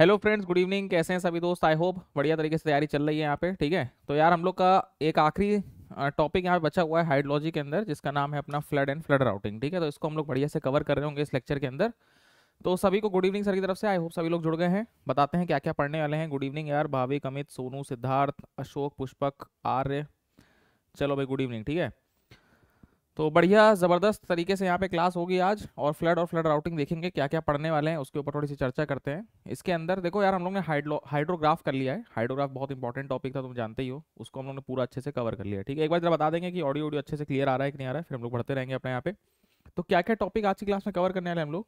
Hello friends good evening कैसे हैं सभी दोस्त आई होप बढ़िया तरीके से तैयारी चल रही है यहाँ पे ठीक है तो यार हम लोग का एक आखिरी टॉपिक यहाँ पे बचा हुआ है हाइड्रोलॉजी के अंदर जिसका नाम है अपना फ्लड एंड फ्लड राउटिंग ठीक है तो इसको हम लोग बढ़िया से कवर कर रहे होंगे इस लेक्चर के अंदर तो सभी को गुड इवनिंग सर की तरफ से आई होप सभी लोग जुड़ गए हैं बताते हैं क्या क्या पढ़ने वाले हैं गुड इवनिंग यार भाविक अमित सोनू सिद्धार्थ अशोक पुष्पक आर्य चलो भाई गुड इवनिंग ठीक है तो बढ़िया ज़बरदस्त तरीके से यहाँ पे क्लास होगी आज और फ्लड और फ्लड राउटिंग देखेंगे क्या क्या पढ़ने वाले हैं उसके ऊपर थोड़ी सी चर्चा करते हैं इसके अंदर देखो यार हम लोग ने हाइड्रो हाइड्रोग्राफ कर लिया है हाइड्रोग्राफ बहुत इंपॉर्टेंट टॉपिक था तुम जानते ही हो उसको हम लोग ने पूरा अच्छे से कवर कर लिया ठीक है एक बार जरा बता देंगे कि ऑडियो ऑडियो अच्छे से क्लियर आ रहा है कि नहीं आ रहा है फिर हम लोग पढ़ते रहेंगे अपने यहाँ पे तो क्या क्या टॉपिक आज की क्लास में कवर करने वाले हम लोग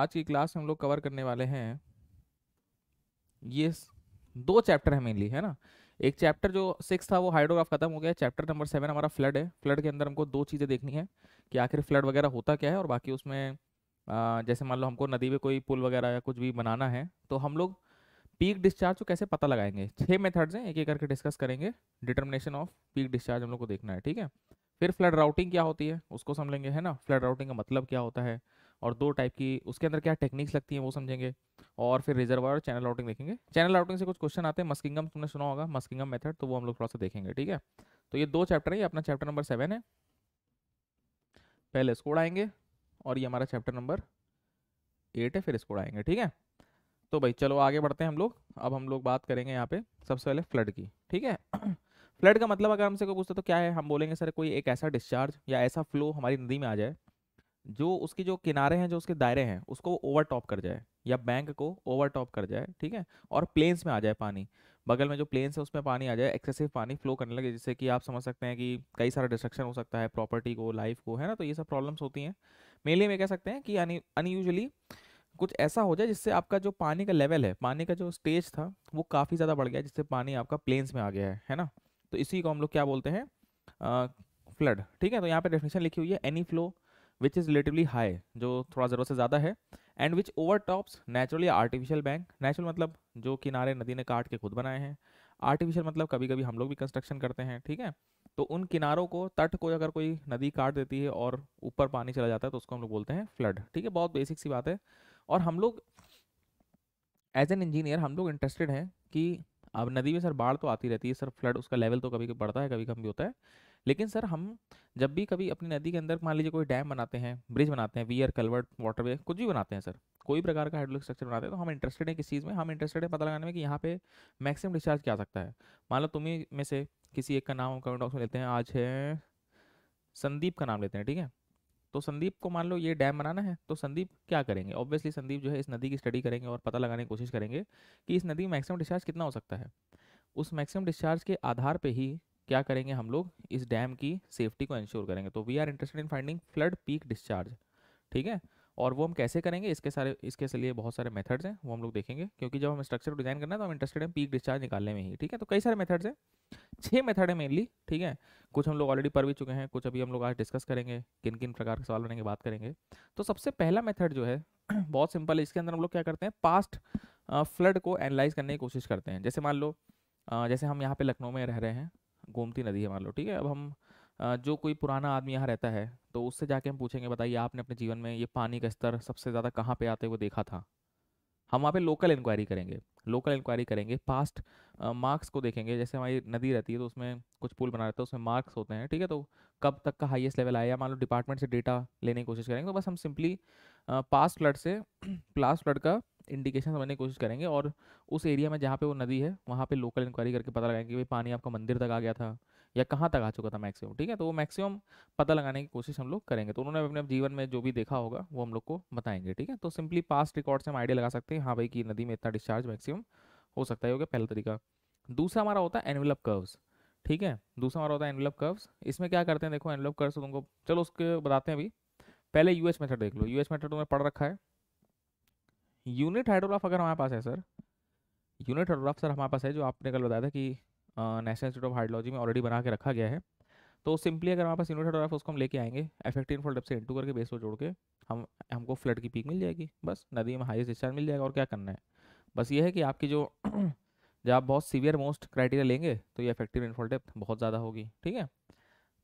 आज की क्लास में हम लोग कवर करने वाले हैं ये दो चैप्टर है मेनली है ना एक चैप्टर जो सिक्स था वो हाइड्रोग्राफ खत्म हो गया चैप्टर नंबर सेवन हमारा फ्लड है फ्लड के अंदर हमको दो चीज़ें देखनी है कि आखिर फ्लड वगैरह होता क्या है और बाकी उसमें जैसे मान लो हमको नदी में कोई पुल वगैरह या कुछ भी बनाना है तो हम लोग पीक डिस्चार्ज को कैसे पता लगाएंगे छः मेथड्स हैं एक एक करके डिस्कस करेंगे डिटर्मिनेशन ऑफ पीक डिस्चार्ज हम लोग को देखना है ठीक है फिर फ्लड राउटिंग क्या होती है उसको समझेंगे है ना फ्लड राउटिंग का मतलब क्या होता है और दो टाइप की उसके अंदर क्या टेक्निक्स लगती हैं वो समझेंगे और फिर रिजर्वर और चैनल आउटिंग देखेंगे चैनल आउटिंग से कुछ क्वेश्चन आते हैं मस्किंगम तुमने सुना होगा मस्किंगम मेथड तो वो हम लोग थोड़ा सा देखेंगे ठीक है तो ये दो चैप्टर है ये अपना चैप्टर नंबर सेवन है पहले इसको आएंगे और ये हमारा चैप्टर नंबर एट है फिर इसको आएंगे ठीक है तो भाई चलो आगे बढ़ते हैं हम लोग अब हम लोग बात करेंगे यहाँ पे सबसे पहले फ्लड की ठीक है फ्लड का मतलब अगर हमसे कोई पूछता तो क्या है हम बोलेंगे सर कोई एक ऐसा डिस्चार्ज या ऐसा फ्लो हमारी नदी में आ जाए जो उसके जो किनारे हैं जो उसके दायरे हैं उसको ओवर टॉप कर जाए या बैंक को ओवर टॉप कर जाए ठीक है और प्लेन्स में आ जाए पानी बगल में जो प्लेन्स है उसमें पानी आ जाए एक्सेसिव पानी फ्लो करने लगे जिससे कि आप समझ सकते हैं कि कई सारा डिस्ट्रक्शन हो सकता है प्रॉपर्टी को लाइफ को है ना तो ये सब प्रॉब्लम्स होती हैं मेनली में कह सकते हैं कि अनयूजली कुछ ऐसा हो जाए जिससे आपका जो पानी का लेवल है पानी का जो स्टेज था वो काफ़ी ज़्यादा बढ़ गया जिससे पानी आपका प्लेन्स में आ गया है है ना तो इसी को हम लोग क्या बोलते हैं फ्लड ठीक है तो यहाँ पे डेफिनेशन लिखी हुई है any flow which is relatively high जो थोड़ा ज़रूरत से ज़्यादा है and which over tops naturally artificial bank natural मतलब जो किनारे नदी ने काट के खुद बनाए हैं आर्टिफिशियल मतलब कभी कभी हम लोग भी कंस्ट्रक्शन करते हैं ठीक है तो उन किनारों को तट को अगर कोई नदी काट देती है और ऊपर पानी चला जाता है तो उसको हम लोग बोलते हैं फ्लड ठीक है बहुत बेसिक सी बात है और हम लोग एज एन इंजीनियर हम लोग इंटरेस्टेड हैं कि अब नदी में सर बाढ़ तो आती रहती है सर फ्लड उसका लेवल तो कभी कभी बढ़ता है कभी कभी होता है लेकिन सर हम जब भी कभी अपनी नदी के अंदर मान लीजिए कोई डैम बनाते हैं ब्रिज बनाते हैं वीयर कलवर्ट वाटरवे कुछ भी बनाते हैं सर कोई प्रकार का हाइड्रोलिक स्ट्रक्चर बनाते हैं तो हम इंटरेस्टेड हैं किस चीज़ में हम इंटरेस्टेड हैं पता लगाने में कि यहाँ पे मैक्सिमम डिस्चार्ज क्या आ सकता है मान लो तुम्हें में से किसी एक का नाम कमेंट बॉक्स में लेते हैं आज है संदीप का नाम लेते हैं ठीक है तो संदीप को मान लो ये डैम बनाना है तो संदीप क्या करेंगे ऑब्वियसली संदीप जो है इस नदी की स्टडी करेंगे और पता लगाने की कोशिश करेंगे कि इस नदी में मैक्सिमम डिस्चार्ज कितना हो सकता है उस मैक्सिमम डिस्चार्ज के आधार पर ही क्या करेंगे हम लोग इस डैम की सेफ्टी को इंश्योर करेंगे तो we are interested in finding flood peak discharge ठीक है और वो हम कैसे करेंगे इसके सारे इसके लिए बहुत सारे मेथड्स हैं वो हम लोग देखेंगे क्योंकि जब हम स्ट्रक्चर डिजाइन करना है तो हम इंटरेस्टेड हैं पीक डिस्चार्ज निकालने में ही ठीक है तो कई सारे मेथड्स हैं छः मेथड है मेनली ठीक है कुछ हम लोग ऑलरेडी पढ़ भी चुके हैं कुछ अभी हम लोग आज डिस्कस करेंगे किन किन प्रकार के सवाल बनेंगे बात करेंगे तो सबसे पहला मेथड जो है बहुत सिंपल है इसके अंदर हम लोग क्या करते हैं पास्ट फ्लड को एनालाइज करने की कोशिश करते हैं जैसे मान लो जैसे हम यहाँ पे लखनऊ में रह रहे हैं गोमती नदी है मान लो ठीक है अब हम जो कोई पुराना आदमी यहाँ रहता है तो उससे जाके हम पूछेंगे बताइए आपने अपने जीवन में ये पानी का स्तर सबसे ज़्यादा कहाँ पे आते हुए देखा था हम वहाँ पे लोकल इंक्वायरी करेंगे लोकल इंक्वायरी करेंगे पास्ट मार्क्स को देखेंगे जैसे हमारी नदी रहती है तो उसमें कुछ पुल बना रहता है उसमें मार्क्स होते हैं ठीक है तो कब तक का हाइएस्ट लेवल आया मान लो डिपार्टमेंट से डेटा लेने की कोशिश करेंगे तो बस हम सिंपली पास्ट फ्लड से पास्ट फ्लड का इंडिकेशन समझने की कोशिश करेंगे और उस एरिया में जहाँ पे वो नदी है वहाँ पे लोकल इंक्वायरी करके पता लगाएंगे कि भाई पानी आपका मंदिर तक आ गया था या कहाँ तक आ चुका था मैक्सिमम ठीक है तो वो मैक्सिमम पता लगाने की कोशिश हम लोग करेंगे तो उन्होंने अपने जीवन में जो भी देखा होगा वो हम लोग को बताएंगे ठीक है तो सिंपली पास्ट रिकॉर्ड से हम आइडिया लगा सकते हैं हाँ भाई कि नदी में इतना डिस्चार्ज मैक्सिमम हो सकता है पहला तरीका दूसरा हमारा होता है एनवेलप कर्व्स ठीक है दूसरा हमारा होता है एनवेलप कर्व्स इसमें क्या करते हैं देखो एनवेलप कर्व्स तो तुमको चलो उसके बताते हैं अभी पहले यूएस मेथड देख लो यूएस मेथड तो तुमने पढ़ रखा है यूनिट हाइड्रोग्राफ अगर हमारे पास है सर यूनिट हाइड्रोग्राफ सर हमारे पास है जो आपने कल बताया था कि नेशनल इंस्टीट्यूट ऑफ हाइड्रोलॉजी में ऑलरेडी बना के रखा गया है तो सिंपली अगर हमारे पास यूनिट हाइड्रोग्राफ उसको हम लेके आएंगे एफेक्टिव इनफॉल से इंटू करके बेस को जोड़ के हम हमको फ्लड की पीक मिल जाएगी बस नदी में हाईस्ट डिस्चार्ज मिल जाएगा और क्या करना है बस ये है कि आपकी जो जब आप बहुत सीवियर मोस्ट क्राइटेरिया लेंगे तो ये इफेक्टिव रेनफॉल डेप्थ बहुत ज़्यादा होगी ठीक है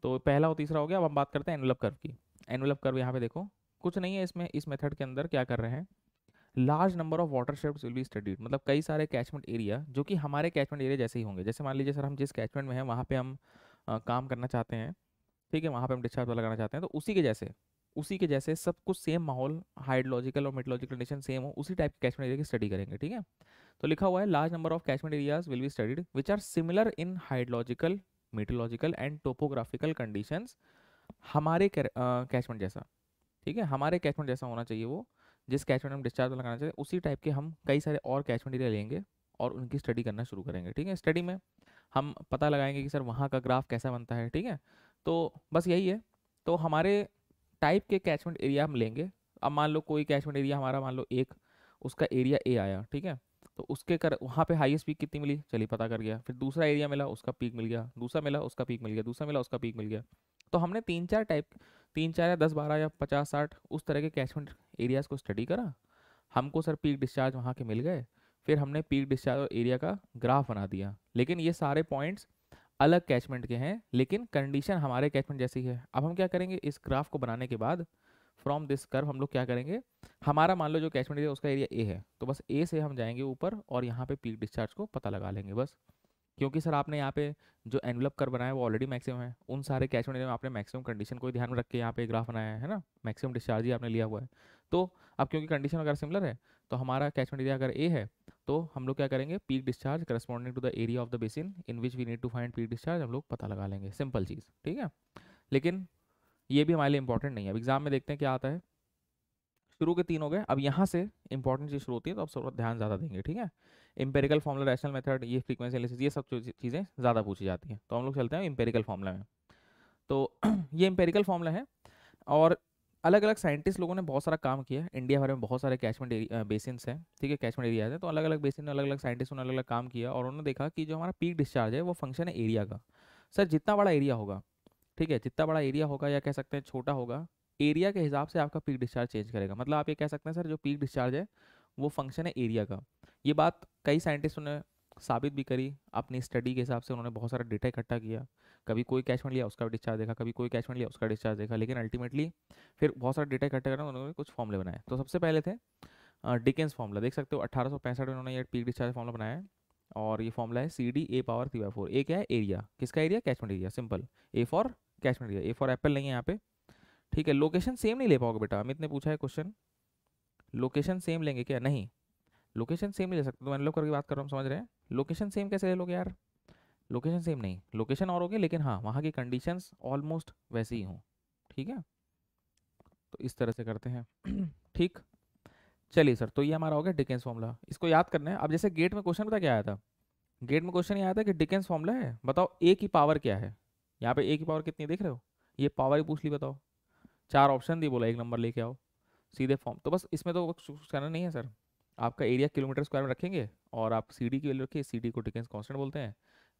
तो पहला और तीसरा हो गया अब हम बात करते हैं एनुलप कर्व की एनुलप कर्व यहाँ पे देखो कुछ नहीं है इसमें इस मेथड के अंदर क्या कर रहे हैं large number of water shapes will be studied मतलब कई सारे कैचमेंट एरिया जो कि हमारे कैचमेंट एरिया जैसे ही होंगे जैसे मान लीजिए सर हम जिस कैचमेंट में हैं वहाँ पे हम आ, काम करना चाहते हैं ठीक है वहाँ पे हम डिस्चार्ज लगाना चाहते हैं तो उसी के जैसे उसी के जैसे सब कुछ सेम माहौल हाइड्रोलॉजिकल और मेटोलॉजिकल कंडीशन सेम हो उसी टाइप के कैचमेंट एरिया की स्टडी करेंगे ठीक है तो लिखा हुआ है large number of catchment areas will be studied which are similar in hydrological meteorological and topographical condition हमारे कैचमेंट जैसा ठीक है हमारे कैचमेंट जैसा होना चाहिए वो जिस कैचमेंट हम डिस्चार्ज लगाना हैं उसी टाइप के हम कई सारे और कैच मटेरियल लेंगे और उनकी स्टडी करना शुरू करेंगे ठीक है स्टडी में हम पता लगाएंगे कि सर वहाँ का ग्राफ कैसा बनता है ठीक है तो बस यही है तो हमारे टाइप के कैचमेंट एरिया हम लेंगे अब मान लो कोई कैचमेंट एरिया हमारा मान लो एक उसका एरिया ए आया ठीक है तो उसके कर वहाँ पे हाईएस्ट पीक कितनी मिली चलिए पता कर गया फिर दूसरा एरिया मिला उसका पीक मिल गया दूसरा मिला उसका पीक मिल गया दूसरा मिला उसका पीक मिल गया तो हमने तीन चार टाइप तीन चार या दस बारह या पचास साठ उस तरह के कैचमेंट एरियाज़ को स्टडी करा हमको सर पीक डिस्चार्ज वहाँ के मिल गए फिर हमने पीक डिस्चार्ज और एरिया का ग्राफ बना दिया लेकिन ये सारे पॉइंट्स अलग कैचमेंट के हैं लेकिन कंडीशन हमारे कैचमेंट जैसी है अब हम क्या करेंगे इस ग्राफ को बनाने के बाद फ्रॉम दिस कर्व हम लोग क्या करेंगे हमारा मान लो जो कैचमेंट एरिया उसका एरिया ए है तो बस ए से हम जाएंगे ऊपर और यहाँ पे पीक डिस्चार्ज को पता लगा लेंगे बस क्योंकि सर आपने यहाँ पे जो एनवलप कर बनाया वो ऑलरेडी मैक्सिमम है उन सारे कैच में आपने मैक्सिमम कंडीशन को ध्यान में रख के यहाँ पे ग्राफ बनाया है ना मैक्सिमम डिस्चार्ज ही आपने लिया हुआ है तो अब क्योंकि कंडीशन अगर सिमिलर है तो हमारा कैच ऑन एरिया अगर ए है तो हम लोग क्या करेंगे peak discharge corresponding to the area of the basin in which we need to find peak discharge हम लोग पता लगा लेंगे सिंपल चीज़ ठीक है लेकिन ये भी हमारे लिए इंपॉर्टेंट नहीं है अब एग्जाम में देखते हैं क्या आता है शुरू के तीन हो गए अब यहाँ से इंपॉर्टेंट चीज़ शुरू होती है तो आप सब ध्यान ज़्यादा देंगे ठीक है एम्पेरिकल फॉर्मला रैशनल मेथड ये फ्रीक्वेंसी एनालिसिस ये सब चीज़ें ज़्यादा पूछी जाती हैं तो हम लोग चलते हैं इंपेरिकल फॉर्मला में तो ये एम्पेरिकल फॉर्मला है और अलग अलग साइंटिस्ट लोगों ने बहुत सारा काम किया है इंडिया भर में बहुत सारे कैचमेंट बेसिन्स हैं ठीक है कैचमेंट एरियाज हैं तो अलग अलग बेसिन में अलग अलग साइंटिस्टों ने अलग अलग काम किया और उन्होंने देखा कि जो हमारा पीक डिस्चार्ज है वो फंक्शन है एरिया का सर जितना बड़ा एरिया होगा ठीक है जितना बड़ा एरिया होगा या कह सकते हैं छोटा होगा एरिया के हिसाब से आपका पीक डिस्चार्ज चेंज करेगा मतलब आप ये कह सकते हैं सर जो पीक डिस्चार्ज है वो फंक्शन है एरिया का ये बात कई साइंटिस्टों ने साबित भी करी अपनी स्टडी के हिसाब से उन्होंने बहुत सारा डेटा इकट्ठा किया कभी कोई कैशमेंट लिया उसका डिस्चार्ज देखा कभी कोई मिल लिया उसका डिस्चार्ज देखा लेकिन अल्टीमेटली फिर बहुत सारा डेटा इकट्ठा करना उन्होंने कुछ फॉर्मले बनाए तो सबसे पहले थे डिकेंस फॉर्मला देख सकते हो अठारह में उन्होंने ये पीक डिस्चार्ज फॉर्मला बनाया और ये फॉर्मला है C D A power three by four A क्या है एरिया किसका area catchment area simple A for catchment area A for apple नहीं है यहाँ पे ठीक है लोकेशन सेम नहीं ले पाओगे बेटा अमित ने पूछा है क्वेश्चन लोकेशन सेम लेंगे क्या नहीं लोकेशन सेम नहीं ले सकते तो मैंने लोग करके बात कर रहा हूँ समझ रहे हैं लोकेशन सेम कैसे ले लोगे यार लोकेशन सेम नहीं लोकेशन और होगी लेकिन हाँ वहाँ की कंडीशंस ऑलमोस्ट वैसी ही हों ठीक है तो इस तरह से करते हैं ठीक चलिए सर तो ये हमारा हो गया डिकेंस फॉर्मूला इसको याद करना है अब जैसे गेट में क्वेश्चन पता क्या आया था गेट में क्वेश्चन ये आया था कि डिकेंस फॉर्मूला है बताओ ए की पावर क्या है यहाँ पे ए की पावर कितनी देख रहे हो ये पावर ही पूछ ली बताओ चार ऑप्शन दी बोला एक नंबर लेके आओ सीधे फॉर्म तो बस इसमें तो कुछ करना नहीं है सर आपका एरिया किलोमीटर स्क्वायर में रखेंगे और आप सी डी की वैल्यू रखिए सी डी को डिफेंस कॉन्स्टेंट बोलते हैं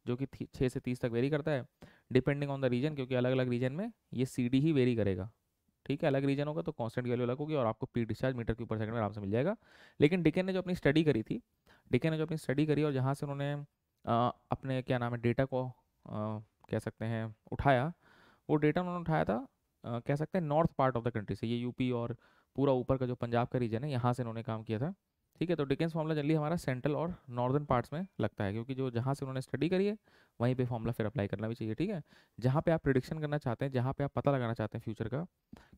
जो कि छः से तीस तक वेरी करता है डिपेंडिंग ऑन द रीजन क्योंकि अलग अलग रीजन में ये सी डी ही वेरी करेगा ठीक है अलग रीजन होगा तो कॉन्स्टेंट वैल्यू अलग होगी और आपको पी डिस्चार्ज मीटर के ऊपर सेकंड में आराम से मिल जाएगा लेकिन डिकेन ने जो अपनी स्टडी करी थी डिकेन ने जो अपनी स्टडी करी और जहाँ से उन्होंने अपने क्या नाम है डेटा को आ, कह सकते हैं उठाया वो डेटा उन्होंने उठाया था आ, कह सकते हैं north part of the country से ये यूपी और पूरा ऊपर का जो पंजाब का रीजन है यहाँ से इन्होंने काम किया था ठीक है तो डिकेंस फॉर्मूला जनरली हमारा सेंट्रल और नॉर्दर्न पार्ट्स में लगता है क्योंकि जो जहाँ से उन्होंने स्टडी करी है वहीं पे फॉर्मूला फिर अप्लाई करना भी चाहिए ठीक है जहाँ पे आप प्रिडिक्शन करना चाहते हैं जहाँ पे आप पता लगाना चाहते हैं फ्यूचर का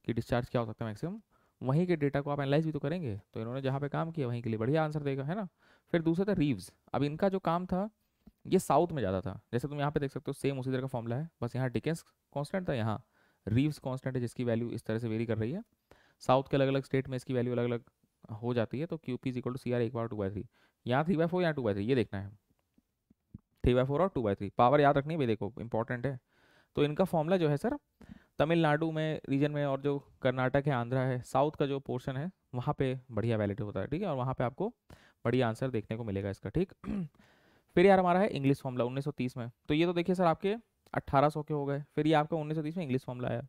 कि डिस्चार्ज क्या हो सकता है मैक्सिमम वहीं के डेटा को आप एनालाइज भी तो करेंगे तो इन्होंने जहाँ पे काम किया वहीं के लिए बढ़िया आंसर देगा है ना फिर दूसरा था रीव्स अब इनका जो काम था ये साउथ में ज़्यादा था जैसे तुम यहाँ पे देख सकते हो सेम उसी तरह का फॉर्मूला है बस यहाँ डिकेंस कॉन्स्टेंट था यहाँ रीव्स कॉन्स्टेंट है जिसकी वैल्यू इस तरह से वेरी कर रही है साउथ के अलग अलग स्टेट में इसकी वैल्यू अलग अलग हो जाती है तो Q P is equal to C R एक बार टू बाई थ्री यहाँ थ्री बाई फोर या टू बाई थ्री ये देखना है थ्री बाई फोर और टू बाई थ्री पावर याद रखनी भाई देखो इंपॉर्टेंट है तो इनका फॉर्मूला जो है सर तमिलनाडु में रीजन में और जो कर्नाटक है आंध्रा है साउथ का जो पोर्शन है वहाँ पे बढ़िया वैलिड होता है ठीक है और वहाँ पे आपको बढ़िया आंसर देखने को मिलेगा इसका ठीक फिर यार हमारा है इंग्लिश फॉर्मूला 1930 में तो ये तो देखिए सर आपके 1800 के हो गए फिर ये आपका 1930 में इंग्लिश फॉर्मूला आया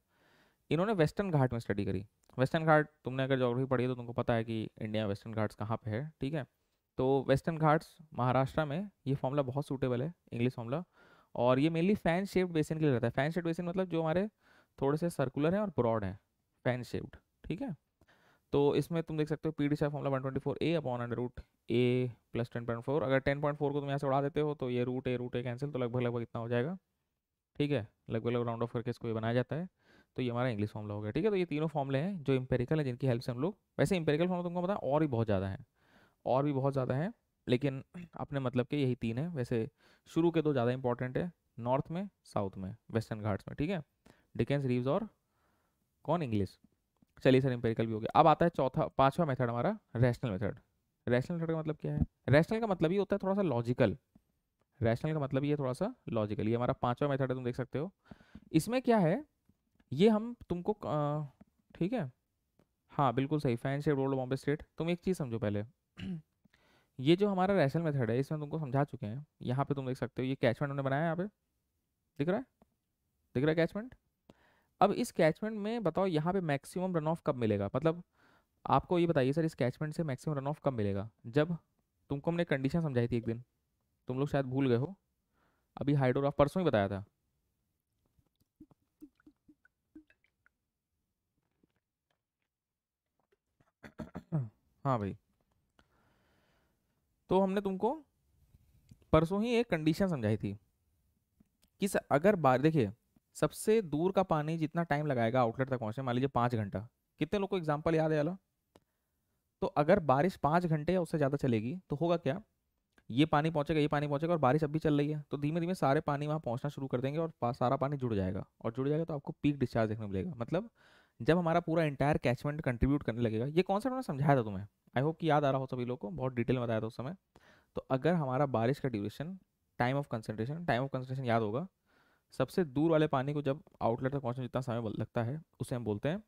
इन्होंने वेस्टर्न घाट में स्टडी करी वेस्टर्न घाट तुमने अगर जोग्राफी पढ़ी है तो तुमको पता है कि इंडिया वेस्टर्न घाट्स कहाँ पे है ठीक है तो वेस्टर्न घाट्स महाराष्ट्र में ये फॉर्मूला बहुत सूटेबल है इंग्लिश फॉर्मूला और ये मेनली फैन शेप्ड बेसिन के लिए रहता है फैन शेप्ड बेसिन मतलब जो हमारे थोड़े से सर्कुलर हैं और ब्रॉड हैं फैन शेप्ड ठीक है तो इसमें तुम देख सकते हो P D C formula one twenty four A upon under root A plus ten point four अगर टेन पॉइंट फोर को तुम यहाँ से उड़ा देते हो तो ये root A root A cancel तो लगभग लगभग इतना हो जाएगा ठीक है लगभग लगभग राउंड ऑफ करके इसको ये बनाया जाता है तो ये हमारा इंग्लिश फॉर्मला हो गया ठीक है तो ये तीनों फॉर्मले हैं जो इंपेरिकल है जिनकी हेल्प से हम लोग वैसे इंपेरिकल फॉर्म तुमको पता और भी बहुत ज़्यादा है और भी बहुत ज़्यादा है लेकिन अपने मतलब के यही तीन है वैसे शुरू के दो ज़्यादा इंपॉर्टेंट है नॉर्थ में साउथ में वेस्टर्न घाट्स में ठीक है डिकेंस रीव्स और कौन इंग्लिश चलिए सर इम्पेरिकल भी हो गया अब आता है चौथा पांचवा मेथड हमारा रैशनल मेथड रैशनल मेथड का मतलब क्या है रैशनल का मतलब ये होता है थोड़ा सा लॉजिकल रैशनल का मतलब ये थोड़ा सा लॉजिकल ये हमारा पांचवा मेथड है तुम देख सकते हो इसमें क्या है ये हम तुमको ठीक है हाँ बिल्कुल सही fan shape roll Bombay state तुम एक चीज़ समझो पहले ये जो हमारा रैशनल मेथड है इसमें तुमको समझा चुके हैं यहाँ पे तुम देख सकते हो ये कैचमेंट हमने बनाया यहाँ पे दिख रहा है दिख रहा है कैचमेंट अब इस कैचमेंट में बताओ यहाँ पे मैक्सिमम रन ऑफ कब मिलेगा मतलब आपको ये बताइए सर इस कैचमेंट से मैक्सिमम रन ऑफ कब मिलेगा जब तुमको हमने कंडीशन समझाई थी एक दिन तुम लोग शायद भूल गए हो अभी हाइड्रोग्राफ परसों ही बताया था हाँ भाई तो हमने तुमको परसों ही एक कंडीशन समझाई थी कि अगर बार देखिए सबसे दूर का पानी जितना टाइम लगाएगा आउटलेट तक पहुंचने मान लीजिए पाँच घंटा कितने लोग को एग्जाम्पल याद है अला तो अगर बारिश पाँच घंटे या उससे ज़्यादा चलेगी तो होगा क्या ये पानी पहुंचेगा ये पानी पहुंचेगा और बारिश अभी चल रही है तो धीमे धीमे सारे पानी वहाँ पहुँचना शुरू कर देंगे और सारा पानी जुड़ जाएगा और जुड़ जाएगा तो आपको पीक डिस्चार्ज देखने मिलेगा मतलब जब हमारा पूरा इंटायर कैचमेंट कंट्रीब्यूट करने लगेगा ये कॉन्सेप्ट मैंने समझाया था तुम्हें आई होप कि याद आ रहा हो सभी लोग को बहुत डिटेल में बताया था उस समय तो अगर हमारा बारिश का duration time of concentration time of concentration याद होगा सबसे दूर वाले पानी को जब आउटलेट तक पहुँचने जितना समय लगता है उसे हम बोलते हैं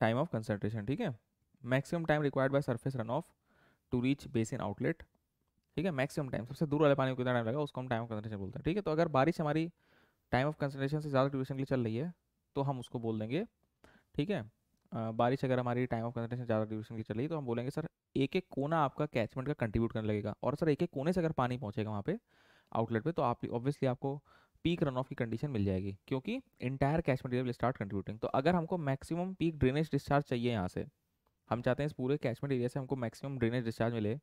टाइम ऑफ कंसनट्रेशन ठीक है maximum time required by surface run off to reach basin outlet ठीक है मैक्सिमम टाइम सबसे दूर वाले पानी को कितना टाइम लगा उसको हम टाइम ऑफ कंसनट्रेशन बोलते हैं ठीक है तो अगर बारिश हमारी टाइम ऑफ कंसनट्रेशन से ज़्यादा ड्यूरेशन के लिए चल रही है तो हम उसको बोल देंगे ठीक है बारिश अगर हमारी टाइम ऑफ कंसनट्रेशन ज़्यादा ड्यूरेशन की चली तो हम बोलेंगे सर एक एक कोना आपका कैचमेंट का कंट्रीब्यूट करने लगेगा और सर एक एक कोने से अगर पानी पहुँचेगा वहाँ पर आउटलेट पर तो आप ऑब्वियसली आपको पीक रन ऑफ की कंडीशन मिल जाएगी क्योंकि entire catchment area start contributing तो अगर हमको मैक्सिमम पीक ड्रेनेज डिस्चार्ज चाहिए यहाँ से हम चाहते हैं इस पूरे कैचमेंट एरिया से हमको मैक्सिमम ड्रेनेज डिस्चार्ज मिले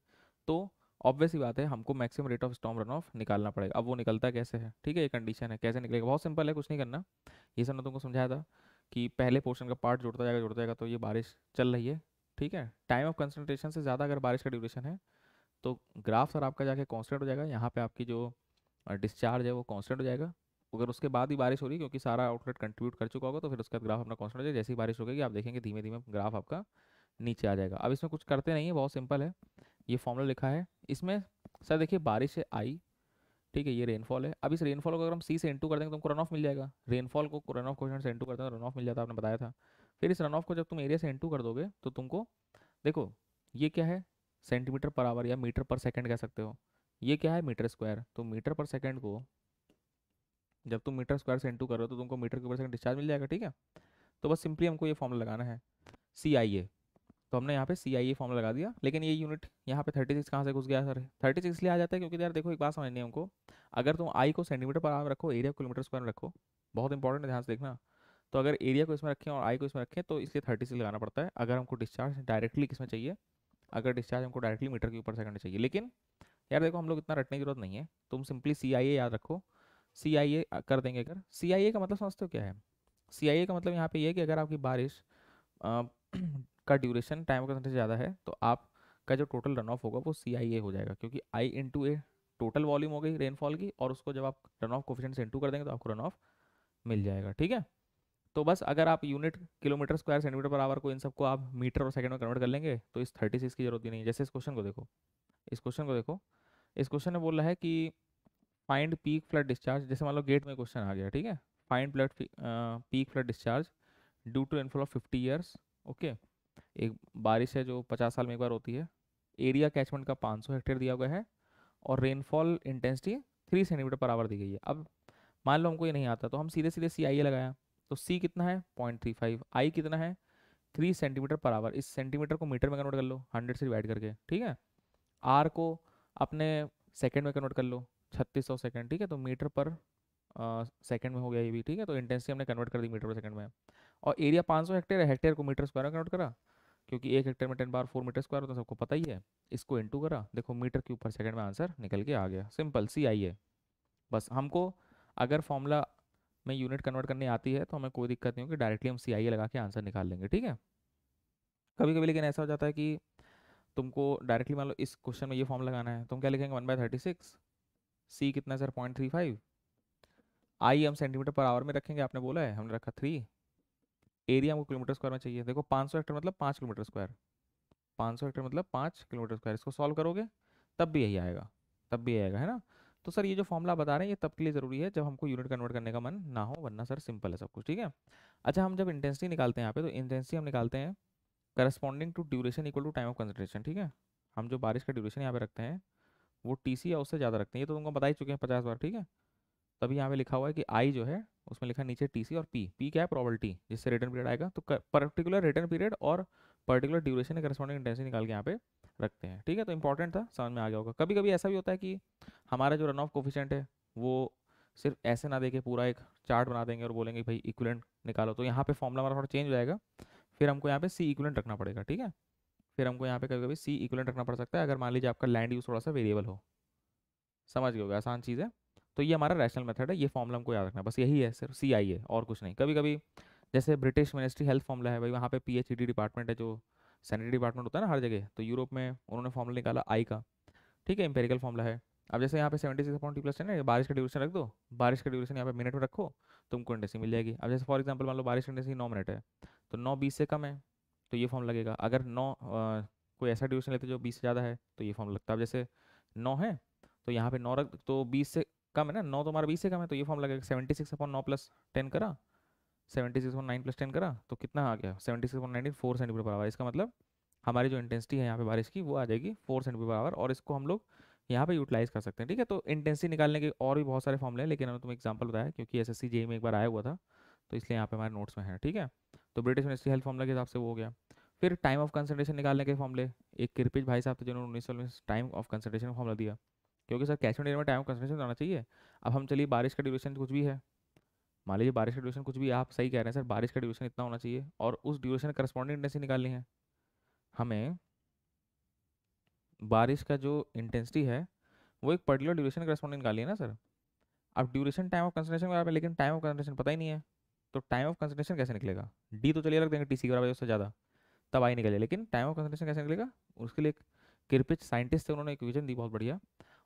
तो ऑब्वियस ही बात है हमको maximum rate of storm run off निकालना पड़ेगा अब वो निकलता कैसे है ठीक है ये कंडीशन है कैसे निकलेगा बहुत सिंपल है कुछ नहीं करना ये सब तुमको समझाया था कि पहले पोर्शन का पार्ट जुड़ता जाएगा जुड़ता जाएगा तो ये बारिश चल रही है ठीक है टाइम ऑफ कंसनट्रेशन से ज़्यादा अगर बारिश का ड्यूरेशन है तो ग्राफ सर आपका जाके कॉन्सटेंट हो जाएगा यहाँ पे आपकी जो डिस्चार्ज है वो कॉन्सटेंट हो जाएगा अगर उसके बाद ही बारिश हो रही है क्योंकि सारा आउटलेट कंट्रीब्यूट कर चुका होगा तो फिर उसके बाद ग्राफ अपना कॉन्सटेंट हो जाएगा जैसे ही बारिश होगी आप देखेंगे धीमे धीमे ग्राफ आपका नीचे आ जाएगा अब इसमें कुछ करते नहीं है बहुत सिंपल है ये फॉर्मूला लिखा है इसमें सर देखिए बारिश है आई ठीक है ये रेनफॉल है अब इस रेनफॉल को अगर हम सी से इंटू कर देंगे तो हमको रन ऑफ मिल जाएगा रेनफॉल को रन ऑफ क्वेश्चन से इंटू करते हैं रन ऑफ मिल जाता है आपने बताया था फिर इस रन ऑफ को जब तुम एरिया से इंटू कर दोगे तो तुमको देखो ये क्या है सेंटीमीटर पर आवर या मीटर पर सेकेंड कह सकते हो ये क्या है मीटर स्क्वायर तो मीटर पर सेकेंड को जब तुम मीटर स्क्वायर से इंटू कर रहे हो तो तुमको मीटर के ऊपर सेकेंड डिस्चार्ज मिल जाएगा ठीक है तो बस सिंपली हमको ये फॉर्मूला लगाना है सी आई ए तो हमने यहाँ पे सी आई ए फॉर्म लगा दिया लेकिन ये यूनिट यहाँ पे थर्टी सिक्स कहाँ से घुस गया सर थर्टी सिक्स इसलिए आ जाता है क्योंकि यार देखो एक बात समझनी है हमको अगर तुम आई को सेंटीमीटर पर आम रखो एरिया किलोमीटर स्क्वायर में रखो बहुत इंपॉर्टेंट है ध्यान से देखना तो अगर एरिया को इसमें रखें और आई को इसमें रखें तो इसलिए थर्टी सिक्स लगाना पड़ता है अगर हमको डिस्चार्ज डायरेक्टली किसमें चाहिए अगर डिस्चार्ज हमको डायरेक्टली मीटर के ऊपर सेकंड चाहिए लेकिन यार देखो हम लोग इतना रटने की जरूरत नहीं है तुम सिंपली सी आई ए याद रखो सी आई ए कर देंगे अगर सी आई ए का मतलब समझते हो क्या है सी आई ए का मतलब यहाँ पे ये है कि अगर आपकी बारिश का ड्यूरेशन टाइम का कंसेंट्रेशन ज़्यादा है तो आपका जो टोटल रन ऑफ होगा वो सी आई ए हो जाएगा क्योंकि I into A total volume हो गई रेनफॉल की और उसको जब आप रन ऑफ कोफिशेंट से इंटू कर देंगे तो आपको रन ऑफ मिल जाएगा ठीक है तो बस अगर आप unit kilometre square centimetre per hour को इन सबको आप मीटर और सेकंड में कन्वर्ट कर लेंगे तो इस थर्टी सिक्स की जरूरत ही नहीं है जैसे इस क्वेश्चन को देखो इस क्वेश्चन को देखो इस क्वेश्चन में बोल रहा है कि फाइंड पीक फ्लड डिस्चार्ज जैसे मान लो गेट में क्वेश्चन आ गया ठीक है find flood peak flood discharge due to rainfall of fifty years okay एक बारिश है जो पचास साल में एक बार होती है एरिया कैचमेंट का 500 हेक्टेयर दिया हुआ है और rainfall intensity three centimetre per hour दी गई है अब मान लो हमको ये नहीं आता तो हम सीधे सीधे सी आई लगाया तो सी कितना है पॉइंट थ्री फाइव आई कितना है थ्री सेंटीमीटर पर आवर इस सेंटीमीटर को मीटर में कन्वर्ट कर लो हंड्रेड से डिवाइड करके ठीक है आर को अपने सेकेंड में कन्वर्ट कर लो छत्तीस सौ सेकेंड ठीक है तो मीटर पर सेकेंड में हो गया ये भी ठीक है तो इंटेंसिटी हमने कन्वर्ट कर दी मीटर पर सेकेंड में और एरिया 500 हेक्टेयर है हेक्टेयर को मीटर स्क्वायर में कन्वर्ट करा क्योंकि एक हेक्टेयर में टेन बार फोर मीटर स्क्वायर होता है सबको पता ही है इसको इंटू करा देखो मीटर क्यूब पर सेकंड में आंसर निकल के आ गया सिंपल सी आई है बस हमको अगर फॉर्मूला में यूनिट कन्वर्ट करने आती है तो हमें कोई दिक्कत नहीं होगी डायरेक्टली हम सी आई लगा के आंसर निकाल लेंगे ठीक है कभी कभी लेकिन ऐसा हो जाता है कि तुमको डायरेक्टली मान लो इस क्वेश्चन में ये फॉर्म लगाना है तुम क्या लिखेंगे one by thirty six C कितना है sir point three five I हम सेंटीमीटर पर आवर में रखेंगे आपने बोला है हमने रखा थ्री एरिया हमको किलोमीटर स्क्वायर में चाहिए देखो 500 हेक्टर मतलब पाँच किलोमीटर स्क्वायर 500 हेक्टर मतलब पाँच किलोमीटर स्क्वायर इसको सॉल्व करोगे तब भी यही आएगा तब भी आएगा है ना तो सर ये जो फॉर्मला बता रहे हैं ये तब के लिए ज़रूरी है जब हमको यूनिट कन्वर्ट करने का मन ना हो वरना सर सिंपल है सब कुछ ठीक है अच्छा हम जब इंटेंसिटी निकालते हैं यहाँ पे तो इंटेंसिटी हम निकालते हैं corresponding to duration equal to time of concentration ठीक है हम जो बारिश का ड्यूरेशन यहाँ पे रखते हैं वो टी सी या उससे ज़्यादा रखते हैं ये तो तुमको बता ही चुके हैं पचास बार ठीक है तभी यहाँ पे लिखा हुआ है कि आई जो है उसमें लिखा नीचे टी सी और पी पी क्या है प्रॉबलिटी जिससे रिटर्न पीरियड आएगा तो पर्टिकुलर रिटर्न पीरियड और पर्टिकुलर ड्यूरेशन करस्पॉन्डिंग इंटेंसिटी निकाल के यहाँ पे रखते हैं ठीक है तो इंपॉर्टेंट था समझ में आ गया होगा कभी कभी ऐसा भी होता है कि हमारा जो रन ऑफ कोफिशेंट है वो सिर्फ ऐसे ना देके पूरा एक चार्ट बना देंगे और बोलेंगे भाई इक्वलेंट निकालो तो यहाँ पे फॉर्मला हमारा थोड़ा चेंज हो जाएगा फिर हमको यहाँ पे सी इक्वलेंट रखना पड़ेगा ठीक है फिर हमको यहाँ पे कभी कभी सी इक्वलेंट रखना पड़ सकता है अगर मान लीजिए आपका लैंड यूज थोड़ा सा वेरिएबल हो समझ गए होगा आसान चीज़ है तो ये हमारा रैशनल मेथड है ये फॉर्मला हमको याद रखना बस यही है सिर्फ सी आई है और कुछ नहीं कभी कभी जैसे ब्रिटिश मिनिस्ट्री हेल्थ फॉर्मला है भाई वहाँ पे पी डिपार्टमेंट e है जो सैनिटरी डिपार्टमेंट होता है ना हर जगह तो यूरोप में उन्होंने फॉर्मला निकाला आई का ठीक है इंपेरिकल फॉर्मला है अब जैसे यहाँ पे सेवेंटी सिक्स पॉइंट प्लस है बारिश का ड्यूरेशन रख दो बारिश का ड्यूरेशन यहाँ पे मिनट में रखो तुमको तो इंडेसी मिल जाएगी अब जैसे फॉर एग्जाम्पल मान लो बारिश का इंडेसी नौ मिनट है तो नौ बीस से कम है तो ये फॉर्म लगेगा अगर नौ कोई ऐसा ड्यूरेशन लेते जो बीस से ज़्यादा है तो ये फॉर्म लगता है अब जैसे नौ है तो यहाँ पे नौ रख तो बीस से कम है ना नौ तो हमारा बीस से कम है तो ये फॉर्म लगेगा सेवेंटी सिक्स अपॉन नौ प्लस टेन करा seventy six upon nine plus ten करा तो कितना आ गया seventy six upon nineteen four centimetre per hour इसका मतलब हमारी जो इंटेंसिटी है यहाँ पे बारिश की वो आ जाएगी फोर सेंटीमीटर पर आवर और इसको हम लोग यहाँ पे यूटिलाइज कर सकते हैं ठीक है तो इंटेंसिटी निकालने के और भी बहुत सारे फॉर्मले हैं लेकिन हमने तुम्हें एग्जाम्पल बताया क्योंकि एस एस e में एक बार आया हुआ था तो इसलिए यहाँ पे हमारे नोट्स में है ठीक है तो ब्रिटिश मिनिस्ट्री हेल्थ फॉर्मला के हिसाब से वो हो गया फिर टाइम ऑफ कंसनट्रेशन निकालने के फॉर्मले एक किरपिज भाई साहब थे जिन्होंने उन्नीस सौ में टाइम ऑफ कंसनट्रेशन फॉर्मला दिया क्योंकि सर कैसे डेयर में टाइम कंसनट्रेशन आना चाहिए अब हम चलिए बारिश का ड्यूरेशन कुछ भी है मान लीजिए बारिश का ड्यूरेशन कुछ भी आप सही कह रहे हैं सर बारिश का ड्यूरेशन इतना होना चाहिए और उस ड्यूरेशन करस्पॉन्डिंग इंटेंसिटी निकालनी है हमें बारिश का जो इंटेंसिटी है वो एक पर्टिकुलर ड्यूरेशन करस्पॉन्डिंग निकाली है ना सर अब ड्यूरेशन टाइम ऑफ बारे में लेकिन टाइम ऑफ कंसेंट्रेशन पता ही नहीं है तो टाइम ऑफ कंसेंट्रेशन कैसे निकलेगा डी तो चलिए रख देंगे टी सी बराबर उससे ज़्यादा तब आई निकले लेकिन टाइम ऑफ कंसेंट्रेशन कैसे निकलेगा उसके लिए एक किरपिच साइंटिस्ट थे उन्होंने एक विजन दी बहुत बढ़िया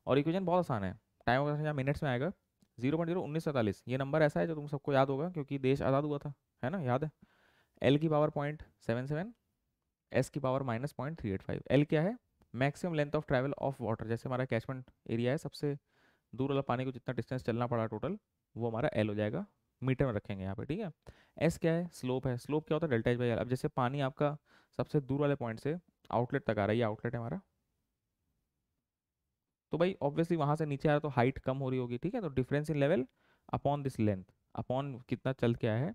और इक्वेशन बहुत आसान है टाइम होगा यहाँ मिनट्स में आएगा जीरो पॉइंट जीरो उन्नीस सैंतालीस ये नंबर ऐसा है जो तुम सबको याद होगा क्योंकि देश आज़ाद हुआ था है ना याद है एल की power point seven seven S की power minus point three eight five L क्या है maximum length of travel of water जैसे हमारा कैचमेंट एरिया है सबसे दूर वाला पानी को जितना डिस्टेंस चलना पड़ा टोटल वो हमारा एल हो जाएगा मीटर में रखेंगे यहाँ पे ठीक है एस क्या है स्लोप है स्लोप क्या होता है डेल्टा एच बाई एल अब जैसे पानी आपका सबसे दूर वाले पॉइंट से आउटलेट तक आ रहा है ये आउटलेट है हमारा तो भाई ऑब्वियसली वहाँ से नीचे आ रहा तो हाइट कम हो रही होगी ठीक है तो difference in level upon this length upon कितना चल के आया है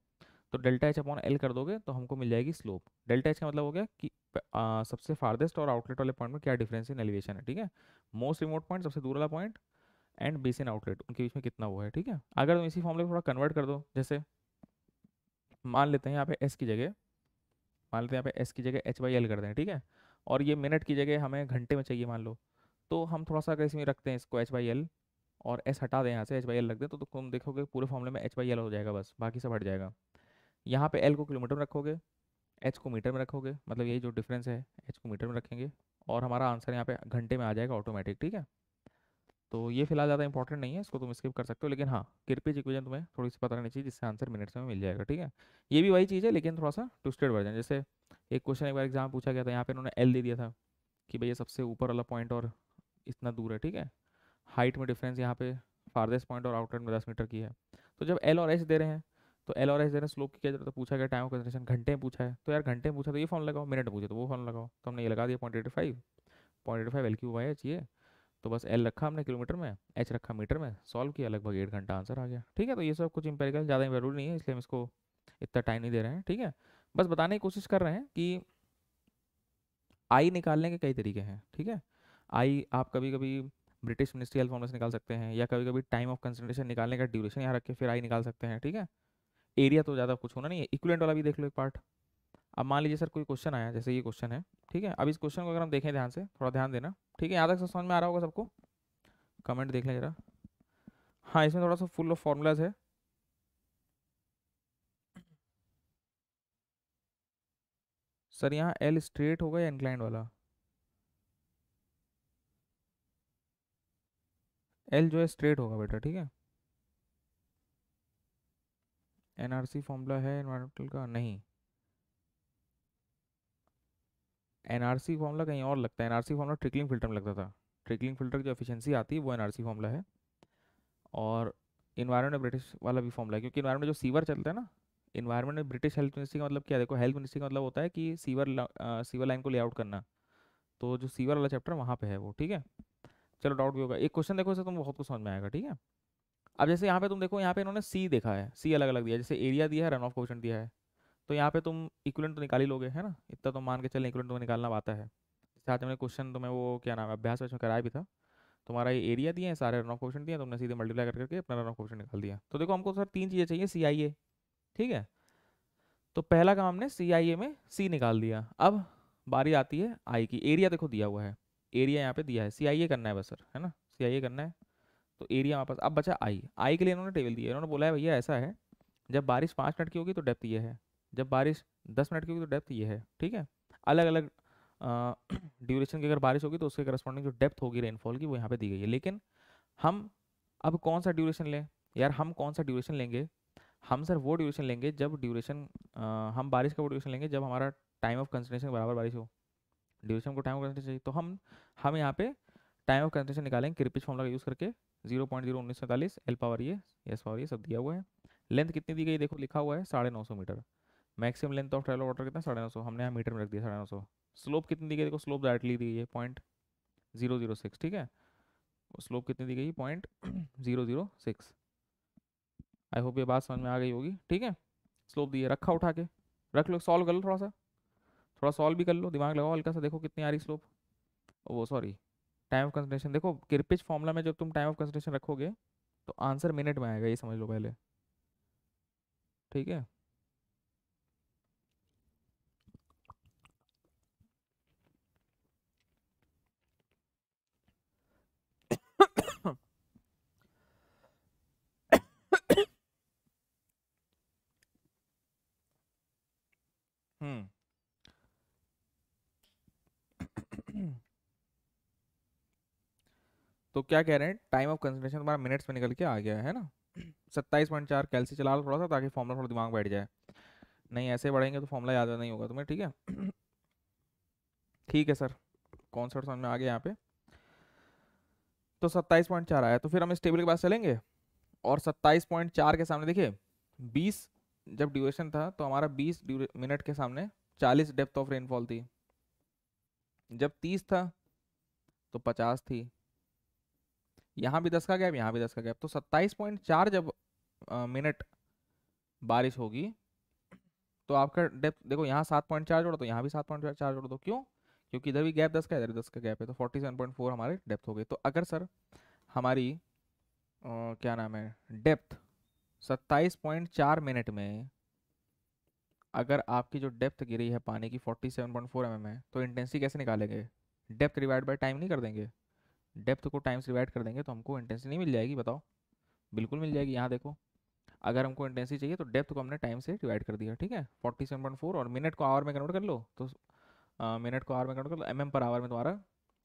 तो डेल्टा एच अपॉन एल कर दोगे तो हमको मिल जाएगी स्लोप डेल्टा एच का मतलब हो गया कि आ, सबसे फार्देस्ट और आउटलेट वाले पॉइंट में क्या डिफरेंस इन एलिवेशन है ठीक है मोस्ट रिमोट पॉइंट सबसे दूर वाला पॉइंट एंड बेसिन आउटलेट उनके बीच में कितना वो है ठीक है अगर तुम इसी फॉर्मूले को थोड़ा कन्वर्ट कर दो जैसे मान लेते हैं यहाँ पे एस की जगह मान लेते हैं यहाँ पे एस की जगह एच बाई एल कर दें ठीक है और ये मिनट की जगह हमें घंटे में चाहिए मान लो तो हम थोड़ा सा अगर इसमें रखते हैं इसको एच वाई एल और एस हटा दें यहाँ से एच वाई एल रख दें तो तुम देखोगे पूरे फॉर्मूले में एच वाई एल हो जाएगा बस बाकी सब हट जाएगा यहाँ पे एल को किलोमीटर में रखोगे एच को मीटर में रखोगे मतलब यही जो डिफरेंस है एच को मीटर में रखेंगे और हमारा आंसर यहाँ पे घंटे में आ जाएगा ऑटोमेटिक ठीक है तो ये फिलहाल ज़्यादा इंपॉर्टेंट नहीं है इसको तुम स्किप कर सकते हो लेकिन हाँ किरपिज इक्वेशन तुम्हें थोड़ी सी पता रहनी चाहिए जिससे आंसर मिनट्स में मिल जाएगा ठीक है ये भी वही चीज़ है लेकिन थोड़ा सा ट्विस्टेड वर्जन जैसे एक क्वेश्चन एक बार एग्जाम पूछा गया था यहाँ पे उन्होंने एल दे दिया था कि भैया सबसे ऊपर वाला पॉइंट और इतना दूर है ठीक है हाइट में डिफरेंस यहाँ पे फारदेस्ट पॉइंट और आउटर में दस मीटर की है तो जब एल और एस दे रहे हैं तो एल और एस दे रहे हैं स्लोप की क्या जरूरत है पूछा गया टाइम कंसेंट्रेशन घंटे में पूछा है तो यार घंटे में पूछा तो ये फॉर्म लगाओ मिनट पूछे तो वो फॉर्म लगाओ तो हमने ये लगा दिया point eighty five point eighty five L Q Y H ये तो बस एल रखा हमने किलोमीटर में एच रखा मीटर में सॉल्व किया लगभग एट घंटा आंसर आ गया ठीक है तो ये सब कुछ इंपेरिकल ज़्यादा जरूरी नहीं है इसलिए हम इसको इतना टाइम नहीं दे रहे हैं ठीक है बस बताने की कोशिश कर रहे हैं कि आई निकालने के कई तरीके हैं ठीक है आई आप कभी कभी ब्रिटिश मिनिस्ट्रियल फॉर्मेशन निकाल सकते हैं या कभी कभी टाइम ऑफ कंसनट्रेशन निकालने का ड्यूरेशन यहाँ रख के फिर आई निकाल सकते हैं ठीक है एरिया तो ज़्यादा कुछ होना नहीं है इक्वलेंट वाला भी देख लो एक पार्ट अब मान लीजिए सर कोई क्वेश्चन आया जैसे ये क्वेश्चन है ठीक है अब इस क्वेश्चन को अगर हम देखें ध्यान से थोड़ा ध्यान देना ठीक है यहाँ तक समझ में आ रहा होगा सबको कमेंट देख लें जरा हाँ इसमें थोड़ा सा फुल ऑफ फॉर्मूलाज है सर यहाँ एल स्ट्रेट होगा या इंक्लाइंड वाला एल जो है स्ट्रेट होगा बेटा ठीक है एनआरसी फॉर्मूला है इन्वायरमेंटल का नहीं एनआरसी फॉर्मूला कहीं और लगता है एनआरसी फॉर्मूला ट्रिकलिंग फिल्टर में लगता था ट्रिकलिंग फिल्टर की जो एफिशिएंसी आती है वो एनआरसी फॉर्मूला है और इन्वायरमेंट में ब्रिटिश वाला भी फॉर्मूला है क्योंकि इन्वायरमेंट जो सीवर चलता है ना इन्वायरमेंट में ब्रिटिश हेल्थ मिनिस्ट्री का मतलब क्या देखो हेल्थ मिनिस्ट्री का मतलब होता है कि सीवर सीवर लाइन को लेआउट करना तो जो सीवर वाला चैप्टर वहाँ पे है वो ठीक है चलो डाउट भी होगा एक क्वेश्चन देखो इससे तुम बहुत कुछ समझ में आएगा ठीक है अब जैसे यहाँ पे तुम देखो यहाँ पे इन्होंने सी देखा है सी अलग अलग दिया जैसे एरिया दिया है रन ऑफ क्वेश्चन दिया है तो यहाँ पे तुम इक्वलेंट तो निकाली लोगे है ना इतना तो मान के चले इक्वलेंट तुम्हें निकालना आता है साथ आज क्वेश्चन तुम्हें वो क्या नाम है अभ्यास में कराया भी था तुम्हारा ये एरिया दिए हैं सारे रन ऑफ क्वेश्चन दिए तुमने सीधे मल्टीप्लाई करके अपना रन ऑफ क्वेश्चन निकाल दिया तो देखो हमको तो सर तीन चीज़ें चाहिए सी आई ए ठीक है तो पहला काम हमने सी आई ए में सी निकाल दिया अब बारी आती है आई की एरिया देखो दिया हुआ है एरिया यहाँ पे दिया है सी करना है बस सर है ना सी करना है तो एरिया वहाँ पास अब बचा आई आई के लिए इन्होंने टेबल दिया इन्होंने बोला है भैया ऐसा है जब बारिश पाँच मिनट की होगी तो डेप्थ ये है जब बारिश दस मिनट की होगी तो डेप्थ ये है ठीक है अलग अलग ड्यूरेशन की अगर बारिश होगी तो उसके करस्पॉन्डिंग जो डेप्थ होगी रेनफॉल की वो यहाँ पर दी गई है लेकिन हम अब कौन सा ड्यूरेशन लें यार हम कौन सा ड्यूरेशन लेंगे हम सर वो ड्यूरेशन लेंगे जब ड्यूरेशन हम बारिश का वो ड्यूरेशन लेंगे जब हमारा टाइम ऑफ कंसनट्रेशन बराबर बारिश हो ड्यूरेशन को टाइम ऑफ कंसनट्रेशन चाहिए तो हम हम यहाँ पे टाइम ऑफ कंसनट्रेशन निकालेंगे क्रिपिच फॉर्मला का यूज़ करके जीरो पॉइंट जीरो उन्नीस सैंतालीस एल पावर ये एस पावर ये सब दिया हुआ है लेंथ कितनी दी गई देखो लिखा हुआ है साढ़े नौ सौ metre maximum length of travel water कितना साढ़े नौ सौ हमने यहाँ मीटर में रख दिया साढ़े नौ सौ स्लोप कितनी दी गई देखो स्लोप डायरेक्टली दी गई है पॉइंट जीरो जीरो सिक्स ठीक है स्लोप कितनी दी गई point zero zero six I hope ये बात समझ में आ गई होगी ठीक है स्लोप दिए रखा उठा के रख लो सॉल्व कर लो थोड़ा सा थोड़ा सॉल्व भी कर लो दिमाग लगाओ हल्का सा देखो कितनी आ रही स्लोप वो सॉरी टाइम ऑफ कंसनट्रेशन देखो किरपिच फॉर्मूला में जब तुम टाइम ऑफ कंसनट्रेशन रखोगे तो आंसर मिनट में आएगा ये समझ लो पहले ठीक है क्या कह रहे हैं टाइम ऑफ कंसनट्रेशन तुम्हारा मिनट्स में निकल के आ गया है ना सत्ताईस पॉइंट चार कैलसी चला लो थोड़ा सा ताकि फॉर्मूला थोड़ा दिमाग बैठ जाए नहीं ऐसे बढ़ेंगे तो फॉर्मूला याद नहीं होगा तुम्हें ठीक है ठीक है सर कॉन्सर्ट समझ में आ गया यहाँ पे तो सत्ताईस पॉइंट चार आया तो फिर हम इस टेबल के पास चलेंगे और सत्ताईस पॉइंट चार के सामने देखिए बीस जब ड्यूरेशन था तो हमारा बीस मिनट के सामने चालीस डेप्थ ऑफ रेनफॉल थी जब तीस था तो पचास थी यहाँ भी दस का गैप यहाँ भी दस का गैप तो सत्ताईस पॉइंट चार जब मिनट बारिश होगी तो आपका डेप्थ देखो यहाँ सात पॉइंट चार जोड़ दो तो यहाँ भी सात पॉइंट चार जोड़ दो तो क्यों क्योंकि इधर भी गैप दस का इधर दस का गैप है तो फोर्टी सेवन पॉइंट फोर हमारे डेप्थ हो गई तो अगर सर हमारी आ, क्या नाम है डेप्थ सत्ताईस पॉइंट चार मिनट में अगर आपकी जो डेप्थ गिरी है पानी की forty seven point four M M है तो इंटेंसिटी कैसे निकालेंगे डेप्थ डिवाइड बाई टाइम नहीं कर देंगे डेप्थ को टाइम से डिवाइड कर देंगे तो हमको इंटेंसिटी नहीं मिल जाएगी बताओ बिल्कुल मिल जाएगी यहाँ देखो अगर हमको इंटेंसिटी चाहिए तो डेप्थ को हमने टाइम से डिवाइड कर दिया ठीक है फोर्टी सेवन पॉइंट फोर और मिनट को आवर में कन्वर्ट कर लो तो मिनट को आवर में कन्वर्ट कर लो एम पर आवर में तुम्हारा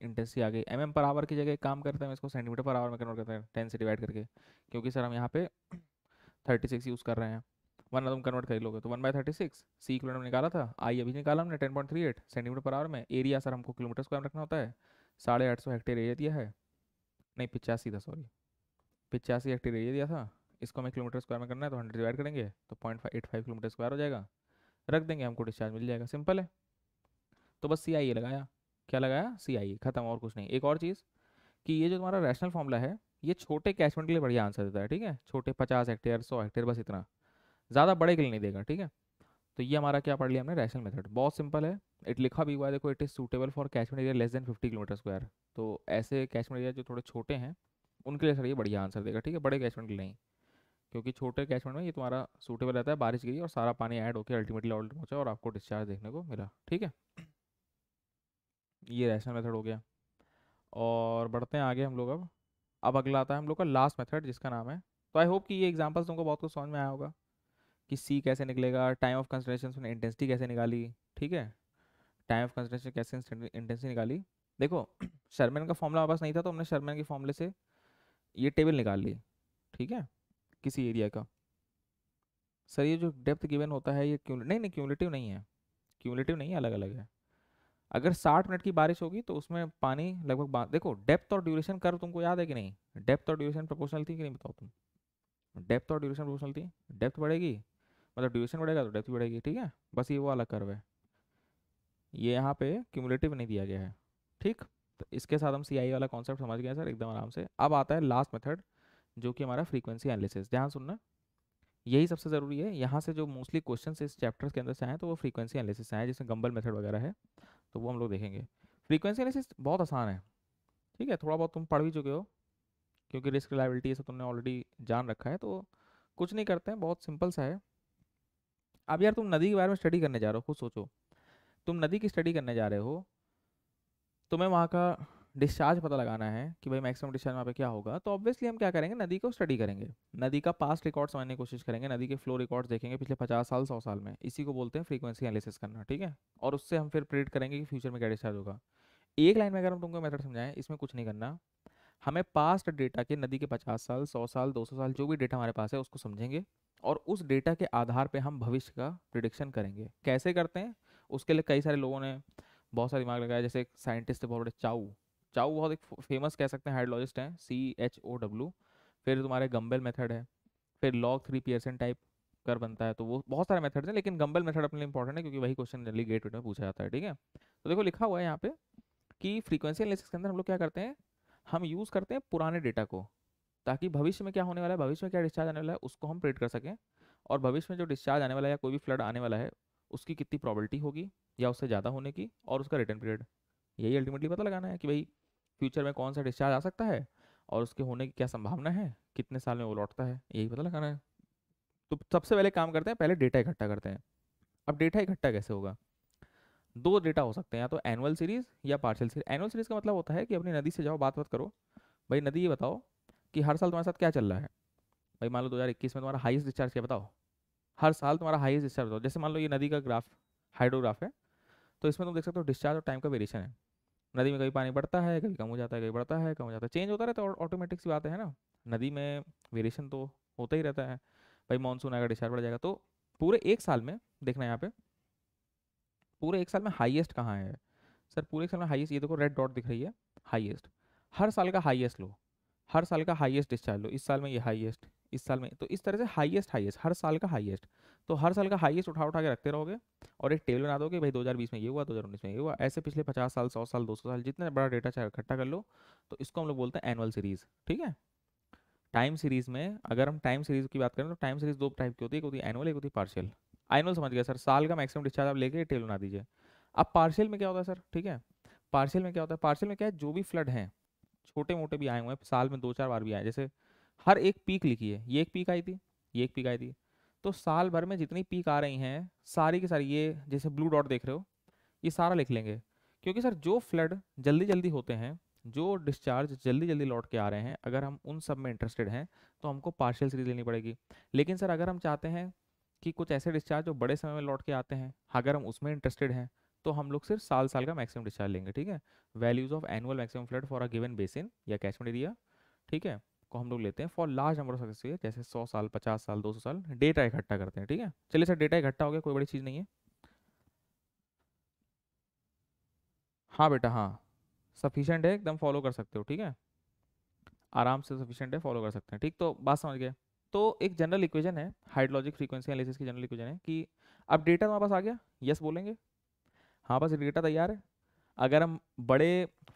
इंटेंसिटी आ गई एम पर आवर की जगह काम करते हैं इसको सेंटीमीटर पर आवर में कन्वर्ट करते हैं टेन से डिवाइड करके क्योंकि सर हम यहाँ पे थर्टी सिक्स यूज़ कर रहे हैं वन तुम कन्वर्ट कर लोगे तो one by thirty six C kilometre निकाला था आई अभी निकाला हमने ten point three eight centimetre per hour में एरिया सर हमको किलोमीटर स्क्वायर रखना होता है साढ़े आठ सौ हेक्टेयर एरिया दिया है नहीं पिचासी था सॉरी पिचासी हेक्टेयर एरिया दिया था इसको हमें किलोमीटर स्क्वायर में करना है तो हंड्रेड डिवाइड करेंगे तो point five eight five kilometre square हो जाएगा रख देंगे हमको डिस्चार्ज मिल जाएगा सिंपल है तो बस सी आई लगाया क्या लगाया सी आई खत्म और कुछ नहीं एक और चीज़ कि ये जो तुम्हारा रैशनल फॉर्मूला है ये छोटे कैचमेंट के लिए बढ़िया आंसर देता है ठीक है छोटे पचास हेक्टेयर सौ हेक्टेयर बस इतना ज़्यादा बड़े के लिए नहीं देगा ठीक है तो ये हमारा क्या पढ़ लिया हमने रैशनल मेथड बहुत सिंपल है इट लिखा भी हुआ है देखो it is suitable for catchment area less than fifty kilometre square तो ऐसे कैचमेंट एरिया जो थोड़े छोटे हैं उनके लिए सर ये बढ़िया आंसर देगा ठीक है बड़े कैचमेंट के लिए नहीं क्योंकि छोटे कैचमेंट में ये तुम्हारा सूटेबल रहता है बारिश गिरी और सारा पानी ऐड होकर अल्टीमेटली ऑल्ट पहुँचा और आपको डिस्चार्ज देखने को मिला ठीक है ये रैशनल मेथड हो गया और बढ़ते हैं आगे हम लोग अब अब अगला आता है हम लोग का लास्ट मेथड जिसका नाम है तो आई होप कि ये एग्जाम्पल्स तुमको बहुत कुछ समझ में आया होगा कि सी कैसे निकलेगा टाइम ऑफ कंसनट्रेशन उसने इंटेंसिटी कैसे निकाली ठीक है टाइम ऑफ कंसनट्रेशन कैसे इंटेंसिटी निकाली देखो शर्मन का फॉर्मूला वापस नहीं था तो हमने शर्मन के फॉर्मूले से ये टेबल निकाल ली ठीक है किसी एरिया का सर ये जो डेप्थ गिवन होता है ये क्यूल नहीं नहीं क्यूमलेटिव नहीं है क्यूमलेटिव नहीं है अलग अलग है अगर 60 मिनट की बारिश होगी तो उसमें पानी लगभग देखो डेप्थ और ड्यूरेशन कर तुमको याद है कि नहीं डेप्थ और ड्यूरेशन प्रोपोर्शनल थी कि नहीं बताओ तुम डेप्थ और ड्यूरेशन प्रोपोर्शनल थी डेप्थ बढ़ेगी मतलब ड्यूरेशन बढ़ेगा तो डेप्थ बढ़ेगी ठीक है बस ये वो अलग कर्व है ये यहाँ पे क्यूमुलेटिव नहीं दिया गया है ठीक तो इसके साथ हम सी आई वाला कॉन्सेप्ट समझ गए सर एकदम आराम से अब आता है लास्ट मेथड जो कि हमारा फ्रीक्वेंसी एनालिसिस ध्यान सुनना यही सबसे ज़रूरी है यहाँ से जो मोस्टली क्वेश्चन इस चैप्टर्स के अंदर से आए तो वो फ्रीक्वेंसी एनालिसिस आए जिसमें गंबल मेथड वगैरह है तो वो हम लोग देखेंगे फ्रीक्वेंसी एनालिसिस बहुत आसान है ठीक है थोड़ा बहुत तुम पढ़ भी चुके हो क्योंकि रिस्क रिलायबिलिटी ये सब तुमने ऑलरेडी जान रखा है तो कुछ नहीं करते हैं बहुत सिंपल सा है अब यार तुम नदी के बारे में स्टडी करने जा रहे हो खुद सोचो तुम नदी की स्टडी करने जा रहे हो तुम्हें वहाँ का डिस्चार्ज पता लगाना है कि भाई मैक्सिमम डिस्चार्ज वहाँ पे क्या होगा तो ऑब्वियसली हम क्या करेंगे नदी को स्टडी करेंगे नदी का पास्ट रिकॉर्ड समझने की कोशिश करेंगे नदी के फ्लो रिकॉर्ड्स देखेंगे पिछले पचास साल सौ साल में इसी को बोलते हैं फ्रीक्वेंसी एनालिसिस करना ठीक है और उससे हम फिर प्रेडिक्ट करेंगे कि फ्यूचर में क्या डिस्चार्ज होगा एक लाइन में अगर हम तुमको मेथड समझाएं इसमें कुछ नहीं करना हमें पास्ट डेटा के नदी के पचास साल सौ साल दो साल जो भी डेटा हमारे पास है उसको समझेंगे और उस डेटा के आधार पे हम भविष्य का प्रिडिक्शन करेंगे कैसे करते हैं उसके लिए कई सारे लोगों ने बहुत सारा दिमाग लगाया जैसे एक साइंटिस्ट बहुत बड़े चाऊ चाऊ बहुत एक फेमस कह सकते हैं हाइड्रोलॉजिस्ट हैं सी एच ओ डब्ल्यू फिर तुम्हारे गम्बल मेथड है फिर लॉग थ्री पियर्सन टाइप कर बनता है तो वो बहुत सारे मेथड्स हैं लेकिन गम्बल मेथड अपने लिए इंपॉर्टेंट है क्योंकि वही क्वेश्चन जल्दी गेट में पूछा जाता है ठीक है तो देखो लिखा हुआ है यहाँ पे कि फ्रीक्वेंसी एनालिसिस के अंदर हम लोग क्या करते हैं हम यूज़ करते हैं पुराने डेटा को ताकि भविष्य में क्या होने वाला है भविष्य में क्या डिस्चार्ज आने वाला है उसको हम प्रेड कर सकें और भविष्य में जो डिस्चार्ज आने वाला है या कोई भी फ्लड आने वाला है उसकी कितनी प्रॉबलिटी होगी या उससे ज़्यादा होने की और उसका रिटर्न पीरियड यही अल्टीमेटली पता लगाना है कि भाई फ्यूचर में कौन सा डिस्चार्ज आ सकता है और उसके होने की क्या संभावना है कितने साल में वो लौटता है यही पता लगाना है तो सबसे पहले काम करते हैं पहले डेटा इकट्ठा करते हैं अब डेटा इकट्ठा कैसे होगा दो डेटा हो सकते हैं या तो एनुअल सीरीज़ या पार्शियल सीरीज एनुअल सीरीज़ का मतलब होता है कि अपनी नदी से जाओ बात बात करो भाई नदी ये बताओ कि हर साल तुम्हारे साथ क्या चल रहा है भाई मान लो 2021 में तुम्हारा हाईएस्ट डिस्चार्ज क्या बताओ हर साल तुम्हारा हाईएस्ट डिस्चार्ज बताओ जैसे मान लो ये नदी का ग्राफ हाइड्रोग्राफ है तो इसमें तुम देख सकते हो डिस्चार्ज और टाइम का वेरिएशन है नदी में कभी पानी बढ़ता है कभी कम हो जाता है कभी बढ़ता है कम हो जाता है चेंज होता रहता है और ऑटोमेटिक सी बात है ना नदी में वेरिएशन तो होता ही रहता है भाई मानसून आएगा डिस्चार्ज बढ़ जाएगा तो पूरे एक साल में देखना है यहाँ पे पूरे एक साल में हाईएस्ट कहाँ है सर पूरे एक साल में हाइएस्ट ये देखो रेड डॉट दिख रही है हाइएस्ट हर साल का हाइएस्ट लो हर साल का हाईएस्ट डिस्चार्ज लो इस साल में ये हाईएस्ट इस साल में तो इस तरह से हाईएस्ट हाईएस्ट हर साल का हाईएस्ट तो हर साल का हाईएस्ट उठा उठा के रखते रहोगे और एक टेबल बना दोगे भाई 2020 में ये हुआ 2019 में ये हुआ ऐसे पिछले 50 साल 100 साल 200 साल जितना बड़ा डेटा चाहे इकट्ठा कर लो तो इसको हम लोग बोलते हैं एनुअल सीरीज ठीक है टाइम सीरीज में अगर हम टाइम सीरीज की बात करें तो टाइम सीरीज दो टाइप की होती है एक होती है एनुअल एक होती है पार्शियल एनुअल समझ गया सर साल का मैक्सिमम डिस्चार्ज आप लेके टेबल बना दीजिए अब पार्शियल में क्या होता है सर ठीक है पार्शियल में क्या होता है पार्शियल में क्या है जो भी फ्लड हैं छोटे मोटे भी आए हुए हैं साल में दो चार बार भी आए जैसे हर एक पीक लिखी है ये एक पीक आई थी ये एक पीक आई थी तो साल भर में जितनी पीक आ रही हैं सारी की सारी ये जैसे ब्लू डॉट देख रहे हो ये सारा लिख लेंगे क्योंकि सर जो फ्लड जल्दी जल्दी होते हैं जो डिस्चार्ज जल्दी जल्दी लौट के आ रहे हैं अगर हम उन सब में इंटरेस्टेड हैं तो हमको पार्शियल सीरीज लेनी पड़ेगी लेकिन सर अगर हम चाहते हैं कि कुछ ऐसे डिस्चार्ज जो बड़े समय में लौट के आते हैं अगर हम उसमें इंटरेस्टेड हैं तो हम लोग सिर्फ साल साल का मैक्सिमम डिस्चार्ज लेंगे ठीक है values of annual maximum flood for a given basin या कैचमेंट एरिया ठीक है को हम लोग लेते हैं for large number of success जैसे सौ साल पचास साल दो सौ साल डेटा इकट्ठा करते हैं ठीक है चलिए सर डेटा इकट्ठा हो गया कोई बड़ी चीज़ नहीं है हाँ बेटा हाँ सफिशेंट है एकदम फॉलो कर सकते हो ठीक है आराम से सफिशेंट है फॉलो कर सकते हैं ठीक तो बात समझ गए तो एक जनरल इक्वेशन है हाइड्रोलॉजिक फ्रीक्वेंसी एनालिसिस की जनरल इक्वेशन है कि अब डेटा हमारे पास आ गया यस बोलेंगे हाँ बस डेटा तैयार है अगर हम बड़े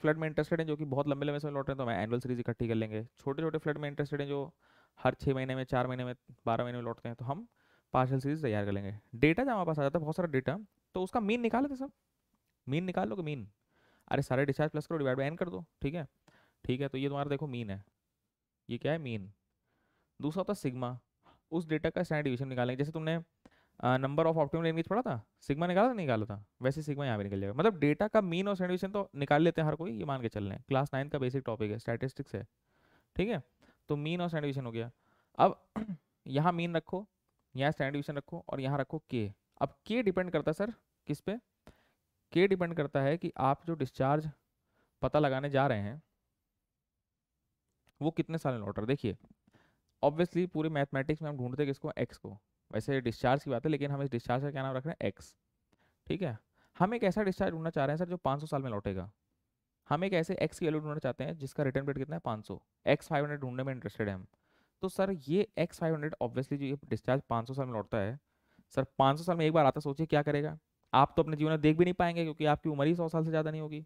फ्लड में इंटरेस्टेड हैं जो कि बहुत लंबे लंबे समय लौट रहे हैं तो हम एनुअल सीरीज इकट्ठी कर लेंगे छोटे छोटे फ्लड में इंटरेस्टेड हैं जो हर छः महीने में चार महीने में बारह महीने में लौटते हैं तो हम पार्शल सीरीज तैयार कर लेंगे डेटा जब हमारे पास आ जाता है बहुत सारा डेटा तो उसका मीन निकाल लेते सब मीन निकाल कि मीन अरे सारे डिस्चार्ज प्लस करो डिवाइड बाई एन कर दो ठीक है ठीक है तो ये तुम्हारा देखो मीन है ये क्या है मीन दूसरा होता है सिग्मा उस डेटा का स्टैंडर्ड डिवीजन निकालेंगे जैसे तुमने नंबर ऑफ ऑप्टिमल रेंज पढ़ा था सिग्मा निकाला था निकाला था वैसे सिग्मा यहाँ पे निकल जाएगा मतलब डेटा का मीन और सेंडविशन तो निकाल लेते हैं हर कोई ये मान के चल रहे हैं क्लास नाइन का बेसिक टॉपिक है स्टैटिस्टिक्स है ठीक है तो मीन और सेंडविशन हो गया अब यहाँ मीन रखो यहाँ सेंडविशन रखो और यहाँ रखो के अब के डिपेंड करता है सर किस पे के डिपेंड करता है कि आप जो डिस्चार्ज पता लगाने जा रहे हैं वो कितने साल में लौट रहे देखिए ऑब्वियसली पूरे मैथमेटिक्स में हम ढूंढते हैं किसको एक्स को वैसे डिस्चार्ज की बात है लेकिन हम इस डिस्चार्ज का क्या नाम रख रहे हैं एक्स ठीक है हम एक ऐसा डिस्चार्ज ढूंढना चाह रहे हैं सर जो 500 साल में लौटेगा हम एक ऐसे एक्स की वैल्यू ढूंढना चाहते हैं जिसका रिटर्न रेट कितना है 500 एक्स हंड्रेड ढूंढने में इंटरेस्टेड है हम तो सर ये एक्स हंड्रेड ऑब्वियसली जो ये डिस्चार्ज सौ साल में लौटता है सर सौ साल में एक बार आता सोचिए क्या करेगा आप तो अपने जीवन में देख भी नहीं पाएंगे क्योंकि आपकी उम्र ही सौ साल से ज़्यादा नहीं होगी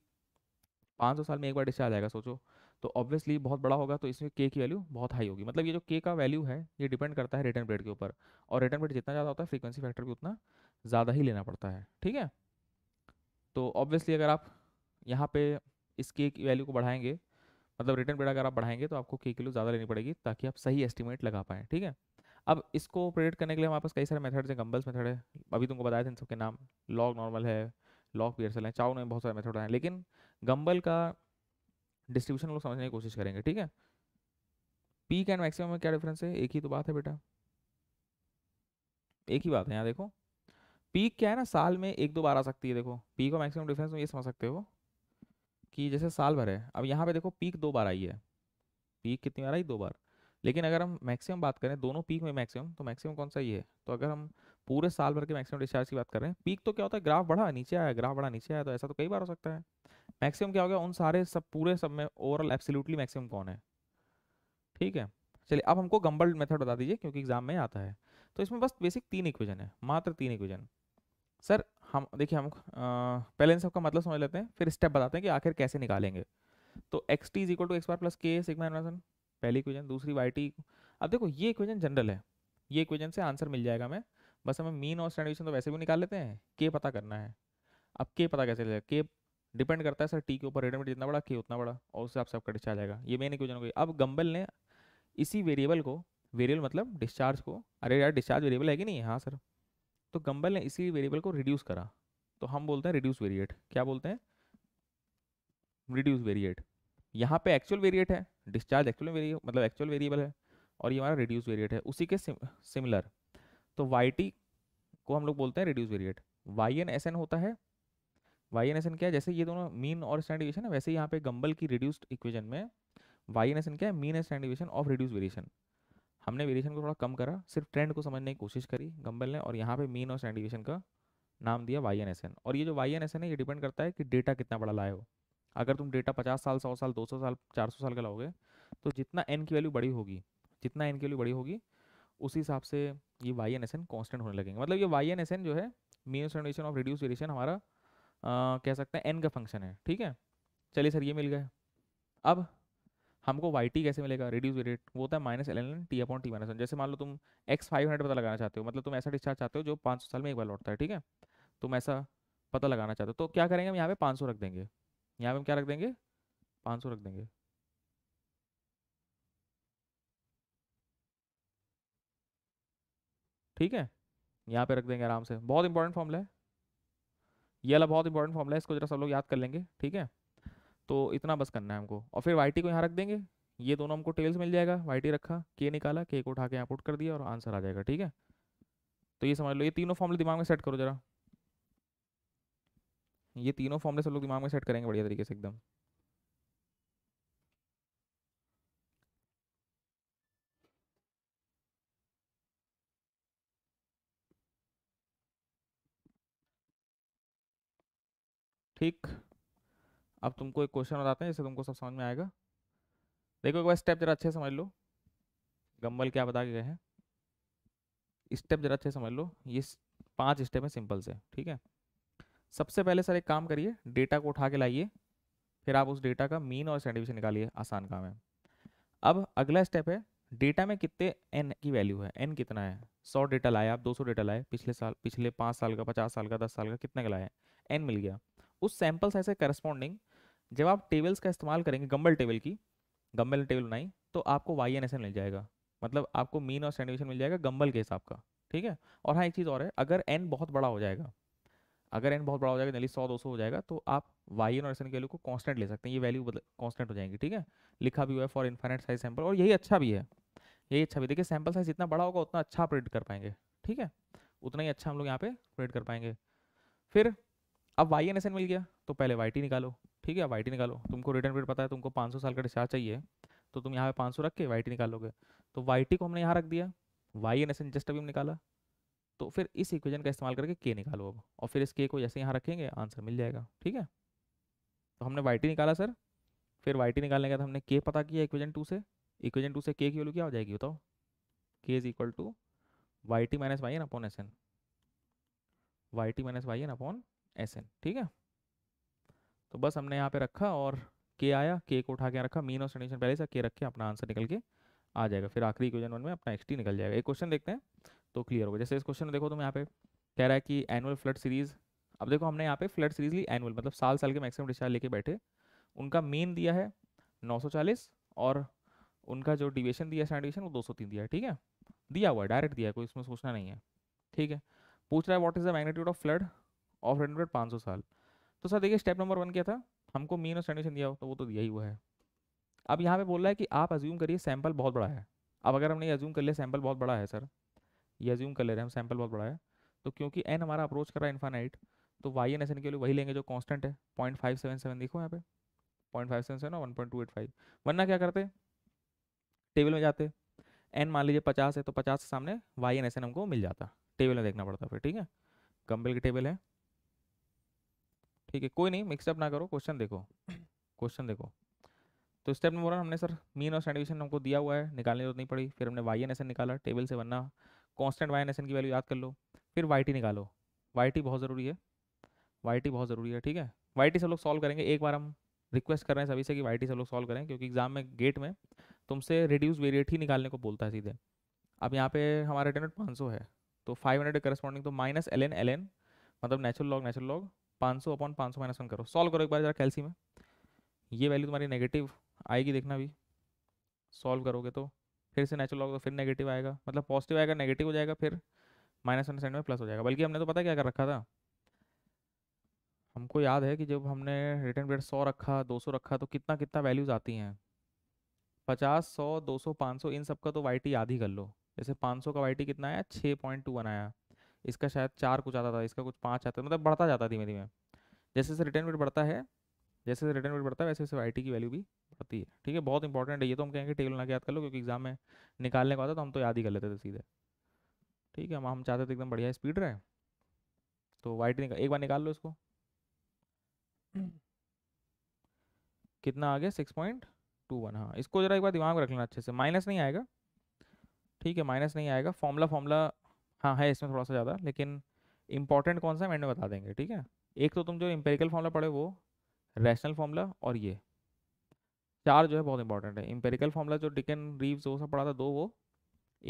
पाँच साल में एक बार डिस्चार्ज आएगा सोचो तो ऑब्वियसली बहुत बड़ा होगा तो इसमें के की वैल्यू बहुत हाई होगी मतलब ये जो के का वैल्यू है ये डिपेंड करता है रिटर्न रेट के ऊपर और रिटर्न रेट जितना ज़्यादा होता है फ्रीक्वेंसी फैक्टर भी उतना ज़्यादा ही लेना पड़ता है ठीक है तो ऑब्वियसली अगर आप यहाँ पे इस के की वैल्यू को बढ़ाएंगे मतलब रिटर्न रेट अगर आप बढ़ाएंगे तो आपको के किलो ज़्यादा लेनी पड़ेगी ताकि आप सही एस्टिमेट लगा पाएँ ठीक है अब इसको प्रेडिक्ट करने के लिए हमारे पास कई सारे मेथड्स हैं गम्बल्स मेथड है अभी तुमको बताया था इन सबके नाम लॉग नॉर्मल है लॉग पियर्सल है चाउ में बहुत सारे मेथड हैं लेकिन गम्बल का डिस्ट्रीब्यूशन लोग समझने की कोशिश करेंगे ठीक है पीक एंड मैक्सिमम में क्या डिफरेंस है एक ही तो बात है बेटा एक ही बात है यहाँ देखो पीक क्या है ना साल में एक दो बार आ सकती है देखो पीक और मैक्सिमम डिफरेंस में ये समझ सकते हो कि जैसे साल भर है अब यहाँ पे देखो पीक दो बार आई है पीक कितनी बार आई दो बार लेकिन अगर हम मैक्सिमम बात करें दोनों पीक में मैक्सिमम तो मैक्सिमम कौन सा ये है तो अगर हम पूरे साल भर के मैक्सिमम डिस्चार्ज की बात कर रहे हैं पीक तो क्या होता है ग्राफ बढ़ा नीचे आया ग्राफ बढ़ा नीचे आया तो ऐसा तो कई बार हो सकता है मैक्सिमम क्या हो गया उन सारे सब पूरे सब में ओवरऑल एब्सोल्युटली मैक्सिमम कौन है ठीक है चलिए अब हमको गंबल मेथड बता दीजिए क्योंकि एग्जाम में आता है तो इसमें बस बेसिक तीन इक्वेजन है मात्र तीन इक्वेजन सर हम देखिए हम पहले इन सबका मतलब समझ लेते हैं फिर स्टेप बताते हैं कि आखिर कैसे निकालेंगे तो X T is equal to X bar plus K sigma inversion पहली इक्वेजन दूसरी वाई टी अब देखो ये इक्वेजन जनरल है ये इक्वेजन से आंसर मिल जाएगा हमें बस हमें मीन और स्टैंडर्ड तो वैसे भी निकाल लेते हैं के पता करना है अब के पता कैसे चलेगा के डिपेंड करता है सर टी के ऊपर रेडोमीटर जितना बड़ा के उतना बड़ा और उससे आप सबका डिस्चार्ज आएगा ये मैंने क्वेश्चन कोई अब गम्बल ने इसी वेरिएबल को वेरिएबल मतलब डिस्चार्ज को अरे यार डिस्चार्ज वेरिएबल है कि नहीं हाँ सर तो गम्बल ने इसी वेरिएबल को रिड्यूस करा तो हम बोलते हैं रिड्यूस वेरिएट क्या बोलते हैं रिड्यूस वेरिएट यहाँ पे एक्चुअल वेरिएट है डिस्चार्ज एक्चुअल मतलब एक्चुअल वेरिएबल है और ये हमारा रिड्यूस वेरिएट है उसी के सिमिलर तो वाई को हम लोग बोलते हैं reduce variate Y N S N होता है वाई एन एस एन क्या है जैसे ये दोनों मीन और स्टैंड है वैसे यहाँ पे गंबल की रिड्यूस्ड इक्वेशन में वाई एन एस एन क्या है mean and stand of reduce variation हमने वेरिएशन को थोड़ा कम करा सिर्फ ट्रेंड को समझने की कोशिश करी गंबल ने और यहाँ पे मीन और स्टैंड का नाम दिया वाई एन एस एन और ये जो वाई एन एस एन है ये डिपेंड करता है कि डेटा कितना बड़ा लाए हो अगर तुम डेटा पचास साल सौ साल दो सौ साल चार सौ साल का लाओगे तो जितना एन की वैल्यू बड़ी होगी जितना एन की वैल्यू बड़ी होगी उसी हिसाब से ये Y N S N constant होने लगेंगे मतलब ये वाई एन एस एन जो है mean stand of reduce variation हमारा आ, कह सकते हैं एन का फंक्शन है ठीक है चलिए सर ये मिल गया अब हमको वाई टी कैसे मिलेगा रिड्यूस रेट वो होता है minus L N T upon T minus one जैसे मान लो तुम एक्स फाइव हंड्रेड पता लगाना चाहते हो मतलब तुम ऐसा डिस्चार्ज चाहते हो जो पाँच सौ साल में एक बार लौटता है ठीक है तुम ऐसा पता लगाना चाहते हो तो क्या करेंगे हम यहाँ पे पाँच सौ रख देंगे यहाँ पे हम क्या रख देंगे पाँच सौ रख देंगे ठीक है यहाँ पे रख देंगे आराम से बहुत इंपॉर्टेंट फॉर्मला है ये वाला बहुत इंपॉर्टेंट फॉर्मला है इसको जरा सब लोग याद कर लेंगे ठीक है तो इतना बस करना है हमको और फिर वाई को यहाँ रख देंगे ये दोनों हमको टेल्स मिल जाएगा वाई रखा के निकाला के को उठा के यहाँ पुट कर दिया और आंसर आ जाएगा ठीक है तो ये समझ लो ये तीनों फॉर्मले दिमाग में सेट करो जरा ये तीनों फॉर्मले सब लोग दिमाग में सेट करेंगे बढ़िया तरीके से एकदम ठीक अब तुमको एक क्वेश्चन बताते हैं जिससे तुमको सब समझ में आएगा देखो एक बार स्टेप जरा अच्छे समझ लो गम्बल क्या बता के गए हैं स्टेप जरा अच्छे समझ लो ये पांच स्टेप है सिंपल से ठीक है सबसे पहले सर एक काम करिए डेटा को उठा के लाइए फिर आप उस डेटा का मीन और सेंडिविशन निकालिए आसान काम है अब अगला स्टेप है डेटा में कितने एन की वैल्यू है एन कितना है सौ डेटा लाए आप दो सौ डेटा लाए पिछले साल पिछले पाँच साल का पचास साल का दस साल का कितने का लाए एन मिल गया उस सैम्पल साइज के करस्पॉन्डिंग जब आप टेबल्स का इस्तेमाल करेंगे गम्बल टेबल की गम्बल टेबल बनाई तो आपको वाई एन एस एन मिल जाएगा मतलब आपको मीन और स्टैंडर्डेशन मिल जाएगा गम्बल के हिसाब का ठीक है और हाँ एक चीज़ और है अगर एन बहुत बड़ा हो जाएगा अगर एन बहुत बड़ा हो जाएगा नली सौ दो सौ हो जाएगा तो आप वाई एन और एस एन वैल्यू को कॉन्स्टेंट ले सकते हैं ये वैल्यू कॉन्स्टेंट हो जाएंगी ठीक है लिखा भी हुआ है फॉर इन्फाइनाइट साइज सैम्पल और यही अच्छा भी है यही अच्छा भी देखिए सैम्पल साइज जितना बड़ा होगा उतना अच्छा प्रिंट कर पाएंगे ठीक है उतना ही अच्छा हम लोग यहाँ पे प्रिंट कर पाएंगे फिर अब वाई एन एस एन मिल गया तो पहले वाई टी निकालो ठीक है वाई टी निकालो तुमको रिटर्न पीरियड पता है तुमको 500 साल का डिस्चार्ज चाहिए तो तुम यहाँ पे 500 रख के वाई टी निकालोगे तो वाई टी को हमने यहाँ रख दिया Y N S N just अभी हम निकाला तो फिर इस इक्वेशन का इस्तेमाल करके के निकालो अब और फिर इस के को जैसे यहाँ रखेंगे आंसर मिल जाएगा ठीक है तो हमने वाई टी निकाला सर फिर वाई टी निकालने के बाद हमने के पता किया इक्वेजन टू से इक्वेजन टू से के की वैल्यू क्या हो जाएगी बताओ K is equal to Y T minus Y N upon S N Y T minus Y N upon S N ठीक है तो बस हमने यहाँ पे रखा और के आया के को उठा के रखा मीन और सेंडिशन पहले से के रखे अपना आंसर निकल के आ जाएगा फिर आखिरी क्वेश्चन वन में अपना एक्स टी निकल जाएगा एक क्वेश्चन देखते हैं तो क्लियर होगा जैसे इस क्वेश्चन में देखो तो यहाँ पे कह रहा है कि एनुअल फ्लड सीरीज अब देखो हमने यहाँ पे फ्लड सीरीज ली एनुअल मतलब साल साल के मैक्सिमम डिस्चार्ज लेके बैठे उनका मेन दिया है 940 और उनका जो डिवेशन दिया वो दो वो 203 दिया है ठीक है दिया हुआ है डायरेक्ट दिया है कोई इसमें सोचना नहीं है ठीक है पूछ रहा है what is the magnitude of flood of hundred पाँच सौ साल तो सर देखिए स्टेप नंबर वन क्या था हमको मीन और स्टैंडर्ड दिया हो तो वो तो दिया ही हुआ है अब यहाँ पे बोल रहा है कि आप अज्यूम करिए सैंपल बहुत बड़ा है अब अगर हमने अज्यूम कर लिया सैंपल बहुत बड़ा है सर ये अज्यूम कर ले रहे हैं हम सैंपल बहुत बड़ा है तो क्योंकि एन हमारा अप्रोच कर रहा है इन्फानाइट तो वाई एन एस एन के लिए वही लेंगे जो कॉन्स्टेंट है पॉइंट फाइव सेवन सेवन देखो यहाँ पे पॉइंट फाइव सेवन सेवन और one point two eight five वरना क्या करते टेबल में जाते एन मान लीजिए पचास है तो पचास के सामने वाई एन एस एन हमको मिल जाता टेबल में देखना पड़ता फिर ठीक है कंबल की टेबल है ठीक है कोई नहीं मिक्सअप ना करो क्वेश्चन देखो क्वेश्चन देखो तो स्टेप नंबर वन हमने सर मीन और सैंडविशन हमको दिया हुआ है निकालने जरूरत नहीं पड़ी फिर हमने वाई एन एस एन निकाला टेबल से वरना constant Y N S N की वैल्यू याद कर लो फिर वाई टी निकालो वाई टी बहुत ज़रूरी है वाई टी बहुत ज़रूरी है ठीक है वाई टी से लोग सॉल्व करेंगे एक बार हम रिक्वेस्ट कर रहे हैं सभी से कि वाई टी सब लोग सॉल्व करें क्योंकि एग्जाम में गेट में तुमसे रिड्यूस वेरिएट ही निकालने को बोलता है सीधे अब यहाँ पे हमारा अटेंडेंट पाँच सौ है तो फाइव हंड्रेड करस्पॉन्डिंग तो minus L N L N मतलब नेचुरल लॉग नेचुरल लॉग पाँच सौ अपॉन पाँच सौ माइनस वन करो सॉल्व करो एक बार जरा कैलसी में ये वैल्यू तुम्हारी नेगेटिव आएगी देखना भी सॉल्व करोगे तो फिर से नेचुरल होगा तो फिर नेगेटिव आएगा मतलब पॉजिटिव आएगा नेगेटिव हो जाएगा फिर माइनस वन सेंड में प्लस हो जाएगा बल्कि हमने तो पता क्या कर रखा था हमको याद है कि जब हमने रिटर्न पीरियड सौ रखा दो सौ रखा तो कितना कितना वैल्यूज़ आती हैं पचास सौ दो सौ पाँच सौ इन सब का तो वाई टी याद ही कर लो जैसे पाँच सौ का वाई टी कितना आया छः पॉइंट टू वन आया इसका शायद चार कुछ आता था इसका कुछ पाँच आता मतलब बढ़ता जाता धीमे धीमे जैसे जैसे रिटर्न रेट बढ़ता है जैसे जैसे रिटर्न रेट बढ़ता है वैसे वैसे आई की वैल्यू भी बढ़ती है ठीक है बहुत इंपॉर्टेंट है ये तो हम कहेंगे टेबल ना याद कर लो क्योंकि एग्जाम में निकालने को आता तो हम तो याद ही कर लेते थे सीधे ठीक है हम चाहते थे एकदम बढ़िया स्पीड रहे तो वाइट निकाल एक बार निकाल लो इसको कितना आ गया सिक्स पॉइंट टू वन हाँ इसको जरा एक बार दिमाग में रख लेना अच्छे से माइनस नहीं आएगा ठीक है माइनस नहीं आएगा फॉर्मूला फॉर्मूला हाँ है इसमें थोड़ा सा ज़्यादा लेकिन इंपॉर्टेंट कौन सा है मैंने बता देंगे ठीक है एक तो तुम जो इम्पेरिकल फॉर्मूला पढ़े वो रैशनल फॉर्मूला और ये चार जो है बहुत इंपॉर्टेंट है इम्पेरिकल फॉर्मूला जो डिकन रीव्स वो सब पढ़ा था दो वो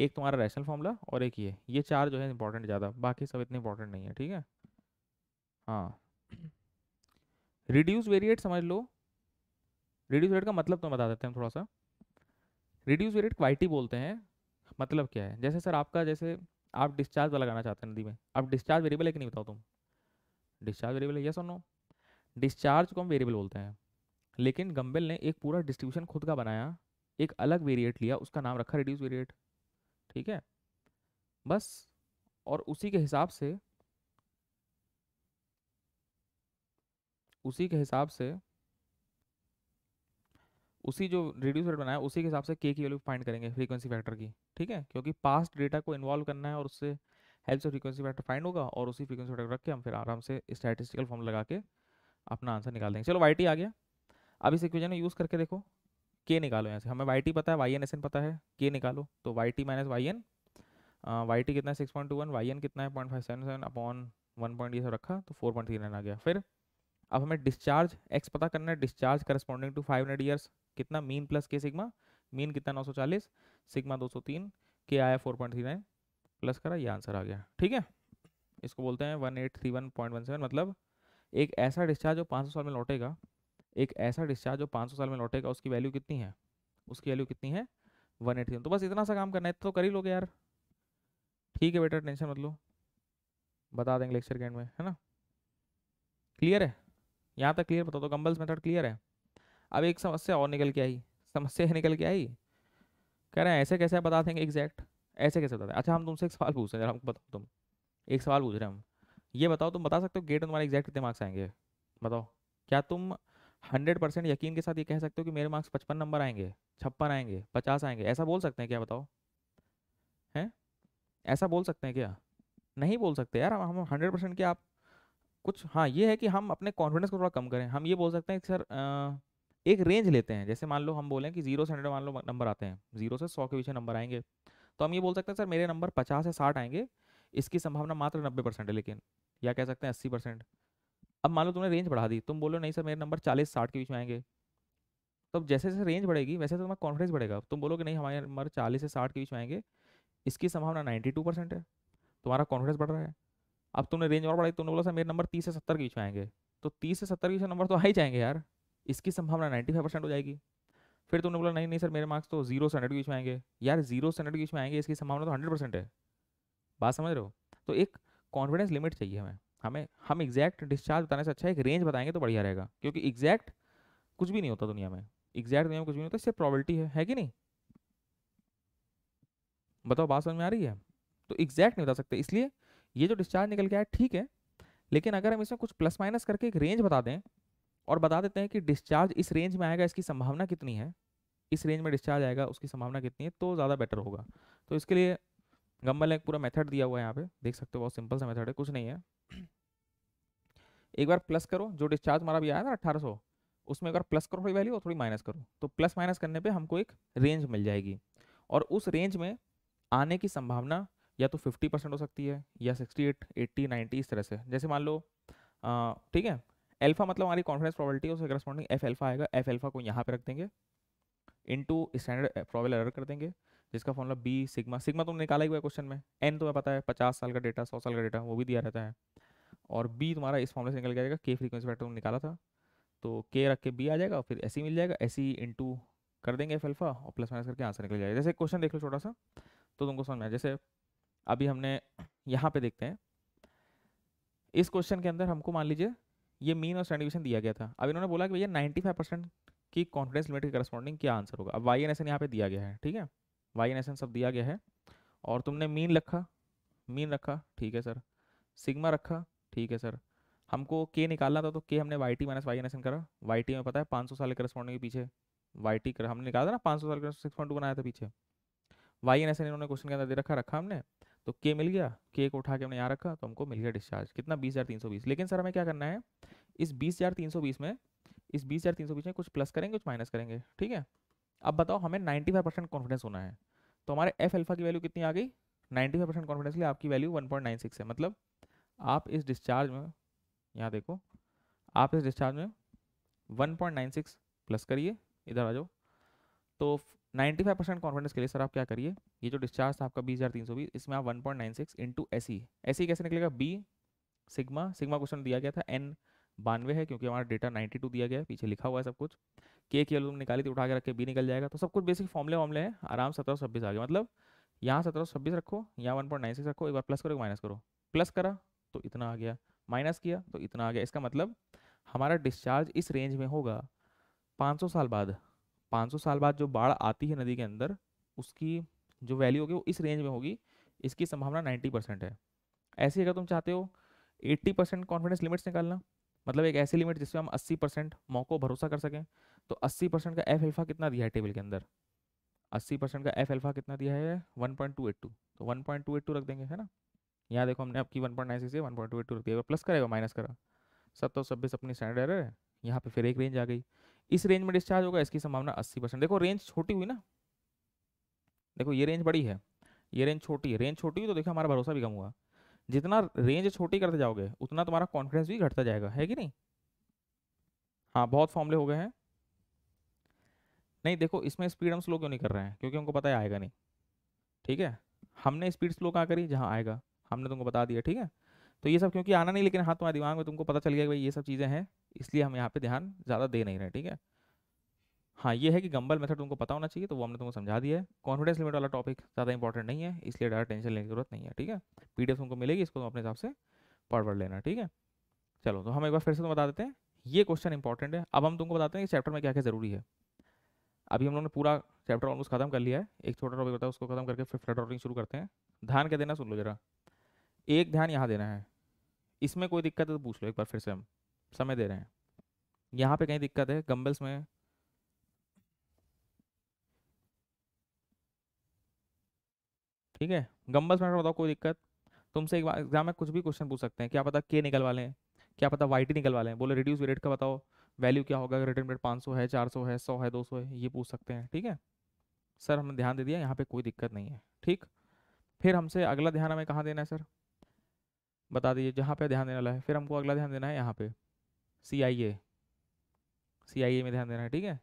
एक तुम्हारा रैशनल फॉर्मूला और एक ये ये चार जो है इंपॉर्टेंट ज़्यादा बाकी सब इतने इंपॉर्टेंट नहीं है ठीक है हाँ रिड्यूस वेरिएट समझ लो रिड्यूस वेरिएट का मतलब तो बता देते हैं थोड़ा सा रिड्यूस वेरिएट क्वाइटी बोलते हैं मतलब क्या है जैसे सर आपका जैसे आप डिस्चार्ज वाला लगाना चाहते हैं नदी में आप डिस्चार्ज वेरिएबल है कि नहीं बताओ तुम डिस्चार्ज वेरिएबल है यह सुनो डिस्चार्ज को हम वेरिएबल बोलते हैं लेकिन गम्बेल ने एक पूरा डिस्ट्रीब्यूशन खुद का बनाया एक अलग वेरिएट लिया उसका नाम रखा रिड्यूस वेरिएट ठीक है बस और उसी के हिसाब से उसी के हिसाब से उसी जो रिड्यूस रेट बनाया उसी के हिसाब से के की वैल्यू फाइंड करेंगे फ्रीक्वेंसी फैक्टर की ठीक है क्योंकि पास्ट डेटा को इन्वॉल्व करना है और उससे हेल्प से फ्रीक्वेंसी फैक्टर फाइंड होगा और उसी फ्रीक्वेंसी फैक्टर रख के हम फिर आराम से स्टैटिस्टिकल फॉर्म लगा के अपना आंसर निकाल देंगे चलो वाई आ गया अब इस इक्वेशन में यूज़ करके देखो के निकालो यहाँ से हमें वाई पता है वाई एन एस एन पता है के निकालो तो Y T minus Y N Y T कितना है six point two one Y N कितना है point five seven seven upon one point ये सब रखा तो फोर पॉइंट थ्री नाइन आ गया फिर अब हमें डिस्चार्ज एक्स पता करना है discharge corresponding to five hundred years कितना mean plus K sigma mean कितना 940 सिग्मा 203 के आया 4.39 प्लस करा ये आंसर आ गया ठीक है इसको बोलते हैं 1831.17 मतलब एक ऐसा डिस्चार्ज जो 500 साल में लौटेगा एक ऐसा डिस्चार्ज जो 500 साल में लौटेगा उसकी वैल्यू कितनी है उसकी वैल्यू कितनी है वन एट तो बस इतना सा काम करना है तो कर ही लोगे यार ठीक है बेटा टेंशन मत लो बता देंगे लेक्चर के एंड में है ना क्लियर है यहाँ तक क्लियर बताओ तो कंबल्स मेथड क्लियर है अब एक समस्या और निकल के आई समस्या निकल के आई कह रहे हैं ऐसे कैसे बता देंगे एग्जैक्ट ऐसे कैसे बताते हैं अच्छा हम तुमसे एक सवाल पूछ रहे हैं हम बताओ तुम एक सवाल पूछ रहे हैं हम ये बताओ तुम बता सकते हो गेट तुम्हारे एग्जैक्ट कितने मार्क्स आएंगे बताओ क्या तुम हंड्रेड परसेंट यकीन के साथ ये कह सकते हो कि मेरे मार्क्स पचपन नंबर आएंगे छप्पन आएंगे पचास आएंगे ऐसा बोल सकते हैं क्या बताओ हैं ऐसा बोल सकते हैं क्या नहीं बोल सकते यार हम हंड्रेड परसेंट के आप कुछ हाँ ये है कि हम अपने कॉन्फिडेंस को थोड़ा कम करें हम ये बोल सकते हैं कि सर आ, एक रेंज लेते हैं जैसे मान लो हम बोलें कि जीरो से हंड्रेड मान लो नंबर आते हैं जीरो से सौ के पीछे नंबर आएंगे तो हम ये बोल सकते हैं सर मेरे नंबर पचास से साठ आएंगे इसकी संभावना मात्र नब्बे परसेंट है लेकिन या कह सकते हैं अस्सी परसेंट अब मान लो तुमने रेंज बढ़ा दी तुम बोलो नहीं सर मेरे नंबर चालीस साठ के बीच में आएंगे तो जैसे जैसे रेंज बढ़ेगी वैसे तुम्हारा कॉन्फिडेंस बढ़ेगा तुम बोलोगे नहीं हमारे नंबर चालीस से साठ के बीच में आएंगे इसकी संभावना नाइन्टी टू परसेंट है तुम्हारा कॉन्फिडेंस बढ़ रहा है अब तुमने रेंज और बढ़ाई तुमने बोला सर मेरे नंबर तीस से सत्तर के बीच में आएंगे तो तीस से सत्तर के बीच नंबर तो आ ही जाएंगे यार इसकी संभावना नाइन्टी फाइव परसेंट हो जाएगी फिर तुमने बोला नहीं नहीं सर मेरे मार्क्स तो जीरो से हंड्रेड के बीच में आएंगे यार जीरो से हंड्रेड के बीच में आएंगे इसकी संभावना तो हंड्रेड परसेंट है बात समझ रहे हो तो एक कॉन्फिडेंस लिमिट चाहिए हमें हमें हम एग्जैक्ट डिस्चार्ज बताने से अच्छा एक रेंज बताएंगे तो बढ़िया रहेगा क्योंकि एग्जैक्ट कुछ भी नहीं होता दुनिया में एग्जैक्ट दुनिया में कुछ भी नहीं होता सिर्फ प्रॉबलिटी है है कि नहीं बताओ बात समझ में आ रही है तो एग्जैक्ट नहीं बता सकते इसलिए ये जो डिस्चार्ज निकल के आया ठीक है लेकिन अगर हम इसमें कुछ प्लस माइनस करके एक रेंज बता दें और बता देते हैं कि डिस्चार्ज इस रेंज में आएगा इसकी संभावना कितनी है इस रेंज में डिस्चार्ज आएगा उसकी संभावना कितनी है तो ज़्यादा बेटर होगा तो इसके लिए गम्बल ने एक पूरा मेथड दिया हुआ है यहाँ पे देख सकते हो बहुत सिंपल सा मेथड है कुछ नहीं है एक बार प्लस करो जो डिस्चार्ज हमारा भी आया ना अट्ठारह उसमें एक बार प्लस करो थोड़ी वैल्यू और थोड़ी माइनस करो तो प्लस माइनस करने पर हमको एक रेंज मिल जाएगी और उस रेंज में आने की संभावना या तो फिफ्टी परसेंट हो सकती है या सिक्सटी एट 90 इस तरह से जैसे मान लो ठीक है एल्फा मतलब हमारी कॉन्फिडेंस है उसके करस्पॉन्डिंग एफ एल्फा आएगा एफ एल्फा को यहाँ पे रख देंगे इनटू स्टैंडर्ड प्रॉबल एरर कर देंगे जिसका फॉर्मला बी सिग्मा सिग्मा तुमने निकाला ही हुआ क्वेश्चन में एन तुम्हें तो पता है पचास साल का डेटा सौ साल का डेटा वो भी दिया रहता है और बी तुम्हारा इस फॉर्मला तो से निकल जाएगा के फ्रीक्वेंसी फैक्टर तुमने निकाला था तो के रख के बी आ जाएगा फिर ऐसी मिल जाएगा ऐसी इंटू कर देंगे एफ एल्फा और प्लस माइनस करके आंसर निकल जाएगा जैसे क्वेश्चन देख लो छोटा सा तो तुमको समझ में जैसे अभी हमने यहाँ पे देखते हैं इस क्वेश्चन के अंदर हमको मान लीजिए ये मीन और स्टैंडर्ड दिया गया था अब इन्होंने बोला कि भैया नाइन्टी फाइव परसेंट की कॉन्फिडेंस लिमिट के करस्पॉन्डिंग क्या आंसर होगा अब वाई एन एस एन यहाँ पे दिया गया है ठीक है वाई एन एस एन सब दिया गया है और तुमने मीन रखा मीन रखा ठीक है सर सिग्मा रखा ठीक है सर हमको के निकालना था तो के हमने Y T minus Y N S N करा वाई टी में पता है पाँच सौ साल के करस्पॉन्डिंग के पीछे वाई टी कर हमने निकाला था ना पाँच सौ साल के सिक्स पॉइंट टू बनाया था पीछे वाई एन एस एन इन्होंने क्वेश्चन के अंदर दे रखा रखा हमने तो के मिल गया के को उठा के हमने यहाँ रखा तो हमको मिल गया डिस्चार्ज कितना बीस हज़ार तीन सौ बीस लेकिन सर हमें क्या करना है इस बीस हज़ार तीन सौ बीस में इस बीस हज़ार तीन सौ बीस में कुछ प्लस करेंगे कुछ माइनस करेंगे ठीक है अब बताओ हमें नाइन्टी फाइव परसेंट कॉन्फिडेंस होना है तो हमारे एफ एल्फा की वैल्यू कितनी आ गई नाइन्टी फाइव परसेंट कॉन्फिडेंस के लिए आपकी value one point nine six है मतलब आप इस डिस्चार्ज में यहाँ देखो आप इस डिस्चार्ज में one point nine six plus करिए इधर आ जाओ तो नाइन्टी फाइव परसेंट कॉन्फिडेंस के लिए सर आप क्या करिए ये जो डिस्चार्ज था आपका बीस हज़ार तीन सौ बीस इसमें आप one point nine six into S E S E कैसे निकलेगा बी सिग्मा सिग्मा क्वेश्चन दिया गया था एन बानवे है क्योंकि हमारा डेटा नाइन्टी टू दिया गया है पीछे लिखा हुआ है सब कुछ के की वैल्यू निकाली थी उठा के रखे बी निकल जाएगा तो सब कुछ बेसिक फॉर्मले वॉमले हैं आराम सत्रह सौ छब्बीस आ गया मतलब यहाँ सत्रह सौ छब्बीस रखो यहाँ वन पॉइंट नाइन सिक्स रखो एक बार प्लस करो माइनस करो प्लस करा तो इतना आ गया माइनस किया तो इतना आ गया इसका मतलब हमारा डिस्चार्ज इस रेंज में होगा सौ साल बाद 500 साल बाद जो बाढ़ आती है नदी के अंदर उसकी जो वैल्यू होगी वो इस रेंज में होगी इसकी संभावना 90 परसेंट है ऐसे अगर तुम चाहते हो 80 परसेंट कॉन्फिडेंस लिमिट्स निकालना मतलब एक ऐसी लिमिट जिसमें हम 80 परसेंट मौको भरोसा कर सकें तो 80 परसेंट का एफ एल्फा कितना दिया है टेबल के अंदर 80 परसेंट का एफ एल्फा कितना दिया है टू तो टू रख देंगे है ना यहाँ देखो हमने आपकी वन 1.96 से टू रख दिया प्लस करेगा माइनस करा सब तो सब अपनी स्टैंडर्ड है यहाँ पर फिर एक रेंज आ गई इस रेंज में डिस्चार्ज होगा इसकी संभावना अस्सी परसेंट देखो रेंज छोटी हुई ना देखो ये रेंज बड़ी है ये रेंज छोटी है रेंज छोटी हुई तो देखो हमारा भरोसा भी कम हुआ जितना रेंज छोटी करते जाओगे उतना तुम्हारा कॉन्फिडेंस भी घटता जाएगा है कि नहीं हाँ बहुत फॉर्मले हो गए हैं नहीं देखो इसमें स्पीड हम स्लो क्यों नहीं कर रहे हैं क्योंकि उनको पता है आएगा नहीं ठीक है हमने स्पीड स्लो कहाँ करी जहाँ आएगा हमने तुमको बता दिया ठीक है तो ये सब क्योंकि आना नहीं लेकिन हाँ तुम्हारे दिमाग में तुमको पता चल गया भाई ये सब चीज़ें हैं इसलिए हम यहाँ पे ध्यान ज़्यादा दे नहीं रहे ठीक है हाँ ये है कि गंबल मेथड तुमको पता होना चाहिए तो वो हमने तुमको समझा दिया है कॉन्फिडेंस लिमिट वाला टॉपिक ज़्यादा इंपॉर्टेंट नहीं है इसलिए डायर टेंशन लेने की जरूरत नहीं है ठीक है पी तुमको मिलेगी इसको तुम अपने हिसाब से पढ़ पढ़ लेना ठीक है चलो तो हम एक बार फिर से तुम बता देते हैं ये क्वेश्चन इंपॉर्टेंट है अब हम तुमको बताते हैं कि चैप्टर में क्या क्या ज़रूरी है अभी हम लोगों ने पूरा चैप्टर ऑलमोस्ट खत्म कर लिया है एक छोटा टॉपिक बताया उसको खत्म करके फिर फ्लड ऑर्डरिंग शुरू करते हैं ध्यान क्या देना सुन लो जरा एक ध्यान यहाँ देना है इसमें कोई दिक्कत है तो पूछ लो एक बार फिर से हम समय दे रहे हैं यहाँ पे कहीं दिक्कत है गम्बल्स में ठीक है गम्बल्स में बताओ कोई दिक्कत तुमसे एक बार एग्जाम में कुछ भी क्वेश्चन पूछ सकते हैं क्या पता के निकलवा लें क्या पता वाई टी निकलवा लें बोले रिड्यूस रेट का बताओ वैल्यू क्या होगा रिटर्न रेट पाँच सौ है चार सौ है सौ है दो सौ है ये पूछ सकते हैं ठीक है सर हमने ध्यान दे दिया यहाँ पे कोई दिक्कत नहीं है ठीक फिर हमसे अगला ध्यान हमें कहाँ देना है सर बता दीजिए जहाँ पे ध्यान देने वाला है फिर हमको अगला ध्यान देना है यहाँ पे सी आई ए सी आई ए में ध्यान देना है ठीक है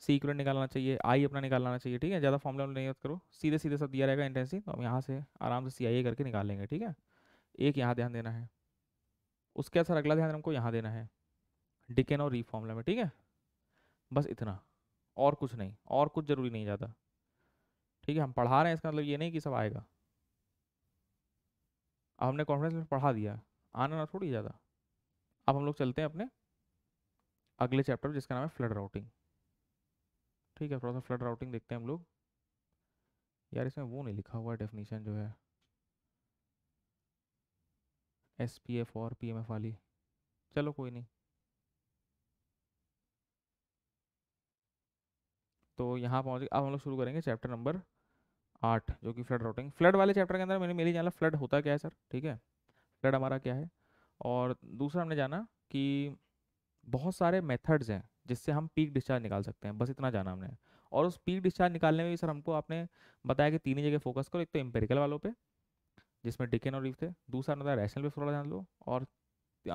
सी इक्वल निकालना चाहिए आई अपना निकालना चाहिए ठीक है ज़्यादा फॉर्मला नहीं याद करो सीधे सीधे सब दिया रहेगा इंटेंसी तो हम यहाँ से आराम से सी आई ए करके निकाल लेंगे ठीक है एक यहाँ ध्यान देना है उसके असर अगला ध्यान हमको यहाँ देना है डिकेन और री फॉर्मला में ठीक है बस इतना और कुछ नहीं और कुछ ज़रूरी नहीं ज़्यादा ठीक है हम पढ़ा रहे हैं इसका मतलब ये नहीं कि सब आएगा अब हमने कॉन्फ्रेंस में पढ़ा दिया आना ना थोड़ी ज़्यादा अब हम लोग चलते हैं अपने अगले चैप्टर जिसका नाम है फ्लड राउटिंग ठीक है थोड़ा सा फ्लड राउटिंग देखते हैं हम लोग यार इसमें वो नहीं लिखा हुआ है डेफिनेशन जो है एस पी एफ और पी एम एफ वाली चलो कोई नहीं तो यहाँ पहुँच अब हम लोग शुरू करेंगे चैप्टर नंबर आठ जो कि फ्लड रोटिंग फ्लड वाले चैप्टर के अंदर मैंने मेरी जाना फ्लड होता क्या है सर ठीक है फ्लड हमारा क्या है और दूसरा हमने जाना कि बहुत सारे मेथड्स हैं जिससे हम पीक डिस्चार्ज निकाल सकते हैं बस इतना जाना हमने और उस पीक डिस्चार्ज निकालने में भी सर हमको आपने बताया कि तीन ही जगह फोकस करो एक तो एम्पेरिकल वालों पर जिसमें डिकेन और रीफ थे दूसरा होता रैशनल पे थोड़ा ध्यान लो और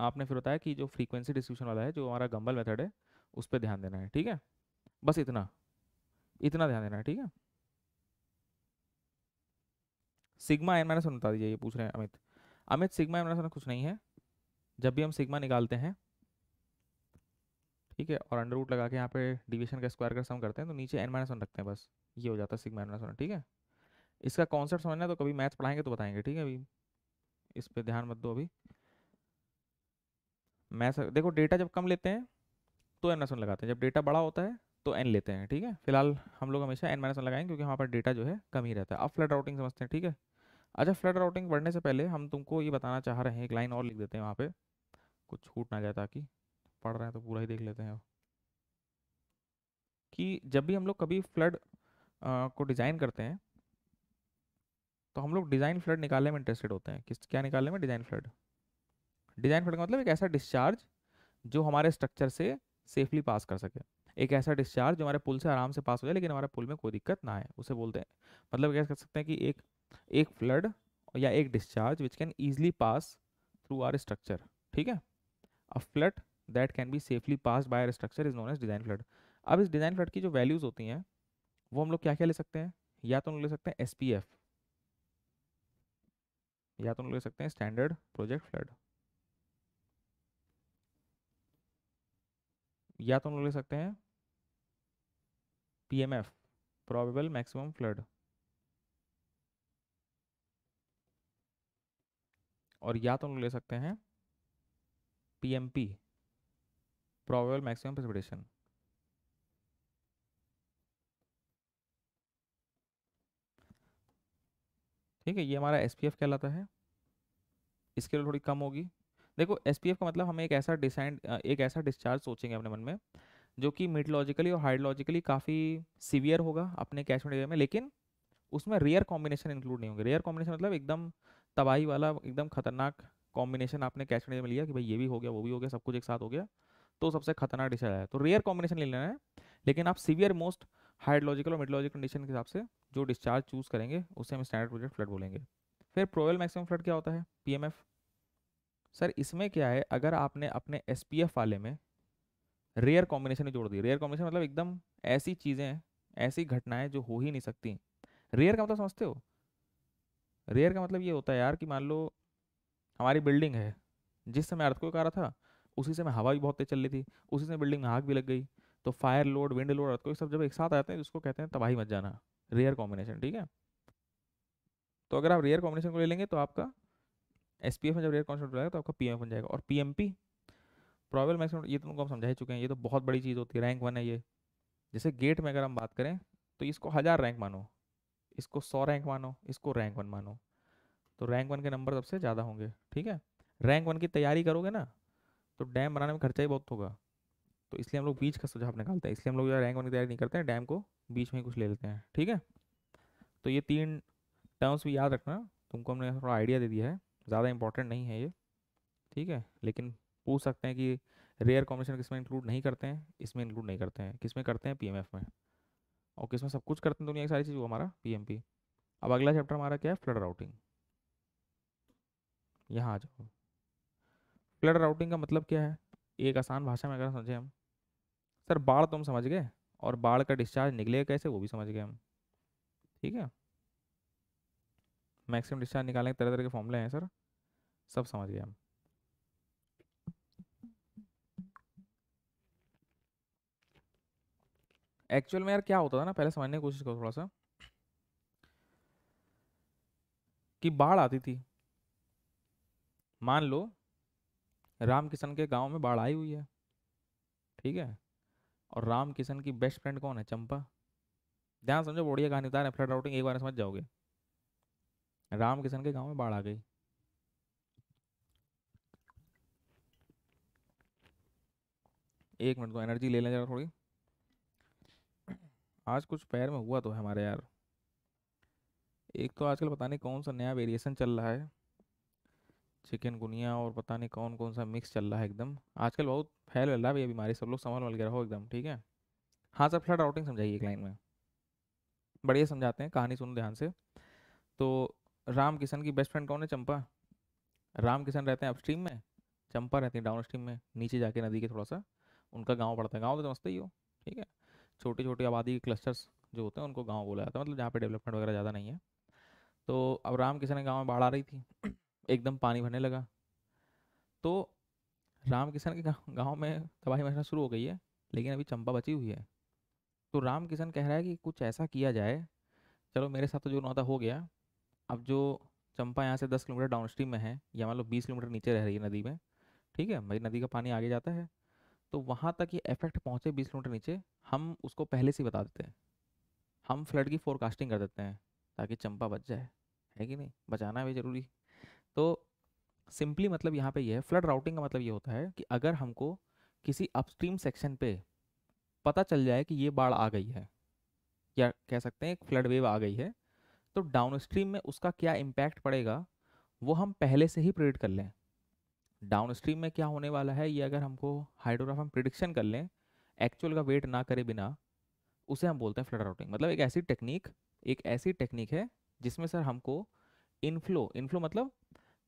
आपने फिर बताया कि जो फ्रीक्वेंसी डिस्ट्रीब्यूशन वाला है जो हमारा गंबल मेथड है उस पर ध्यान देना है ठीक है बस इतना इतना ध्यान देना है ठीक है सिग्मा एन माइनस वन बता दीजिए ये पूछ रहे हैं Amit Amit sigma N minus one कुछ नहीं है जब भी हम सिग्मा निकालते हैं ठीक है और अंडर रूट लगा के यहाँ पे डिवीजन का स्क्वायर का सम करते हैं तो नीचे एन माइनस वन रखते हैं बस ये हो जाता है सिग्मा एन माइनस वन ठीक है इसका कॉन्सेप्ट समझना है तो कभी मैथ्स पढ़ाएंगे तो बताएंगे ठीक है अभी इस पर ध्यान मत दो अभी मैथ्स देखो डेटा जब कम लेते हैं तो एन माइनस वन लगाते हैं जब डेटा बड़ा होता है तो एन लेते हैं ठीक है फिलहाल हम लोग हमेशा एन माइनस वन लगाएंगे क्योंकि वहाँ पर डेटा जो है कम ही रहता है अब फ्लड राउटिंग समझते हैं ठीक है अच्छा फ्लड राउटिंग बढ़ने से पहले हम तुमको ये बताना चाह रहे हैं एक लाइन और लिख देते हैं वहाँ पे कुछ छूट ना जाए ताकि पढ़ रहे हैं तो पूरा ही देख लेते हैं कि जब भी हम लोग कभी फ्लड को डिज़ाइन करते हैं तो हम लोग डिज़ाइन फ्लड निकालने में इंटरेस्टेड होते हैं किस क्या निकालने में डिज़ाइन फ्लड डिज़ाइन फ्लड का मतलब एक ऐसा डिस्चार्ज जो हमारे स्ट्रक्चर से सेफली पास कर सके एक ऐसा डिस्चार्ज जो हमारे पुल से आराम से पास हो जाए लेकिन हमारे पुल में कोई दिक्कत ना आए उसे बोलते हैं मतलब कह सकते हैं कि एक एक फ्लड या एक discharge which can easily pass through our structure ठीक है a flood that can be safely pass by our structure is known as design flood अब इस डिज़ाइन फ्लड की जो वैल्यूज़ होती हैं वो हम लोग क्या क्या ले सकते हैं या तो हम ले सकते हैं एस पी एफ या तो हम ले सकते हैं स्टैंडर्ड प्रोजेक्ट फ्लड या तो हम ले सकते हैं P F probable maximum flood और या तो हम ले सकते हैं P M P probable maximum precipitation ठीक है ये हमारा एस कहलाता है इसके लिए थोड़ी कम होगी देखो एस का मतलब हमें एक ऐसा डिसाइड एक ऐसा डिस्चार्ज सोचेंगे अपने मन में जो कि मिटलॉजिकली और हाइड्रोलॉजिकली काफ़ी सीवियर होगा अपने कैशमेंट एरिया में लेकिन उसमें रेयर कॉम्बिनेशन इंक्लूड नहीं होंगे रेयर कॉम्बिनेशन मतलब एकदम तबाही वाला एकदम खतरनाक कॉम्बिनेशन आपने कैच में लिया कि भाई ये भी हो गया वो भी हो गया सब कुछ एक साथ हो गया तो सबसे खतरनाक डिसाइड है तो रेयर कॉम्बिनेशन ले लेना है लेकिन आप सीवियर मोस्ट हाइड्रोलॉजिकल और मिडोलॉजिकल कंडीशन के हिसाब से जो डिस्चार्ज चूज करेंगे उसे हम स्टैंडर्ड प्रोजेक्ट फ्लड बोलेंगे फिर प्रोवेल मैक्सिमम फ्लड क्या होता है पीएमएफ सर इसमें क्या है अगर आपने अपने एस वाले में रेयर कॉम्बिनेशन जोड़ दी रेयर कॉम्बिनेशन मतलब एकदम ऐसी चीज़ें ऐसी घटनाएं जो हो ही नहीं सकती रेयर का मतलब समझते हो रेयर का मतलब ये होता है यार कि मान लो हमारी बिल्डिंग है जिस समय अर्थक्वेक आ रहा था उसी समय हवा भी बहुत तेज चल रही थी उसी समय बिल्डिंग में आग भी लग गई तो fire load wind load earthquake सब जब एक साथ आते हैं उसको कहते हैं तबाही मत जाना रेयर कॉम्बिनेशन ठीक है तो अगर आप रेयर कॉम्बिनेशन को ले लेंगे तो आपका एस पी एफ में जब रेयर कॉन्सेप्ट बनाएगा तो आपका पी एफ बन जाएगा और P M P probable maximum ये तो उनको हम समझा ही चुके हैं ये तो बहुत बड़ी चीज़ होती है रैंक वन है ये जैसे गेट में अगर हम बात करें तो इसको हज़ार रैंक मानो इसको सौ रैंक मानो इसको रैंक वन मानो तो रैंक वन के नंबर सबसे ज़्यादा होंगे ठीक है रैंक वन की तैयारी करोगे ना तो डैम बनाने में खर्चा ही बहुत होगा तो इसलिए हम लोग बीच का सुझाव निकालते हैं इसलिए हम लोग रैंक वन की तैयारी नहीं करते हैं डैम को बीच में कुछ ले लेते हैं ठीक है तो ये तीन टर्म्स भी याद रखना तुमको हमने थोड़ा आइडिया दे दिया है ज़्यादा इंपॉर्टेंट नहीं है ये ठीक है लेकिन पूछ सकते हैं कि रेयर कॉम्बिनेशन किसमें इंक्लूड नहीं करते हैं इसमें इंक्लूड नहीं करते हैं किसमें करते हैं पीएमएफ में ओके इसमें सब कुछ करते हैं दुनिया की सारी चीज़ वो हमारा पी अब अगला चैप्टर हमारा क्या है फ्लड राउटिंग यहाँ आ जाओ फ्लड राउटिंग का मतलब क्या है एक आसान भाषा में अगर समझे हम सर बाढ़ तो हम समझ गए और बाढ़ का डिस्चार्ज निकलेगा कैसे वो भी समझ गए हम ठीक है मैक्सिमम डिस्चार्ज निकालने के तरह तरह के फॉर्मूले हैं सर सब समझ गए हम एक्चुअल में यार क्या होता था ना पहले समझने की कोशिश करो थोड़ा सा कि बाढ़ आती थी मान लो राम किशन के गांव में बाढ़ आई हुई है ठीक है और राम किशन की बेस्ट फ्रेंड कौन है चंपा ध्यान समझो बढ़िया कहानी था फ्लड आउटिंग एक बार समझ जाओगे राम किशन के गांव में बाढ़ आ गई एक मिनट को एनर्जी ले लें जरा थोड़ी आज कुछ पैर में हुआ तो है हमारे यार एक तो आजकल पता नहीं कौन सा नया वेरिएशन चल रहा है चिकन गुनिया और पता नहीं कौन कौन सा मिक्स चल रहा है एकदम आजकल बहुत फैल रहा है ये बीमारी सब लोग संभाल वाले रहो एकदम ठीक है हाँ सर फ्लड राउटिंग समझाइए एक लाइन में बढ़िया समझाते हैं कहानी सुनो ध्यान से तो राम किशन की बेस्ट फ्रेंड कौन है चंपा राम किशन रहते हैं अपस्ट्रीम में चंपा रहती है डाउन स्ट्रीम में नीचे जाके नदी के थोड़ा सा उनका गाँव पड़ता है गाँव तो समझते ही हो ठीक है छोटी छोटी आबादी के क्लस्टर्स जो होते हैं उनको गाँव बोला जाता है मतलब जहाँ पे डेवलपमेंट वगैरह ज़्यादा नहीं है तो अब राम किशन के गाँव में बाढ़ आ रही थी एकदम पानी भरने लगा तो राम किसन के गाँव में तबाही मचना शुरू हो गई है लेकिन अभी चंपा बची हुई है तो राम किसन कह रहा है कि कुछ ऐसा किया जाए चलो मेरे साथ तो जो नौता हो गया अब जो चंपा यहाँ से दस किलोमीटर डाउन स्ट्रीम में है या मान लो बीस किलोमीटर नीचे रह रही है नदी में ठीक है भाई नदी का पानी आगे जाता है तो वहाँ तक ये इफेक्ट पहुँचे बीस किलोमीटर नीचे हम उसको पहले से बता देते हैं हम फ्लड की फोरकास्टिंग कर देते हैं ताकि चंपा बच जाए है कि नहीं बचाना भी ज़रूरी तो सिंपली मतलब यहाँ पे ये यह है फ्लड राउटिंग का मतलब ये होता है कि अगर हमको किसी अपस्ट्रीम सेक्शन पे पता चल जाए कि ये बाढ़ आ गई है या कह सकते हैं एक फ्लड वेव आ गई है तो डाउनस्ट्रीम में उसका क्या इम्पैक्ट पड़ेगा वो हम पहले से ही प्रेडिक्ट कर लें डाउनस्ट्रीम में क्या होने वाला है ये अगर हमको हाइड्रोग्राफ हम प्रिडिक्शन कर लें एक्चुअल का वेट ना करे बिना उसे हम बोलते हैं फ्लड राउटिंग मतलब एक ऐसी टेक्निक एक ऐसी टेक्निक है जिसमें सर हमको इनफ्लो इनफ्लो मतलब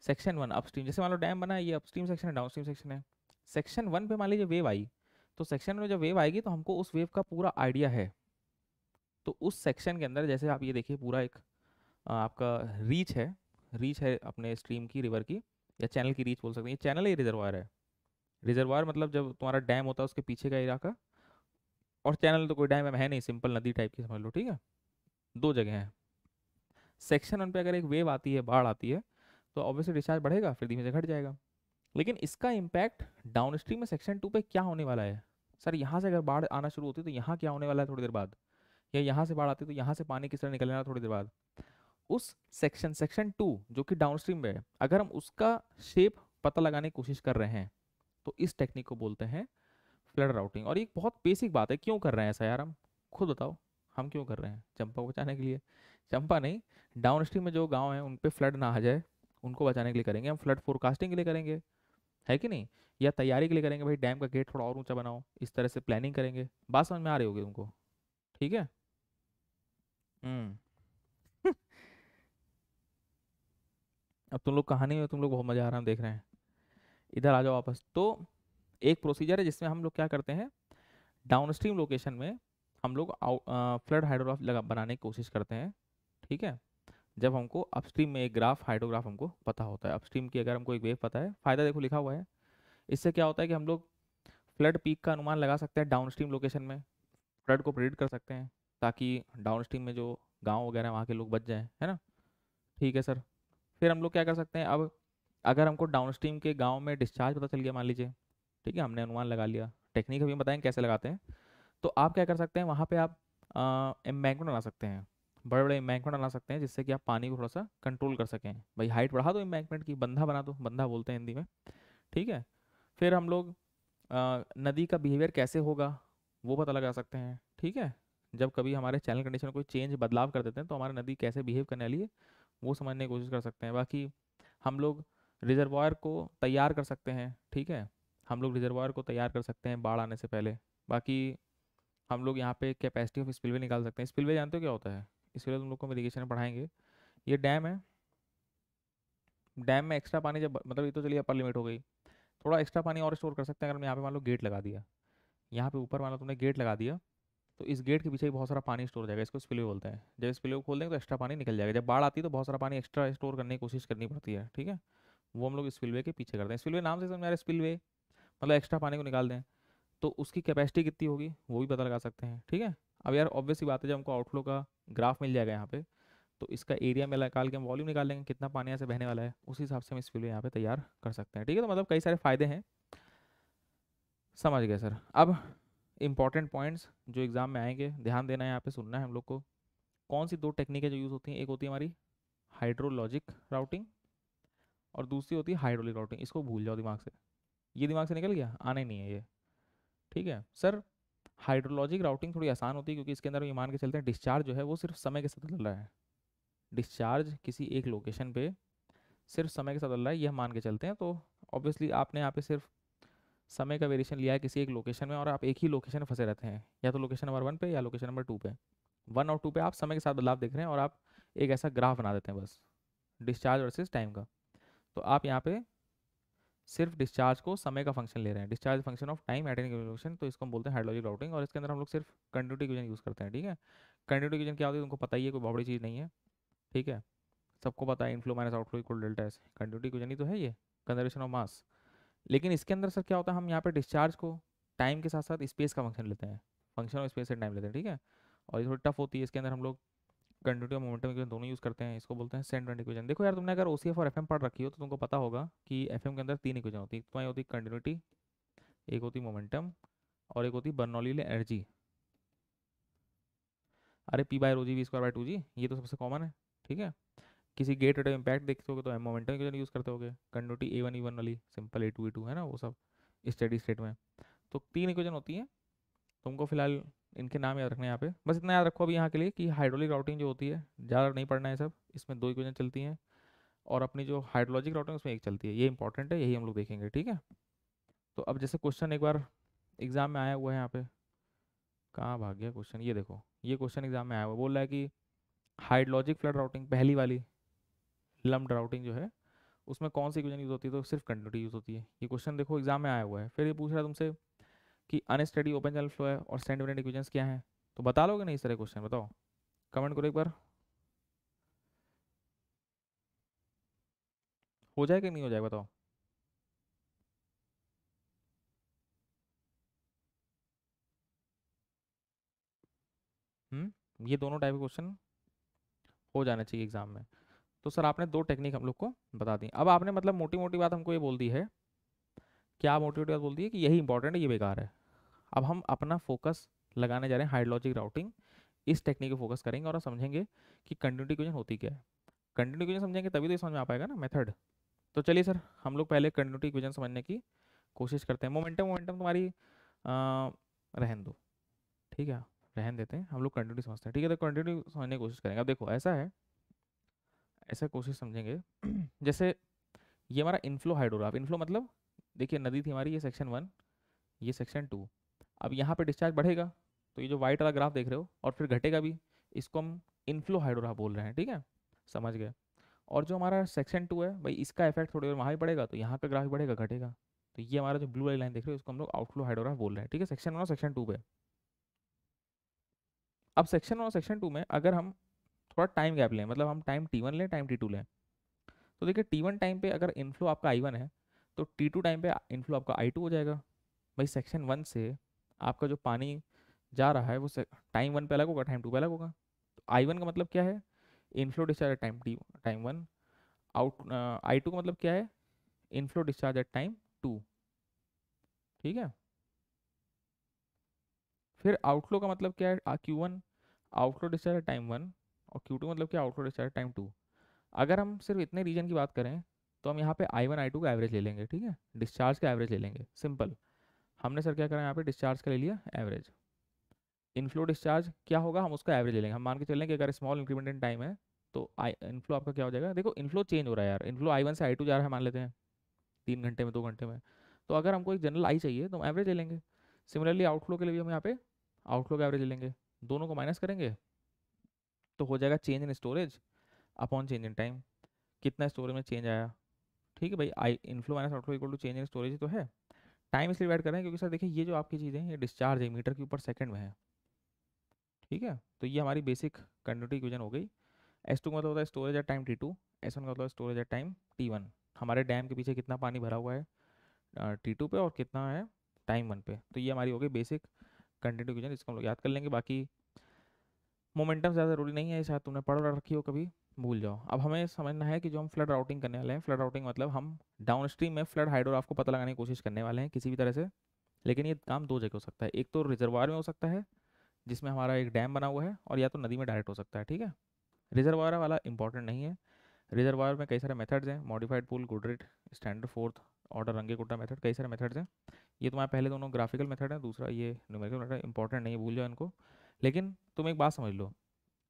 सेक्शन वन अपस्ट्रीम जैसे मान लो डैम बना है ये अपस्ट्रीम सेक्शन है डाउनस्ट्रीम सेक्शन है सेक्शन वन पे मान लीजिए वेव आई तो सेक्शन में जब वेव आएगी तो हमको उस वेव का पूरा आइडिया है तो उस सेक्शन के अंदर जैसे आप ये देखिए पूरा एक आपका रीच है रीच है अपने स्ट्रीम की रिवर की या चैनल की रीच बोल सकते हैं ये चैनल ही रिजर्वायर है रिजर्वायर मतलब जब तुम्हारा डैम होता है उसके पीछे का इलाका और चैनल तो कोई डैम है नहीं सिंपल नदी टाइप की समझ लो ठीक है दो जगह हैं सेक्शन वन पे अगर एक वेव आती है बाढ़ आती है तो ऑब्वियसली डिस्चार्ज बढ़ेगा फिर धीमे से घट जाएगा लेकिन इसका इम्पैक्ट डाउन स्ट्रीम में सेक्शन टू पर क्या होने वाला है सर यहाँ से अगर बाढ़ आना शुरू होती है तो यहाँ क्या होने वाला है थोड़ी देर बाद या यहाँ से बाढ़ आती है तो यहाँ से पानी किस तरह निकलना थोड़ी देर बाद उस सेक्शन सेक्शन टू जो कि डाउनस्ट्रीम में है अगर हम उसका शेप पता लगाने की कोशिश कर रहे हैं तो इस टेक्निक को बोलते हैं फ्लड राउटिंग और ये बहुत बेसिक बात है क्यों कर रहे हैं ऐसा यार हम खुद बताओ हम क्यों कर रहे हैं चंपा को बचाने के लिए चंपा नहीं डाउन स्ट्रीम में जो गाँव है उन पर फ्लड ना आ जाए उनको बचाने के लिए करेंगे हम फ्लड फोरकास्टिंग के लिए करेंगे है कि नहीं या तैयारी के लिए करेंगे भाई डैम का गेट थोड़ा और ऊंचा बनाओ इस तरह से प्लानिंग करेंगे बात समझ में आ रही होगी तुमको ठीक है हम्म अब तुम लोग कहानी में तुम लोग बहुत मज़ा आ रहा है देख रहे हैं इधर आ जाओ वापस तो एक प्रोसीजर है जिसमें हम लोग क्या करते हैं डाउनस्ट्रीम लोकेशन में हम लोग फ्लड हाइड्रोग्राफ लगा बनाने की कोशिश करते हैं ठीक है जब हमको अपस्ट्रीम में एक ग्राफ हाइड्रोग्राफ हमको पता होता है अपस्ट्रीम की अगर हमको एक वेव पता है फ़ायदा देखो लिखा हुआ है इससे क्या होता है कि हम लोग फ्लड पीक का अनुमान लगा सकते हैं डाउन लोकेशन में फ्लड को प्रेडिक्ट कर सकते हैं ताकि डाउन में जो गाँव वगैरह वहाँ के लोग बच जाएँ है ना ठीक है सर फिर हम लोग क्या कर सकते हैं अब अगर हमको डाउन स्ट्रीम के गाँव में डिस्चार्ज पता चल गया मान लीजिए ठीक है हमने अनुमान लगा लिया टेक्निक अभी बताएँ कैसे लगाते हैं तो आप क्या कर सकते हैं वहाँ पर आप एम्बैंकमेंट बना सकते हैं बड़े बड़े एम्बैंकमेंट बना सकते हैं जिससे कि आप पानी को थोड़ा सा कंट्रोल कर सकें भाई हाइट बढ़ा दो एम्बैंकमेंट की बंधा बना दो बंधा बोलते हैं हिंदी में ठीक है फिर हम लोग आ, नदी का बिहेवियर कैसे होगा वो पता लगा सकते हैं ठीक है जब कभी हमारे चैनल कंडीशन में कोई चेंज बदलाव कर देते हैं तो हमारे नदी कैसे बिहेव करने वाली है वो समझने की कोशिश कर सकते हैं बाकी हम लोग रिजर्वायर को तैयार कर सकते हैं ठीक है हम लोग रिजर्वायर को तैयार कर सकते हैं बाढ़ आने से पहले बाकी हम लोग यहाँ पे कैपेसिटी ऑफ स्पिलवे निकाल सकते हैं स्पिलवे जानते हो क्या होता है लिए तुम लोग को इरीगेशन पढ़ाएंगे ये डैम है डैम में एक्स्ट्रा पानी जब मतलब ये तो चलिए अपर लिमिट हो गई थोड़ा एक्स्ट्रा पानी और स्टोर कर सकते हैं अगर हम यहाँ पे मान लो गेट लगा दिया यहाँ पे ऊपर मान लो तुमने गेट लगा दिया तो इस गेट के पीछे बहुत सारा पानी स्टोर हो जाएगा इसको स्पिलवे बोलते हैं जब स्पिलवे खोल देंगे तो एक्स्ट्रा पानी निकल जाएगा जब बाढ़ आती है तो बहुत सारा पानी एक्स्ट्रा स्टोर करने की कोशिश करनी पड़ती है ठीक है वो हम लोग स्पिलवे के पीछे करते हैं स्पिलवे नाम से समझ आ स्पिलवे मतलब एक्स्ट्रा पानी को निकाल दें तो उसकी कैपेसिटी कितनी होगी वो भी पता लगा सकते हैं ठीक है अब यार ऑब्वियसली बात है जब हमको आउटफ्लो का ग्राफ मिल जाएगा यहाँ पे तो इसका एरिया में निकाल के हम वॉल्यूम निकाल लेंगे कितना पानी यहाँ से बहने वाला है उस हिसाब से हम स्पिलवे यहाँ पे तैयार कर सकते हैं ठीक है तो मतलब कई सारे फायदे हैं समझ गए सर अब इंपॉर्टेंट पॉइंट्स जो एग्ज़ाम में आएंगे ध्यान देना है यहाँ पे सुनना है हम लोग को कौन सी दो टेक्निक जो यूज़ होती हैं एक होती है हमारी हाइड्रोलॉजिक राउटिंग और दूसरी होती है हाइड्रोलिक राउटिंग इसको भूल जाओ दिमाग से ये दिमाग से निकल गया आना ही नहीं है ये ठीक है सर हाइड्रोलॉजिक राउटिंग थोड़ी आसान होती है क्योंकि इसके अंदर ये मान के चलते हैं डिस्चार्ज जो है वो सिर्फ समय के साथ बदल रहा है डिस्चार्ज किसी एक लोकेशन पे सिर्फ समय के साथ बदल रहा है ये हम मान के चलते हैं तो ऑब्वियसली आपने यहाँ पे सिर्फ समय का वेरिएशन लिया है किसी एक लोकेशन में और आप एक ही लोकेशन फंसे रहते हैं या तो लोकेशन नंबर वन पे या लोकेशन नंबर टू पे वन और टू पे आप समय के साथ बदलाव देख रहे हैं और आप एक ऐसा ग्राफ बना देते हैं बस डिस्चार्ज वर्सेस टाइम का तो आप यहाँ पे सिर्फ डिस्चार्ज को समय का फंक्शन ले रहे हैं discharge function of time at an location तो इसको हम बोलते हैं हाइड्रोलॉजिक राउटिंग और इसके अंदर हम लोग सिर्फ कंटिन्यूटी क्वेश्चन यूज़ करते हैं ठीक है कंटिन्यूटी क्वेश्चन क्या होती है उनको पता ही है कोई बड़ी चीज़ नहीं है ठीक है सबको पता है inflow minus outflow equal delta S continuity question ही तो है ये कंजर्वेशन ऑफ मास लेकिन इसके अंदर सर क्या होता है हम यहाँ पे डिस्चार्ज को टाइम के साथ साथ स्पेस का फंक्शन लेते हैं फंक्शन और स्पेस से टाइम लेते हैं ठीक है और ये थोड़ी टफ होती है इसके अंदर हम लोग कंटिन्यूटी और मोमेंटम इक्वेशन दोनों यूज़ करते हैं इसको बोलते हैं सेंट ट्वेंट इक्वेशन देखो यार तुमने अगर ओ और एफ पढ़ रखी हो तो तुमको पता होगा कि एफ के अंदर तीन इक्वेशन तो होती है तुम्हारी होती कंटिन्यूटी एक होती मोमेंटम और एक होती बर्नौली एनर्जी अरे P by rho G V square by two G ये तो सबसे कॉमन है ठीक है किसी गेट रेट इम्पैक्ट देखते हो तो मोमेंटम इक्वेशन यूज़ करते गए कंडोटी ए वन ई वन वाली simple A two E two है ना वो सब स्टडी स्टेट में तो तीन इक्वेशन होती हैं तुमको फिलहाल इनके नाम याद रखना है यहाँ पे बस इतना याद रखो अभी यहाँ के लिए कि हाइड्रोलिक राउटिंग जो होती है ज़्यादा नहीं पढ़ना है सब इसमें दो इक्वेशन चलती हैं और अपनी जो हाइड्रोलॉजिक राउटिंग उसमें एक चलती है ये इंपॉर्टेंट है यही हम लोग देखेंगे ठीक है तो अब जैसे क्वेश्चन एक बार एग्ज़ाम में आया हुआ है यहाँ पे कहाँ भाग गया क्वेश्चन ये देखो ये क्वेश्चन एग्जाम में आया हुआ बोल रहा है कि हाइड्रोलॉजिक फ्लड राउटिंग पहली वाली लम्ड राउटिंग जो है उसमें कौन सी इक्वेशन यूज़ होती है तो सिर्फ कंटिन्यूटी यूज़ होती है ये क्वेश्चन देखो एग्जाम में आया हुआ है फिर ये पूछ रहा है तुमसे कि अनस्टडी ओपन चैनल फ्लो है और स्टैंडर्ड इक्वेशन क्या है तो बता लोगे ना इस तरह क्वेश्चन बताओ कमेंट करो एक बार हो जाए कि नहीं हो जाएगा बताओ हम्म ये दोनों टाइप के क्वेश्चन हो जाना चाहिए एग्जाम में तो सर आपने दो टेक्निक हम लोग को बता दी अब आपने मतलब मोटी मोटी बात हमको ये बोल दी है क्या मोटी मोटी बात बोल दी है कि यही इंपॉर्टेंट है ये बेकार है अब हम अपना फोकस लगाने जा रहे हैं हाइड्रोलॉजिक राउटिंग इस टेक्निक को फोकस करेंगे और समझेंगे कि कंटिन्यूटी क्वेश्चन होती क्या है कंटिन्यू क्वेश्चन समझेंगे तभी तो समझ में आ पाएगा ना मेथड तो चलिए सर हम लोग पहले कंटिन्यूटी क्वेश्चन समझने की कोशिश करते हैं मोमेंटम मोमेंटम तुम्हारी रहन दो ठीक है रहन देते हैं हम लोग कंटिन्यू समझते हैं ठीक है तो कंटिन्यू समझने की कोशिश करेंगे अब देखो ऐसा है ऐसा कोशिश समझेंगे जैसे ये हमारा इनफ्लो हाइड्रोग्राफ इनफ्लो मतलब देखिए नदी थी हमारी ये सेक्शन वन ये सेक्शन टू अब यहाँ पे डिस्चार्ज बढ़ेगा तो ये जो वाइट वाला ग्राफ देख रहे हो और फिर घटेगा भी इसको हम इनफ्लो हाइड्रोग्राफ बोल रहे हैं ठीक है समझ गए और जो हमारा सेक्शन टू है भाई इसका इफेक्ट थोड़ी देर वहाँ भी पड़ेगा तो यहाँ का ग्राफ बढ़ेगा घटेगा तो ये हमारा जो ब्लू वाली लाइन देख रहे हो उसको हम लोग आउटफ्लो हाइड्रोग्राफ बोल रहे हैं ठीक है सेक्शन वन और सेक्शन टू पे अब सेक्शन वन और सेक्शन टू में अगर हम थोड़ा टाइम गैप लें मतलब हम टाइम टी वन लें टाइम टी टू लें तो देखिए टी वन टाइम पे अगर इनफ्लो आपका आई वन है तो टी टू टाइम पे इनफ्लो आपका आई टू हो जाएगा भाई सेक्शन वन से आपका जो पानी जा रहा है वो टाइम वन पे अलग होगा टाइम टू पे अलग होगा तो आई वन का मतलब क्या है inflow discharge time T time one out I two का मतलब क्या है inflow discharge at time two ठीक है फिर आउटफ्लो का मतलब क्या है Q one outflow discharge at time one और क्यू टू मतलब क्या आउटपुट स्टार्ट टाइम टू अगर हम सिर्फ इतने रीजन की बात करें तो हम यहाँ पे आई वन आई टू का एवरेज ले लेंगे ठीक है डिस्चार्ज का एवरेज ले लेंगे सिंपल हमने सर क्या करा यहाँ पे डिस्चार्ज का ले लिया एवरेज इनफ्लो डिस्चार्ज क्या होगा हम उसका एवरेज ले लेंगे हम मान के चलें कि अगर स्मॉल इंक्रीमेंट इन टाइम है तो आई इनफ्लो आपका क्या हो जाएगा देखो इनफ्लो चेंज हो रहा है यार इनफ्लो आई वन से आई टू जा रहा है मान लेते हैं तीन घंटे में दो घंटे में तो अगर हमको एक जनरल आई चाहिए तो हम एवरेज ले लेंगे सिमिलरली आउटफ्लो के लिए भी हम यहाँ पे आउटफ्लो का एवरेज ले लेंगे दोनों को माइनस करेंगे तो हो जाएगा change in storage upon change in time कितना स्टोरेज में चेंज आया ठीक है भाई I inflow minus outflow equal to change in storage तो है टाइम इसलिए एड कर रहे हैं क्योंकि सर देखिए ये जो आपकी चीज़ें ये डिस्चार्ज है मीटर के ऊपर सेकंड में है ठीक है तो ये हमारी बेसिक कंटिन्यूटी इक्वेशन हो गई एस टू मतलब होता है storage at time T two S one का मतलब storage at time T one हमारे डैम के पीछे कितना पानी भरा हुआ है टी टू पे और कितना है टाइम वन पे तो ये हमारी हो गई बेसिक कंटिन्यू इक्वेशन इसको हम लोग याद कर लेंगे बाकी मोमेंटम ज़्यादा जरूरी नहीं है शायद तुमने पढ़ रखी हो कभी भूल जाओ अब हमें समझना है कि जो हम फ्लड राउटिंग करने वाले हैं फ्लड राउटिंग मतलब हम डाउन स्ट्रीम में फ्लड हाइड्रोग्राफ को पता लगाने की कोशिश करने वाले हैं किसी भी तरह से लेकिन ये काम दो जगह हो सकता है एक तो रिजर्वायर में हो सकता है जिसमें हमारा एक डैम बना हुआ है और या तो नदी में डायरेक्ट हो सकता है ठीक है रिजर्वर वाला इंपॉर्टेंट नहीं है रिजर्वर में कई सारे मेथड्स हैं modified Puls Goodrich standard fourth order Runge Kutta method कई सारे मेथड्स हैं ये तुम्हारे तो पहले दोनों ग्राफिकल मेथड है दूसरा ये न्यूमेरिकल मेथड इंपॉर्टेंट नहीं भूल जाओ इनको लेकिन तुम एक बात समझ लो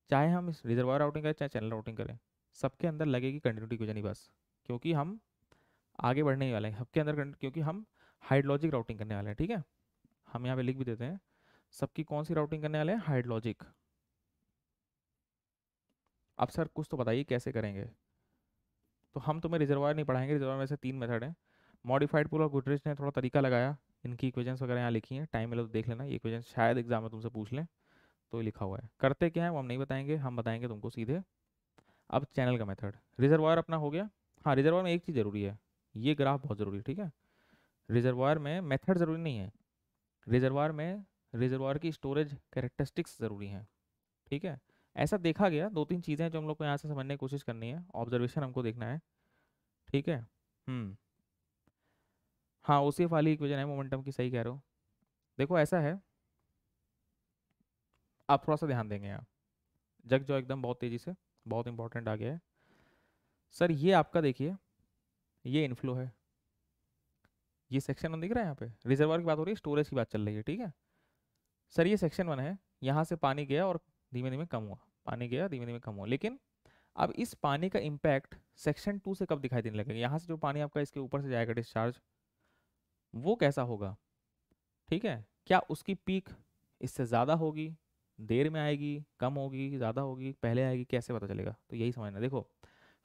चाहे हम इस रिजर्वायर राउटिंग करें चाहे चैनल राउटिंग करें सबके अंदर लगेगी कंटिन्यूटी क्वेश्चन ही बस क्योंकि हम आगे बढ़ने ही वाले हैं सबके अंदर क्योंकि हम हाइड्रोलॉजिक राउटिंग करने वाले हैं ठीक है हम यहाँ पे लिख भी देते हैं सबकी कौन सी राउटिंग करने वाले हैं हाइड्रोलॉजिक अब सर कुछ तो बताइए कैसे करेंगे तो हम तुम्हें रिजर्वायर नहीं पढ़ाएंगे रिजर्वायर में से तीन मेथड हैं मॉडिफाइड पुल और गुडरेज ने थोड़ा तरीका लगाया इनकी इक्वेशंस वगैरह यहाँ लिखी हैं टाइम मिले तो देख लेना ये इक्वेशन शायद एग्जाम में तुमसे पूछ लें तो लिखा हुआ है करते क्या है वो हम नहीं बताएंगे हम बताएंगे तुमको सीधे अब चैनल का मेथड रिजर्वायर अपना हो गया हाँ रिजर्वायर में एक चीज़ ज़रूरी है ये ग्राफ बहुत ज़रूरी है ठीक है रिजर्वायर में मेथड ज़रूरी नहीं है रिजर्वायर में रिजर्वायर की स्टोरेज कैरेक्टरिस्टिक्स ज़रूरी हैं ठीक है ऐसा देखा गया दो तीन चीज़ें जो हम लोग को यहाँ से समझने की कोशिश करनी है ऑब्जर्वेशन हमको देखना है ठीक है हम्म। हाँ ओ सी एफ वाली इक्वेजन है मोमेंटम की सही कह रहे हो देखो ऐसा है आप थोड़ा सा ध्यान देंगे यहाँ जग जो एकदम बहुत तेज़ी से बहुत इंपॉर्टेंट आ गया है सर ये आपका देखिए ये इनफ्लो है ये सेक्शन वन दिख रहा है यहाँ पे रिजर्वर की बात हो रही है स्टोरेज की बात चल रही है ठीक है सर ये सेक्शन वन है यहाँ से पानी गया और धीमे धीमे कम हुआ पानी गया धीमे धीमे कम हुआ लेकिन अब इस पानी का इम्पैक्ट सेक्शन टू से कब दिखाई देने लगेगा यहाँ से जो पानी आपका इसके ऊपर से जाएगा डिस्चार्ज वो कैसा होगा ठीक है क्या उसकी पीक इससे ज़्यादा होगी देर में आएगी कम होगी ज़्यादा होगी पहले आएगी कैसे पता चलेगा तो यही समझना देखो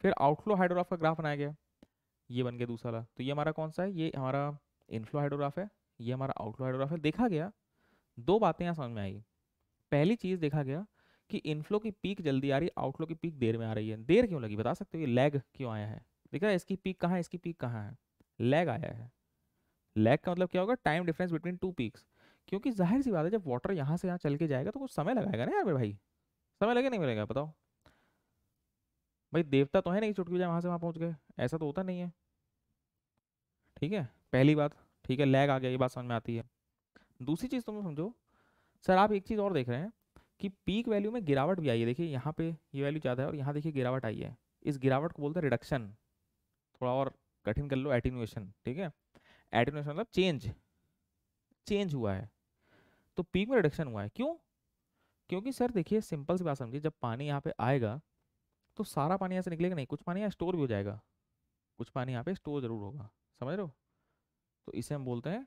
फिर आउटफ्लो हाइड्रोग्राफ का ग्राफ बनाया गया ये बन गया दूसरा तो ये हमारा कौन सा है ये हमारा इनफ्लो हाइड्रोग्राफ है ये हमारा आउटफ्लो हाइड्रोग्राफ है देखा गया दो बातें यहाँ समझ में आई पहली चीज़ देखा गया कि इनफ्लो की पीक जल्दी आ रही है आउटफ्लो की पीक देर में आ रही है देर क्यों लगी बता सकते हो ये लैग क्यों आया है देखा इसकी पीक कहाँ है इसकी पीक कहाँ है लैग आया है लैग का मतलब क्या होगा time difference between two peaks क्योंकि जाहिर सी बात है जब वाटर यहाँ से यहाँ चल के जाएगा तो कुछ समय लगाएगा ना यार भाई समय लगे नहीं मिलेगा बताओ भाई देवता तो है नहीं चुटकी बजाय वहाँ से वहाँ पहुँच गए ऐसा तो होता नहीं है ठीक है पहली बात ठीक है लैग आ गया ये बात समझ में आती है दूसरी चीज़ तुम समझो सर आप एक चीज़ और देख रहे हैं कि पीक वैल्यू में गिरावट भी आई है देखिए यहाँ पे ये वैल्यू ज़्यादा है और यहाँ देखिए गिरावट आई है इस गिरावट को बोलते हैं रिडक्शन थोड़ा और कठिन कर लो एटीन्यूएशन ठीक है एटीन्यूएशन मतलब चेंज चेंज हुआ है तो पीक में रिडक्शन हुआ है क्यों क्योंकि सर देखिए सिंपल सी बात समझिए जब पानी यहाँ पे आएगा तो सारा पानी यहाँ से निकलेगा नहीं कुछ पानी यहाँ स्टोर भी हो जाएगा कुछ पानी यहाँ पे स्टोर जरूर होगा समझ रहे हो तो इसे हम बोलते हैं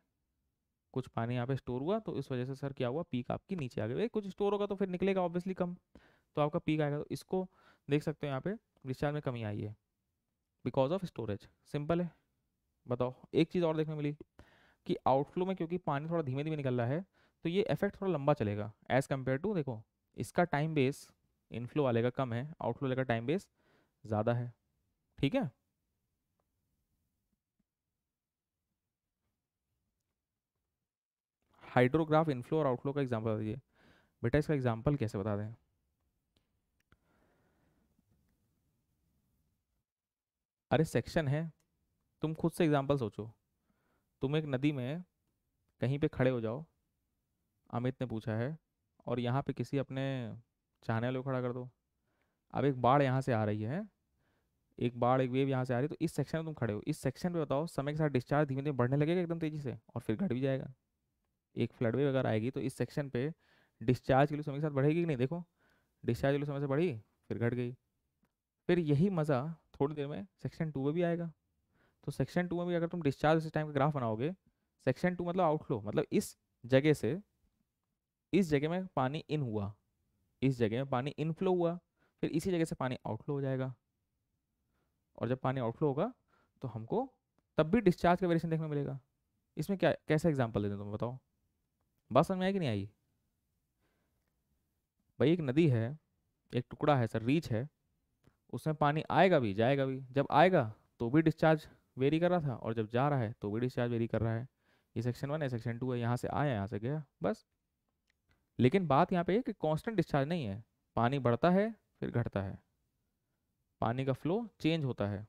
कुछ पानी यहाँ पे स्टोर हुआ तो इस वजह से सर क्या हुआ पीक आपकी नीचे आ गई कुछ स्टोर होगा तो फिर निकलेगा ऑब्वियसली कम तो आपका पीक आएगा तो इसको देख सकते हो यहाँ पे डिस्चार्ज में कमी आई है बिकॉज ऑफ स्टोरेज सिंपल है बताओ एक चीज़ और देखने मिली कि आउटफ्लो में क्योंकि पानी थोड़ा धीमे धीमे निकल रहा है तो ये इफेक्ट थोड़ा लंबा चलेगा एज कम्पेयर टू देखो इसका टाइम बेस इनफ्लो वाले का कम है आउटफ्लो वाले का टाइम बेस ज़्यादा है ठीक है हाइड्रोग्राफ इनफ्लो और आउटफ्लो का एग्जाम्पल बता दीजिए बेटा इसका एग्जाम्पल कैसे बता दें अरे सेक्शन है तुम खुद से एग्जाम्पल सोचो तुम एक नदी में कहीं पे खड़े हो जाओ अमित ने पूछा है और यहाँ पे किसी अपने चाहने वाले को खड़ा कर दो अब एक बाढ़ यहाँ से आ रही है एक बाढ़ एक वेव यहाँ से आ रही है तो इस सेक्शन में तुम खड़े हो इस सेक्शन पे बताओ समय के साथ डिस्चार्ज धीमे धीमे बढ़ने लगेगा एकदम तेज़ी से और फिर घट भी जाएगा एक फ्लड वेव अगर आएगी तो इस सेक्शन पर डिस्चार्ज के लिए समय के साथ बढ़ेगी कि नहीं देखो डिस्चार्ज के लिए समय से बढ़ी फिर घट गई फिर यही मज़ा थोड़ी देर में सेक्शन टू में भी आएगा तो सेक्शन टू में भी अगर तुम डिस्चार्ज इस टाइम का ग्राफ बनाओगे सेक्शन टू मतलब आउटफ्लो मतलब इस जगह से इस जगह में पानी इन हुआ इस जगह में पानी इनफ्लो हुआ फिर इसी जगह से पानी आउटफ्लो हो जाएगा और जब पानी आउटफ्लो होगा तो हमको तब भी डिस्चार्ज का वेरिएशन देखने मिलेगा इसमें क्या कैसा एग्जाम्पल देते तुम बताओ बात समझ में आई कि नहीं आई भाई एक नदी है एक टुकड़ा है सर रीच है उसमें पानी आएगा भी जाएगा भी जब आएगा तो भी डिस्चार्ज वेरी कर रहा था और जब जा रहा है तो भी डिस्चार्ज वेरी कर रहा है ये सेक्शन वन है सेक्शन टू है यहाँ से आया यहाँ से गया बस लेकिन बात यहाँ पे है कि कांस्टेंट डिस्चार्ज नहीं है पानी बढ़ता है फिर घटता है पानी का फ्लो चेंज होता है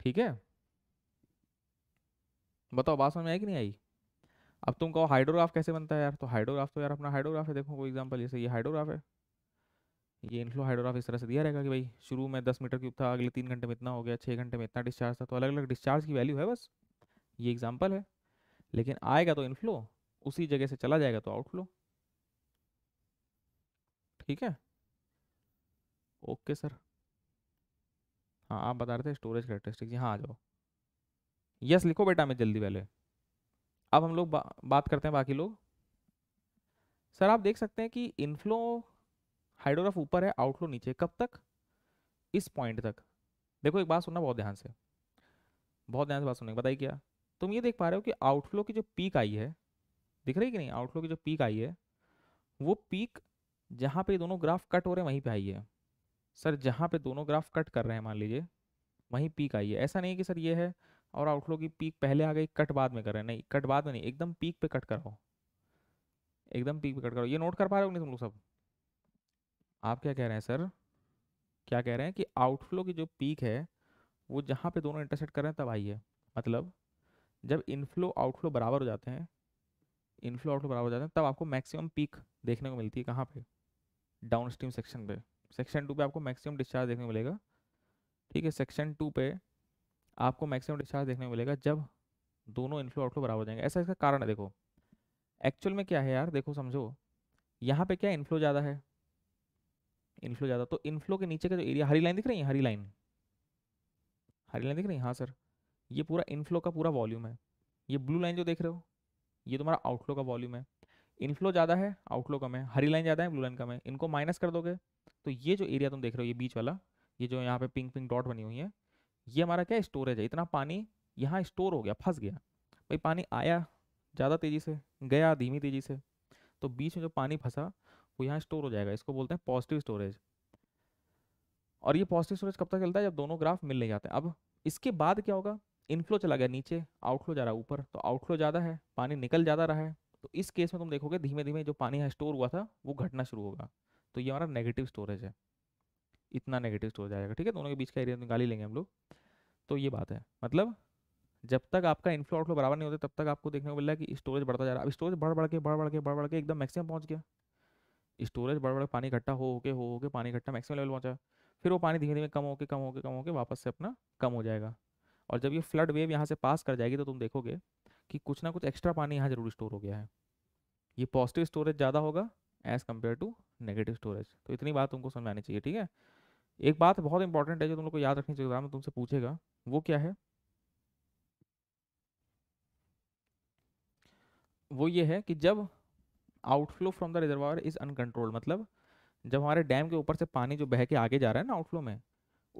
ठीक है बताओ बात समझ में आई कि नहीं आई अब तुम कहो हाइड्रोग्राफ कैसे बनता है यार तो हाइड्रोग्राफ तो यार अपना हाइड्रोग्राफ है देखो कोई एग्जाम्पल जैसे ये हाइड्रोग्राफ है ये इनफ्लो हाइड्रोग्राफ इस तरह से दिया रहेगा कि भाई शुरू में दस मीटर क्यूब था अगले तीन घंटे में इतना हो गया छः घंटे में इतना डिस्चार्ज था तो अलग अलग डिस्चार्ज की वैल्यू है बस ये एग्जाम्पल है लेकिन आएगा तो इनफ्लो उसी जगह से चला जाएगा तो आउटफ्लो ठीक है ओके सर हाँ आप बता रहे थे स्टोरेज करेक्टरिस्टिक्स यहाँ आ जाओ यस लिखो बेटा मैं जल्दी पहले अब हम लोग बा, बात करते हैं बाकी लोग सर आप देख सकते हैं कि इनफ्लो हाइड्रोग्राफ ऊपर है आउटफ्लो नीचे कब तक इस पॉइंट तक देखो एक बात सुनना बहुत ध्यान से बहुत ध्यान से बात सुनने बताइए क्या तुम ये देख पा रहे हो कि आउटफ्लो की जो पीक आई है दिख रही कि नहीं आउटफ्लो की जो पीक आई है वो पीक जहाँ पे दोनों ग्राफ कट हो रहे हैं वहीं पे आइए सर जहाँ पे दोनों ग्राफ कट कर रहे हैं मान लीजिए वहीं पीक आइए ऐसा नहीं कि सर ये है और आउटफ्लो की पीक पहले आ गई कट बाद में कर रहे हैं नहीं कट बाद में नहीं एकदम पीक पे कट कराओ एकदम पीक पे कट कराओ ये नोट कर पा रहे हो नहीं तुम लोग सब आप क्या कह रहे हैं सर क्या कह रहे हैं कि आउटफ्लो की जो पीक है वो जहाँ पे दोनों इंटरसेट कर रहे हैं तब आइए मतलब जब इनफ्लो आउटफ्लो बराबर हो जाते हैं इनफ्लो आउटफ्लो बराबर हो जाते हैं तब आपको मैक्सिमम पीक देखने को मिलती है कहाँ पे डाउन स्ट्रीम सेक्शन पे सेक्शन टू पे आपको मैक्सिमम डिस्चार्ज देखने को मिलेगा ठीक है सेक्शन टू पे आपको मैक्सिमम डिस्चार्ज देखने को मिलेगा जब दोनों इनफ्लो आउटफ्लो बराबर हो जाएंगे ऐसा इसका कारण है देखो एक्चुअल में क्या है यार देखो समझो यहाँ पे क्या इनफ्लो ज़्यादा है इनफ्लो ज़्यादा तो इनफ्लो के नीचे का जो एरिया हरी लाइन दिख रही है हरी लाइन हरी लाइन दिख रही है हाँ सर ये पूरा इनफ्लो का पूरा वॉल्यूम है ये ब्लू लाइन जो देख रहे हो ये तुम्हारा आउटफ्लो का वॉल्यूम है इनफ्लो ज़्यादा है आउटफ्लो कम है हरी लाइन ज़्यादा है ब्लू लाइन कम है इनको माइनस कर दोगे तो ये जो एरिया तुम देख रहे हो ये बीच वाला ये जो यहाँ पे पिंक पिंक डॉट बनी हुई है ये हमारा क्या स्टोरेज है इतना पानी यहाँ स्टोर हो गया फंस गया भाई पानी आया ज़्यादा तेज़ी से गया धीमी तेज़ी से तो बीच में जो पानी फंसा वो यहाँ स्टोर हो जाएगा इसको बोलते हैं पॉजिटिव स्टोरेज और ये पॉजिटिव स्टोरेज कब तक चलता है जब दोनों ग्राफ मिल नहीं जाते अब इसके बाद क्या होगा इनफ्लो चला गया नीचे आउटफ्लो जा रहा है ऊपर तो आउटफ्लो ज़्यादा है पानी निकल ज़्यादा रहा है तो इस केस में तुम देखोगे धीमे धीमे जो पानी यहाँ स्टोर हुआ था वो घटना शुरू होगा तो ये हमारा नेगेटिव स्टोरेज है इतना नेगेटिव स्टोरेज आएगा ठीक है दोनों के बीच का एरिया निकाली लेंगे हम लोग तो ये बात है मतलब जब तक आपका इन्फ्लो आउटफ्लो बराबर नहीं होता तब तक आपको देखने को मिल रहा है कि स्टोरेज बढ़ता जा रहा है अब स्टोरेज बढ़ बढ़ के बढ़ बढ़ के बढ़ बढ़ के एकदम मैक्सिमम पहुंच गया स्टोरेज बढ़ बढ़ के पानी इकट्ठा हो होके हो होके पानी इकट्ठा मैक्सिमम लेवल पहुंचा फिर वो पानी धीमे धीमे कम होके कम होके कम होके वापस से अपना कम हो जाएगा और जब ये फ्लड वेव यहाँ से पास कर जाएगी तो तुम देखोगे कि कुछ ना कुछ एक्स्ट्रा पानी यहाँ जरूर स्टोर हो गया है ये पॉजिटिव स्टोरेज ज़्यादा होगा as compared to negative storage तो इतनी बात तुमको समझ आनी चाहिए ठीक है एक बात बहुत इंपॉर्टेंट है जो तुम लोग को याद रखनी चाहिए एग्जाम तुमसे पूछेगा वो क्या है वो ये है कि जब outflow from the reservoir is uncontrolled मतलब जब हमारे डैम के ऊपर से पानी जो बह के आगे जा रहा है ना आउटफ्लो में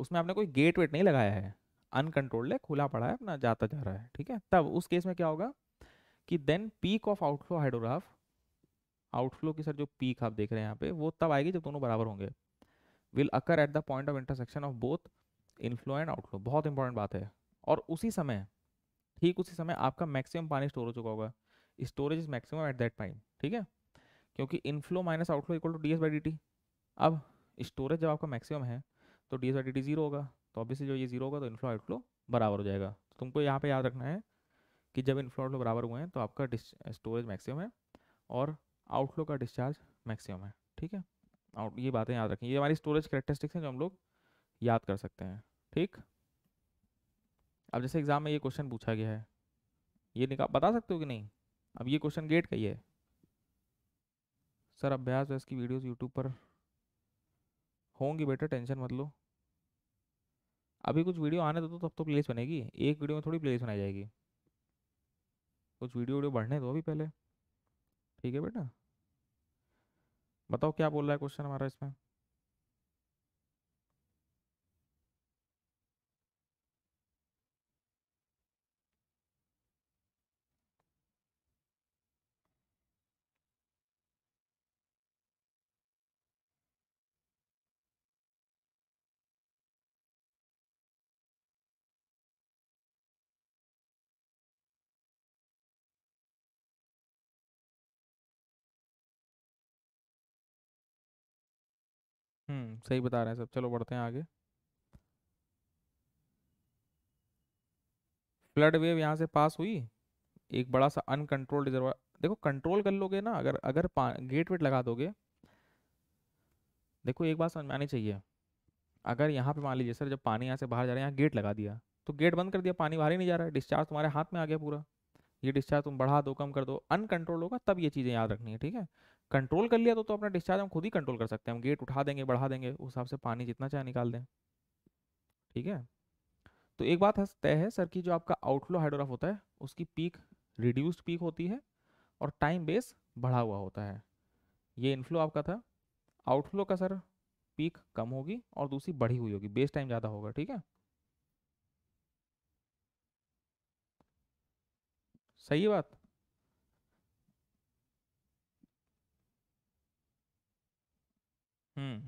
उसमें आपने कोई गेट वेट नहीं लगाया है अनकंट्रोल्ड है खुला पड़ा है अपना जाता जा रहा है ठीक है तब उस केस में क्या होगा कि then peak of outflow hydrograph outflow की सर जो पीक आप देख रहे हैं यहाँ पे वो तब आएगी जब दोनों बराबर होंगे will occur at the point of intersection of both inflow and outflow बहुत इंपॉर्टेंट बात है और उसी समय ठीक उसी समय आपका मैक्सिमम पानी स्टोर हो चुका होगा storage is maximum at that time ठीक है क्योंकि inflow minus outflow equal to D S by D T अब स्टोरेज जब आपका मैक्सिमम है तो D S by D T zero होगा तो ऑब्वियसली जो ये जीरो होगा तो इनफ्लो आउटफ्लो बराबर हो जाएगा तो तुमको यहाँ पे याद रखना है कि जब इनफ्लो आउटफ्लो बराबर हुए हैं तो आपका स्टोरेज मैक्सिमम है और आउटफ्लो का डिस्चार्ज मैक्सिमम है ठीक है आउट ये बातें याद रखें ये हमारी स्टोरेज करेक्टरिस्टिक्स हैं जो हम लोग याद कर सकते हैं ठीक अब जैसे एग्ज़ाम में ये क्वेश्चन पूछा गया है ये निकाल बता सकते हो कि नहीं अब ये क्वेश्चन गेट का ही है सर अभ्यास वैस की वीडियोस यूट्यूब पर होंगी बेटा टेंशन मत लो अभी कुछ वीडियो आने दो तो तब तो प्लेस बनेगी एक वीडियो में थोड़ी प्लेस बनाई जाएगी कुछ वीडियो वीडियो बढ़ने दो अभी पहले ठीक है बेटा बताओ क्या बोल रहा है क्वेश्चन हमारा इसमें सही बता रहे हैं सब चलो बढ़ते हैं आगे फ्लड वेव यहाँ से पास हुई एक बड़ा सा अनकंट्रोल्ड रिजर्व देखो कंट्रोल कर लोगे ना अगर अगर गेट वेट लगा दोगे देखो एक बात समझ में आनी चाहिए अगर यहाँ पे मान लीजिए सर जब पानी यहाँ से बाहर जा रहा है यहाँ गेट लगा दिया तो गेट बंद कर दिया पानी बाहर ही नहीं जा रहा है डिस्चार्ज तुम्हारे हाथ में आ गया पूरा ये डिस्चार्ज तुम बढ़ा दो कम कर दो अनकंट्रोल होगा तब ये चीज़ें याद रखनी है ठीक है कंट्रोल कर लिया तो तो अपना डिस्चार्ज हम खुद ही कंट्रोल कर सकते हैं हम गेट उठा देंगे बढ़ा देंगे उस हिसाब से पानी जितना चाहे निकाल दें ठीक है तो एक बात है तय है सर कि जो आपका आउटफ्लो हाइड्रोग्राफ होता है उसकी पीक रिड्यूस्ड पीक होती है और टाइम बेस बढ़ा हुआ होता है ये इनफ्लो आपका था आउटफ्लो का सर पीक कम होगी और दूसरी बढ़ी हुई होगी बेस टाइम ज़्यादा होगा ठीक है सही बात हम्म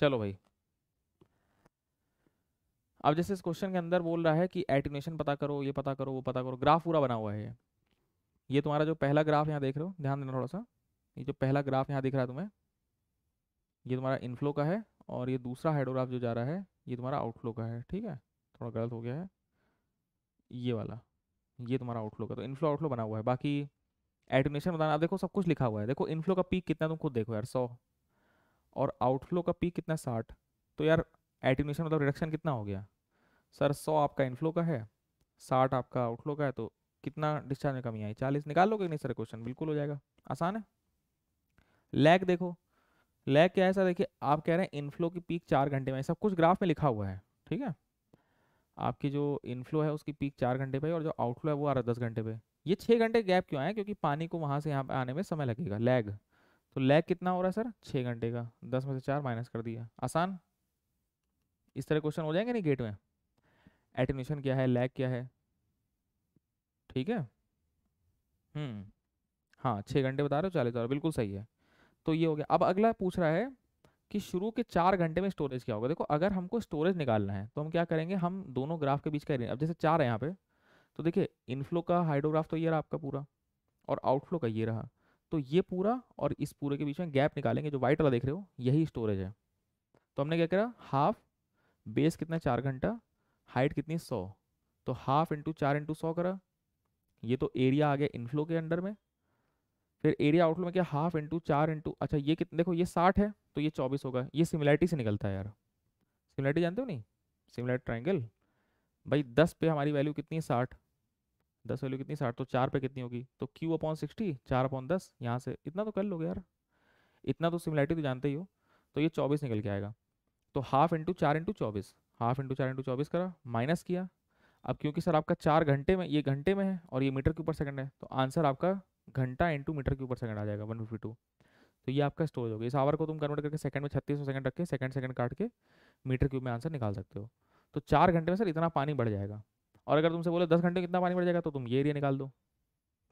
चलो भाई अब जैसे इस क्वेश्चन के अंदर बोल रहा है कि एटिनेशन पता करो ये पता करो वो पता करो ग्राफ पूरा बना हुआ है ये ये तुम्हारा जो पहला ग्राफ यहाँ देख रहे हो ध्यान देना थोड़ा सा ये जो पहला ग्राफ यहाँ दिख रहा है तुम्हें ये तुम्हारा इनफ्लो का है और ये दूसरा हाइड्रोग्राफ जो जा रहा है ये तुम्हारा आउटफ्लो का है ठीक है थोड़ा गलत हो गया है ये वाला ये तुम्हारा आउटफ्लो का तो इनफ्लो आउटफ्लो बना हुआ है बाकी एडमिशन बताना आप देखो सब कुछ लिखा हुआ है देखो इनफ्लो का पीक कितना तुम खुद देखो यार सौ और आउटफ्लो का पीक कितना साठ तो यार एडमिशन मतलब रिडक्शन कितना हो गया सर सौ आपका इनफ्लो का है साठ आपका आउटफ्लो का है तो कितना डिस्चार्ज में कमी आई चालीस निकाल लोगे नहीं सर क्वेश्चन बिल्कुल हो जाएगा आसान है लैग देखो लैग क्या है सर देखिए आप कह रहे हैं इनफ्लो की पीक चार घंटे में सब कुछ ग्राफ में लिखा हुआ है ठीक है आपकी जो इनफ्लो है उसकी पीक चार घंटे पे और जो आउटफ्लो है वो आ रहा है दस घंटे पे ये छः घंटे गैप क्यों आए क्योंकि पानी को वहाँ से यहाँ पर आने में समय लगेगा लैग तो लैग कितना हो रहा है सर छः घंटे का दस में से चार माइनस कर दिया आसान इस तरह क्वेश्चन हो जाएंगे नहीं गेट में एटेन्यूशन क्या है लैग क्या है ठीक है हम्म हाँ छः घंटे बता रहे हो चालीस हज़ार बिल्कुल सही है तो ये हो गया अब अगला पूछ रहा है कि शुरू के चार घंटे में स्टोरेज क्या होगा देखो अगर हमको स्टोरेज निकालना है तो हम क्या करेंगे हम दोनों ग्राफ के बीच का अब जैसे चार है यहाँ पे तो देखिए इनफ्लो का हाइड्रोग्राफ तो ये रहा आपका पूरा और आउटफ्लो का ये रहा तो ये पूरा और इस पूरे के बीच में गैप निकालेंगे जो वाइट वाला देख रहे हो यही स्टोरेज है तो हमने क्या करा हाफ बेस कितना चार घंटा हाइट कितनी सौ तो हाफ इंटू चार इंटू सौ करा ये तो एरिया आ गया इनफ्लो के अंडर में फिर एरिया आउटफ्लो में क्या हाफ इंटू चार इंटू अच्छा ये कितने देखो ये साठ है तो ये चौबीस होगा ये सिमिलैरिटी से निकलता है यार सिमिलैरिटी जानते हो नहीं सिमिलैरिटी ट्राइंगल भाई दस पे हमारी वैल्यू कितनी है साठ दस वैल्यू कितनी साठ तो चार पे कितनी होगी तो क्यू अपॉन सिक्सटी चार अपॉन दस यहाँ से इतना तो कर लोगे यार इतना तो सिमिलरिटी तो जानते ही हो तो ये चौबीस निकल के आएगा तो हाफ इंटू चार इंटू चौबीस हाफ इंटू चार इंटू चौबीस करा माइनस किया अब क्योंकि सर आपका चार घंटे में ये घंटे में है और ये मीटर के ऊपर सेकंड है तो आंसर आपका घंटा इंटू मीटर के ऊपर सेकंड आ जाएगा वन फिफ्टी टू तो ये आपका स्टोरेज होगा इस आवर को तुम कन्वर्ट करके सेकंड में छत्तीस सौ सेकंड रख के सेकंड सेकंड काट के मीटर क्यूब में आंसर निकाल सकते हो तो चार घंटे में सर इतना पानी बढ़ जाएगा और अगर तुमसे बोले दस घंटे कितना पानी पड़ जाएगा तो तुम ये एरिया निकाल दो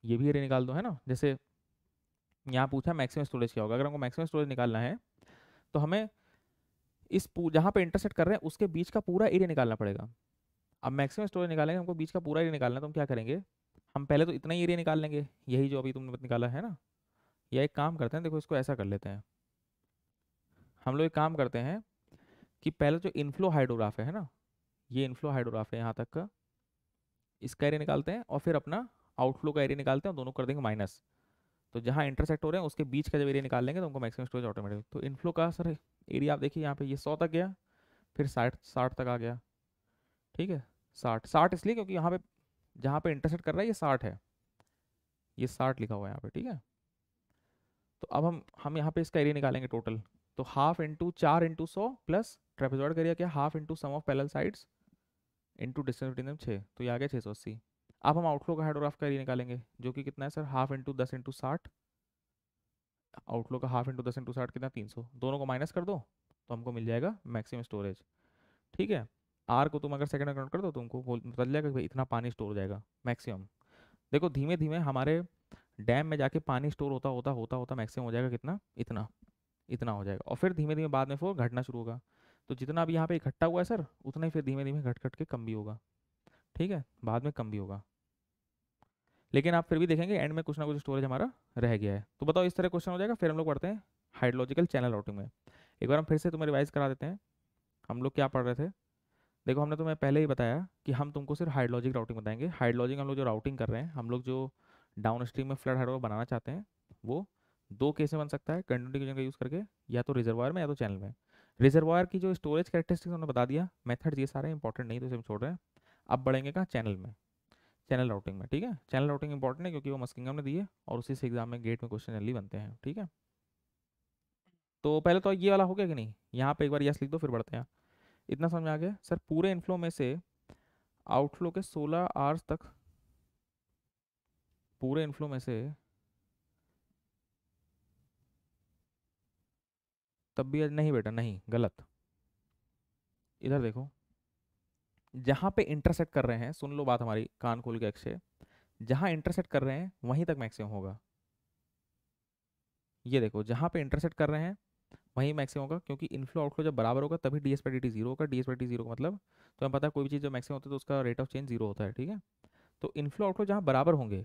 ये भी एरिया निकाल दो है ना जैसे यहाँ पूछा मैक्सिमम स्टोरेज क्या होगा अगर हमको मैक्सिमम स्टोरेज निकालना है तो हमें इस जहाँ पे इंटरसेट कर रहे हैं उसके बीच का पूरा एरिया निकालना पड़ेगा अब मैक्सिमम स्टोरेज निकालेंगे हमको बीच का पूरा एरिया निकालना है तो हम क्या करेंगे हम पहले तो इतना ही एरिया निकाल लेंगे यही जो अभी तुमने निकाला है ना या एक काम करते हैं देखो इसको ऐसा कर लेते हैं हम लोग एक काम करते हैं कि पहले जो इनफ्लो हाइड्रोग्राफ है ना ये इनफ्लो हाइड्रोग्राफ है यहाँ तक का इसका एरिया निकालते हैं और फिर अपना आउटफ्लो का एरिया निकालते हैं दोनों कर देंगे माइनस तो जहाँ इंटरसेक्ट हो रहे हैं उसके बीच का जब एरिया निकाल लेंगे तो उनको मैक्सिमम स्टोरेज ऑटोमेटिक तो इनफ्लो का सर एरिया आप देखिए यहाँ पे ये सौ तक गया फिर साठ साठ तक आ गया ठीक है साठ साठ इसलिए क्योंकि यहाँ पे जहाँ पे इंटरसेक्ट कर रहा है ये साठ है ये साठ लिखा हुआ है यहाँ पे ठीक है तो अब हम हम यहाँ पे इसका एरिया निकालेंगे टोटल तो हाफ इंटू चार इंटू सौ प्लस ट्रेपेजॉइड का एरिया क्या half into sum of parallel sides into distance between them छः तो ये आ गया छः सौ अस्सी अब हम आउटफ्लो का हाइड्रोग्राफ का एरिया निकालेंगे जो कि कितना है सर हाफ इंटू दस इंटू साठ आउटफ्लो का हाफ इंटू दस इंटू साठ कितना तीन सौ दोनों को माइनस कर दो तो हमको मिल जाएगा मैक्सिमम स्टोरेज ठीक है आर को तुम अगर सेकंड अकाउंट कर दो तुमको तो बदल जाएगा भाई इतना पानी स्टोर हो जाएगा मैक्सिमम देखो धीमे धीमे हमारे डैम में जाके पानी स्टोर होता होता होता होता मैक्सिमम हो जाएगा कितना इतना इतना हो जाएगा और फिर धीमे धीमे बाद में फिर घटना शुरू होगा तो जितना अभी यहाँ पे इकट्ठा हुआ है सर उतना ही फिर धीमे धीमे घट घट के कम भी होगा ठीक है बाद में कम भी होगा लेकिन आप फिर भी देखेंगे एंड में कुछ ना कुछ स्टोरेज हमारा रह गया है तो बताओ इस तरह क्वेश्चन हो जाएगा फिर हम लोग पढ़ते हैं हाइड्रोलॉजिकल चैनल राउटिंग में एक बार हम फिर से तुम्हें रिवाइज करा देते हैं हम लोग क्या पढ़ रहे थे देखो हमने तुम्हें पहले ही बताया कि हम तुमको सिर्फ हाइड्रोलॉजिक राउटिंग बताएंगे हाइड्रोलॉजिक हम लोग जो राउटिंग कर रहे हैं हम लोग जो डाउन स्ट्रीम में फ्लड हाइड्रो बनाना चाहते हैं वो दो केस में बन सकता है कंटिन्यूटिकेशन का यूज़ करके या तो रिजर्वायर में या तो चैनल में रिजर्वायर की जो स्टोरेज करेक्टरिस्टिक्स उन्होंने बता दिया मेथड ये सारे इंपॉर्टेंट नहीं तो इसे छोड़ रहे हैं अब बढ़ेंगे कहाँ चैनल में चैनल राउटिंग में ठीक है चैनल राउटिंग इंपॉर्टेंट है क्योंकि वो मस्किंगम ने दी है और उसी से एग्जाम में गेट में क्वेश्चन जल्दी बनते हैं ठीक है तो पहले तो ये वाला हो गया कि नहीं यहाँ पर एक बार यस लिख दो फिर बढ़ते हैं इतना समझ आ गया सर पूरे इनफ्लो में से आउटफ्लो के सोलह आवर्स तक पूरे इनफ्लो में से तब भी नहीं बेटा नहीं गलत इधर देखो जहां पे इंटरसेट कर रहे हैं सुन लो बात हमारी कान खोल के अक्षय जहां इंटरसेट कर रहे हैं वहीं तक मैक्सिमम होगा ये देखो जहां पे इंटरसेट कर रहे हैं वहीं मैक्सिमम होगा क्योंकि इनफ्लो आउटफ्लो जब बराबर होगा तभी डी एस डी जीरो होगा डी एस जीरो का मतलब तो हमें पता है कोई भी चीज़ जो मैक्सिमम होती है तो उसका रेट ऑफ चेंज जीरो होता है ठीक है तो इनफ्लो आउटफ्लो जहाँ बराबर होंगे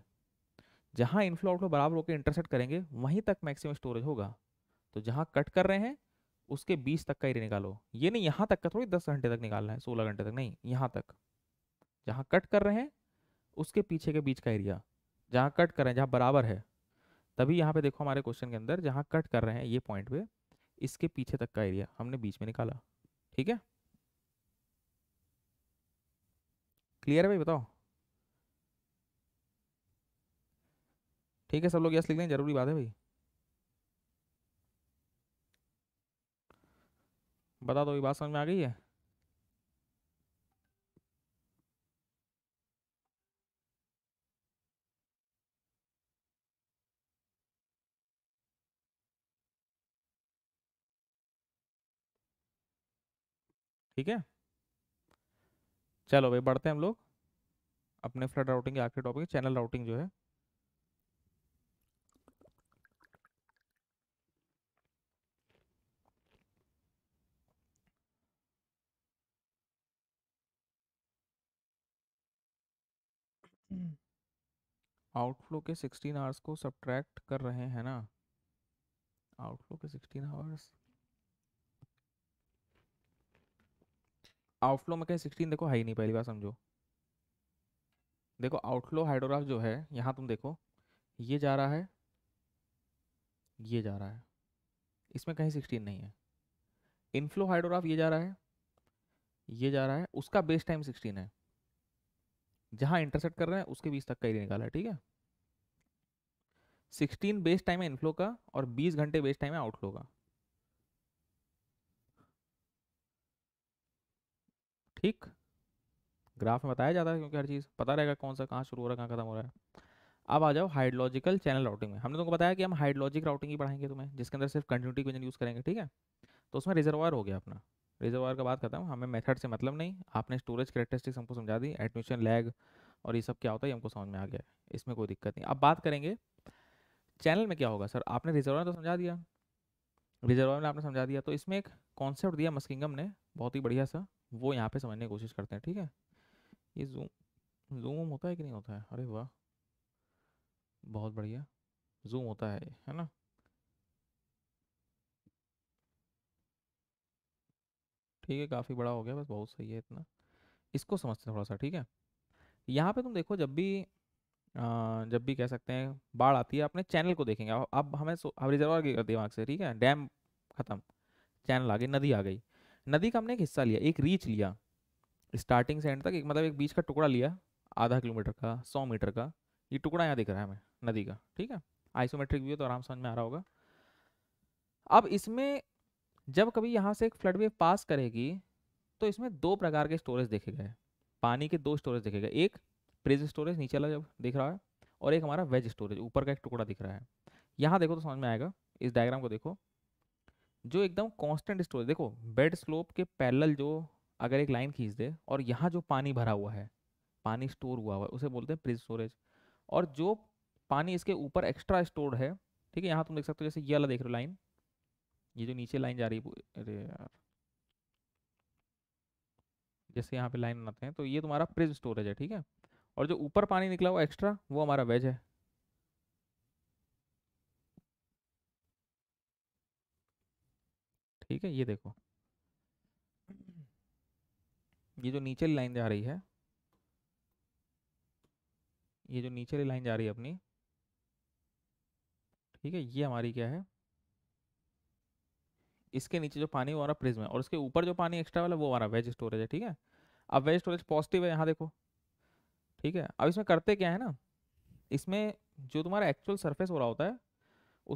जहां इनफ्लो आउटफ्लो बराबर होकर इंटरसेट करेंगे वहीं तक मैक्सिमम स्टोरेज होगा तो जहाँ कट कर रहे हैं उसके बीच तक का एरिया निकालो ये नहीं यहाँ तक का थोड़ी दस घंटे तक निकालना है सोलह घंटे तक नहीं यहाँ तक जहाँ कट कर रहे हैं उसके पीछे के बीच का एरिया जहाँ कट कर रहे हैं जहाँ बराबर है तभी यहाँ पे देखो हमारे क्वेश्चन के अंदर जहाँ कट कर रहे हैं ये पॉइंट पे इसके पीछे तक का एरिया हमने बीच में निकाला ठीक है क्लियर है भाई बताओ ठीक है सब लोग यस लिख लें जरूरी बात है भाई बता दो ये बात समझ में आ गई है ठीक है चलो भाई बढ़ते हैं हम लोग अपने फ्लड राउटिंग के आखिरी टॉपिक चैनल राउटिंग जो है आउटफ्लो के 16 आवर्स को सब्ट्रैक्ट कर रहे हैं ना आउटफ्लो के 16 आवर्स आउटफ्लो में कहीं 16 देखो हाई नहीं पहली बार समझो देखो आउटफ्लो हाइड्रोग्राफ जो है यहाँ तुम देखो ये जा रहा है ये जा रहा है इसमें कहीं 16 नहीं है इनफ्लो हाइड्रोग्राफ ये जा रहा है ये जा रहा है उसका बेस टाइम 16 है जहां इंटरसेक्ट कर रहे हैं उसके बीच तक का एरिया निकाला ठीक है सिक्सटीन बेस टाइम है इनफ्लो का और बीस घंटे बेस टाइम है आउटफ्लो का ठीक ग्राफ में बताया जाता है क्योंकि हर चीज़ पता रहेगा कौन सा कहाँ शुरू हो रहा है कहाँ खत्म हो रहा है अब आ जाओ हाइड्रोलॉजिकल चैनल राउटिंग में हमने तुमको तो बताया कि हम हाइड्रोलॉजिक राउटिंग ही पढ़ाएंगे तुम्हें जिसके अंदर सिर्फ कंटिन्यूटी क्वेश्चन यूज़ करेंगे ठीक है तो उसमें रिजर्वायर हो गया अपना रिजर्वायर का बात करता हूँ हमें मेथड से मतलब नहीं आपने स्टोरेज करेक्टरिस्टिक्स हमको समझा दी एडमिशन लैग और ये सब क्या होता है हमको समझ में आ गया इसमें कोई दिक्कत नहीं अब बात करेंगे चैनल में क्या होगा सर आपने रिजर्वायर तो समझा दिया रिजर्वायर में आपने समझा दिया तो इसमें एक कॉन्सेप्ट दिया मस्किंगम ने बहुत ही बढ़िया सा वो यहाँ पर समझने की कोशिश करते हैं ठीक है ये जूम जूम होता है कि नहीं होता है अरे वाह बहुत बढ़िया जूम होता है है ना ठीक है काफ़ी बड़ा हो गया बस बहुत सही है इतना इसको समझते हैं थोड़ा सा ठीक है यहाँ पे तुम देखो जब भी आ, जब भी कह सकते हैं बाढ़ आती है अपने चैनल को देखेंगे अब हमें अब रिजर्वर दिमाग से ठीक है डैम ख़त्म चैनल आ गई नदी आ गई नदी का हमने एक हिस्सा लिया एक रीच लिया स्टार्टिंग से एंड तक एक मतलब एक बीच का टुकड़ा लिया आधा किलोमीटर का सौ मीटर का ये टुकड़ा यहाँ दिख रहा है हमें नदी का ठीक है आइसोमेट्रिक व्यू तो आराम समझ में आ रहा होगा अब इसमें जब कभी यहाँ से एक फ्लड वेव पास करेगी तो इसमें दो प्रकार के स्टोरेज देखे गए पानी के दो स्टोरेज देखे गए एक प्रेज स्टोरेज नीचे वाला जब दिख रहा है और एक हमारा वेज स्टोरेज ऊपर का एक टुकड़ा दिख रहा है यहाँ देखो तो समझ में आएगा इस डायग्राम को देखो जो एकदम कांस्टेंट स्टोरेज देखो बेड स्लोप के पैरल जो अगर एक लाइन खींच दे और यहाँ जो पानी भरा हुआ है पानी स्टोर हुआ हुआ है उसे बोलते हैं प्रिज स्टोरेज और जो पानी इसके ऊपर एक्स्ट्रा स्टोर है ठीक है यहाँ तुम देख सकते हो जैसे ये वाला देख रहे हो लाइन ये जो नीचे लाइन जा रही है अरे यार जैसे यहाँ पे लाइन बनाते हैं तो ये तुम्हारा प्रिज स्टोरेज है ठीक है और जो ऊपर पानी निकला हुआ एक्स्ट्रा वो हमारा वेज है ठीक है ये देखो ये जो नीचे लाइन जा रही है ये जो नीचे लाइन जा रही है अपनी ठीक है ये हमारी क्या है इसके नीचे जो पानी वो आ रहा है और उसके ऊपर जो पानी एक्स्ट्रा वाला वो है वेज स्टोरेज है ठीक है अब वेज स्टोरेज पॉजिटिव है यहाँ देखो ठीक है अब इसमें करते क्या है ना इसमें जो तुम्हारा एक्चुअल सरफेस हो रहा होता है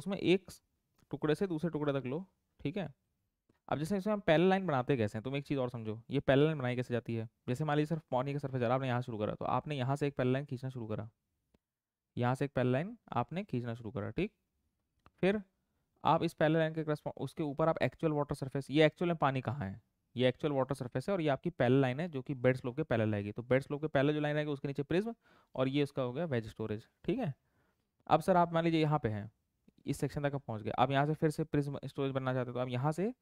उसमें एक टुकड़े से दूसरे टुकड़े तक लो ठीक है अब जैसे इसमें हम पहले लाइन बनाते कैसे हैं तुम एक चीज़ और समझो ये पहले लाइन बनाई कैसे जाती है जैसे मान लीजिए सिर्फ पानी का सरफेस जरा आपने यहाँ शुरू करा तो आपने यहाँ से एक पहले लाइन खींचना शुरू करा यहाँ से एक पहले लाइन आपने खींचना शुरू करा ठीक फिर आप इस पहले लाइन के करस्पॉन्ड उसके ऊपर आप एक्चुअल वाटर सरफेस ये एक्चुअल में पानी कहाँ है ये एक्चुअल वाटर सरफेस है और ये आपकी पहले लाइन है जो कि बेड स्लोप के पहले लाएगी तो बेड स्लोप के पहले जो लाइन आएगी उसके नीचे प्रिज्म और ये उसका हो गया वेज स्टोरेज ठीक है अब सर आप मान लीजिए यहाँ पे हैं इस सेक्शन तक पहुँच गए आप यहाँ से फिर से प्रिज्म स्टोरेज बनना चाहते हो तो आप यहाँ से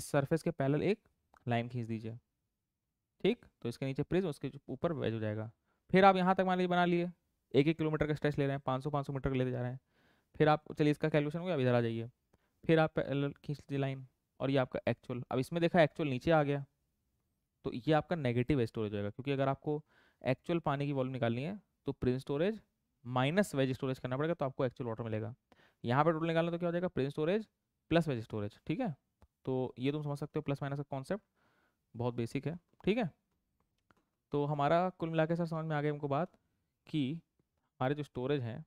इस सर्फेस के पैरेलल एक लाइन खींच दीजिए ठीक तो इसके नीचे प्रिज्म उसके ऊपर वेज हो जाएगा फिर आप यहाँ तक मान लीजिए बना लिए एक एक किलोमीटर का स्ट्रेच ले रहे हैं पाँच सौ मीटर का लेते जा रहे हैं फिर आप चलिए इसका कैलकुलेशन हो गया अब इधर आ जाइए फिर आप पैरेलल खींच दी लाइन और ये आपका एक्चुअल अब इसमें देखा एक्चुअल नीचे आ गया तो ये आपका नेगेटिव स्टोरेज होगा क्योंकि अगर आपको एक्चुअल पानी की वॉल्यूम निकालनी है तो prism storage minus wedge storage करना पड़ेगा तो आपको एक्चुअल वाटर मिलेगा यहाँ पर टोटल निकालना तो क्या हो जाएगा prism storage plus wedge storage ठीक है तो ये तुम समझ सकते हो प्लस माइनस का कॉन्सेप्ट बहुत बेसिक है ठीक है तो हमारा कुल मिला के सर समझ में आ गया हमको बात कि हमारे जो स्टोरेज हैं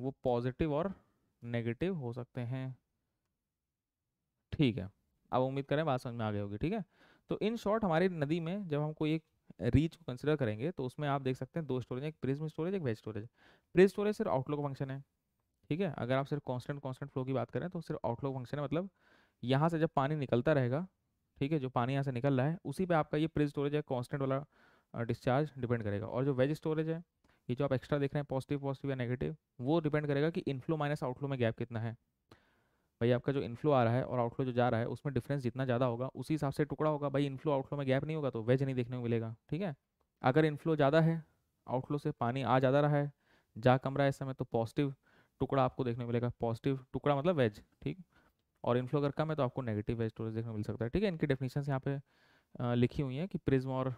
वो पॉजिटिव और नेगेटिव हो सकते हैं ठीक है अब उम्मीद करें बात समझ में आ गई होगी ठीक है तो इन शॉर्ट हमारी नदी में जब हम कोई एक रीच को कंसिडर करेंगे तो उसमें आप देख सकते हैं दो स्टोरेज एक प्रिज्म स्टोरेज एक वेज स्टोरेज प्रिज स्टोरेज सिर्फ आउटलुक फंक्शन है ठीक है अगर आप सिर्फ कॉन्स्टेंट कॉन्स्टेंट फ्लो की बात करें तो सिर्फ आउटलुक फंक्शन है मतलब यहाँ से जब पानी निकलता रहेगा ठीक है जो पानी यहाँ से निकल रहा है उसी पर आपका ये प्रिज स्टोरेज है कॉन्स्टेंट वाला डिस्चार्ज डिपेंड करेगा और जो वेज स्टोरेज है ये जो आप एक्स्ट्रा देख रहे हैं पॉजिटिव पॉजिटिव या नेगेटिव वो डिपेंड करेगा कि इनफ्लो माइनस आउटफ्लो में गैप कितना है भाई आपका जो इनफ्लो आ रहा है और आउटफ्लो जो जा रहा है उसमें डिफरेंस जितना ज़्यादा होगा उसी हिसाब से टुकड़ा होगा भाई इनफ्लो आउटफ्लो में गैप नहीं होगा तो वेज नहीं देखने को मिलेगा ठीक है अगर इनफ्लो ज़्यादा है आउटफ्लो से पानी आ ज़्यादा रहा है जा कम रहा है इस समय तो पॉजिटिव टुकड़ा आपको देखने को मिलेगा पॉजिटिव टुकड़ा मतलब वेज ठीक और इनफ्लो अगर कम है तो आपको नेगेटिव वेज टोरेज देखने को मिल सकता है ठीक है इनकी डेफिनेशन यहाँ पे लिखी हुई है कि प्रिज्म और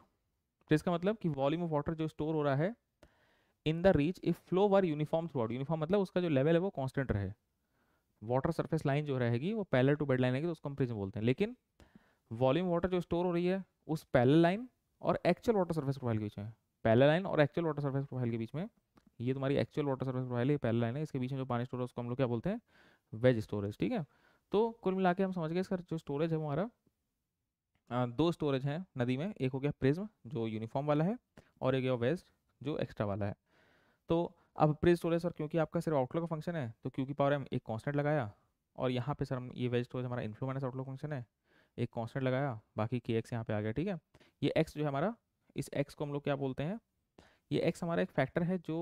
प्रिज का मतलब कि वॉल्यूम ऑफ वाटर जो स्टोर हो रहा है in the reach if flow were uniform throughout uniform मतलब उसका जो लेवल है वो कॉन्स्टेंट रहे वाटर सर्फेस लाइन जो रहेगी वो पैलर टू बेड लाइन रहेगी तो उसको हम प्रिज्म बोलते हैं लेकिन वॉल्यूम वाटर जो स्टोर हो रही है उस पैलर लाइन और एक्चुअल वाटर सर्फेस प्रोफाइल के बीच में पैलर लाइन और एक्चुअल वाटर सर्फेस प्रोफाइल के बीच में ये तुम्हारी एक्चुअल वाटर सर्फेस प्रोफाइल है पैलर लाइन है इसके बीच में जो पानी स्टोर है उसको हम लोग क्या बोलते हैं वेज स्टोरेज ठीक है तो कुल मिला हम समझ गए इसका जो स्टोरेज है हमारा दो स्टोरेज हैं नदी में एक हो गया प्रिज्म जो यूनिफॉर्म वाला है और एक हो गया वेस्ट जो एक्स्ट्रा वाला है तो अब प्रेज स्टोरेज सर क्योंकि आपका सिर्फ आउटलुक का फंक्शन है तो क्यू की पावर एम एक कांस्टेंट लगाया और यहाँ पे सर हम ये वेज स्टोरेज हमारा इन्फ्लो माइनस आउटलुक फंक्शन है एक कांस्टेंट लगाया बाकी के एक्स यहाँ पे आ गया ठीक है ये एक्स जो है हमारा इस एक्स को हम लोग क्या बोलते हैं ये एक्स हमारा एक फैक्टर है जो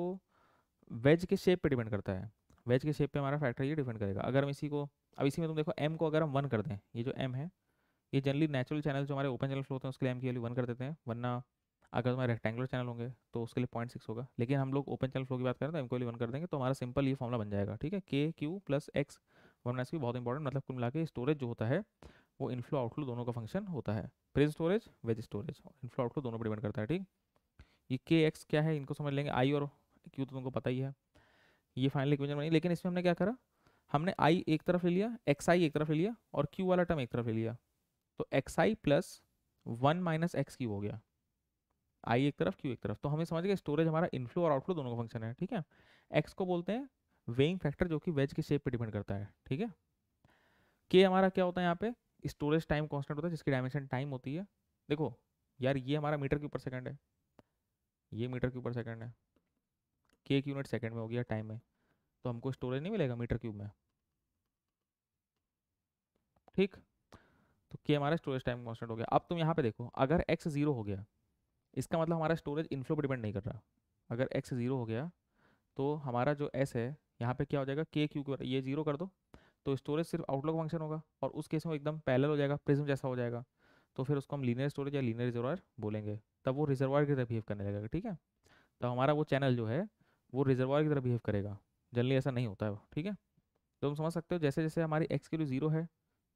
वेज के शेप पर डिपेंड करता है वेज के शेप पर हमारा फैक्टर ये डिपेंड करेगा अगर हम इसी को अब इसी में तुम देखो एम को अगर हम वन कर दें ये जो एम है ये जनरली नेचुरल चैनल जो हमारे ओपन चैनल होते हैं उसके लिए एम की वैल्यू वन कर देते हैं वरना अगर तुम्हारे रेक्टेंगुलर चैनल होंगे तो उसके लिए पॉइंट सिक्स होगा लेकिन हम लोग ओपन चैनल फ्लो की बात करें तो एम को वन कर देंगे तो हमारा सिंपल ये फॉर्मला बन जाएगा ठीक है K Q plus X one minus बहुत इंपॉर्टेंट मतलब कुल मिला के स्टोरेज जो होता है वो इनफ्लो आउटफ्लो दोनों का फंक्शन होता है prism storage wedge storage inflow outflow दोनों पर डिपेंड करता है ठीक ये के एक्स क्या है इनको समझ लेंगे आई और क्यू तो तुमको पता ही है ये फाइनल इक्वेशन बनी लेकिन इसमें हमने क्या करा हमने आई एक तरफ ले लिया एक्स आई एक तरफ ले लिया और क्यू वाला टर्म एक तरफ ले लिया तो X I plus one minus X Q हो गया आई एक तरफ क्यू एक तरफ तो हमें समझ गया स्टोरेज हमारा इनफ्लो और आउटफ्लो दोनों का फंक्शन है ठीक है एक्स को बोलते हैं वेइंग फैक्टर जो कि वेज के शेप पे डिपेंड करता है ठीक है के हमारा क्या होता है यहाँ पे स्टोरेज टाइम कॉन्स्टेंट होता है जिसकी डायमेंशन टाइम होती है देखो यार ये हमारा मीटर के ऊपर सेकेंड है ये मीटर के ऊपर सेकेंड है के एक यूनिट सेकेंड में हो गया टाइम में तो हमको स्टोरेज नहीं मिलेगा मीटर क्यूब में ठीक तो के हमारा स्टोरेज टाइम कॉन्स्टेंट हो गया अब तुम यहाँ पे देखो अगर एक्स जीरो हो गया इसका मतलब हमारा स्टोरेज इनफ्लो पर डिपेंड नहीं कर रहा अगर एक्स ज़ीरो हो गया तो हमारा जो एस है यहाँ पे क्या हो जाएगा के क्यू ये जीरो कर दो तो स्टोरेज सिर्फ आउटलुक फंक्शन होगा और उस केस में एकदम पैल हो जाएगा प्रिज्म जैसा हो जाएगा तो फिर उसको हम लीनियर स्टोरेज या लीनियर रिजर्वायर बोलेंगे तब वो रिजर्वायर की तरह बिहेव करने लगेगा ठीक है तो हमारा वो चैनल जो है वो रिजर्वायर की तरह बिहेव करेगा जनरली ऐसा नहीं होता है ठीक है तो हम समझ सकते हो जैसे जैसे हमारी एक्स के लिए जीरो है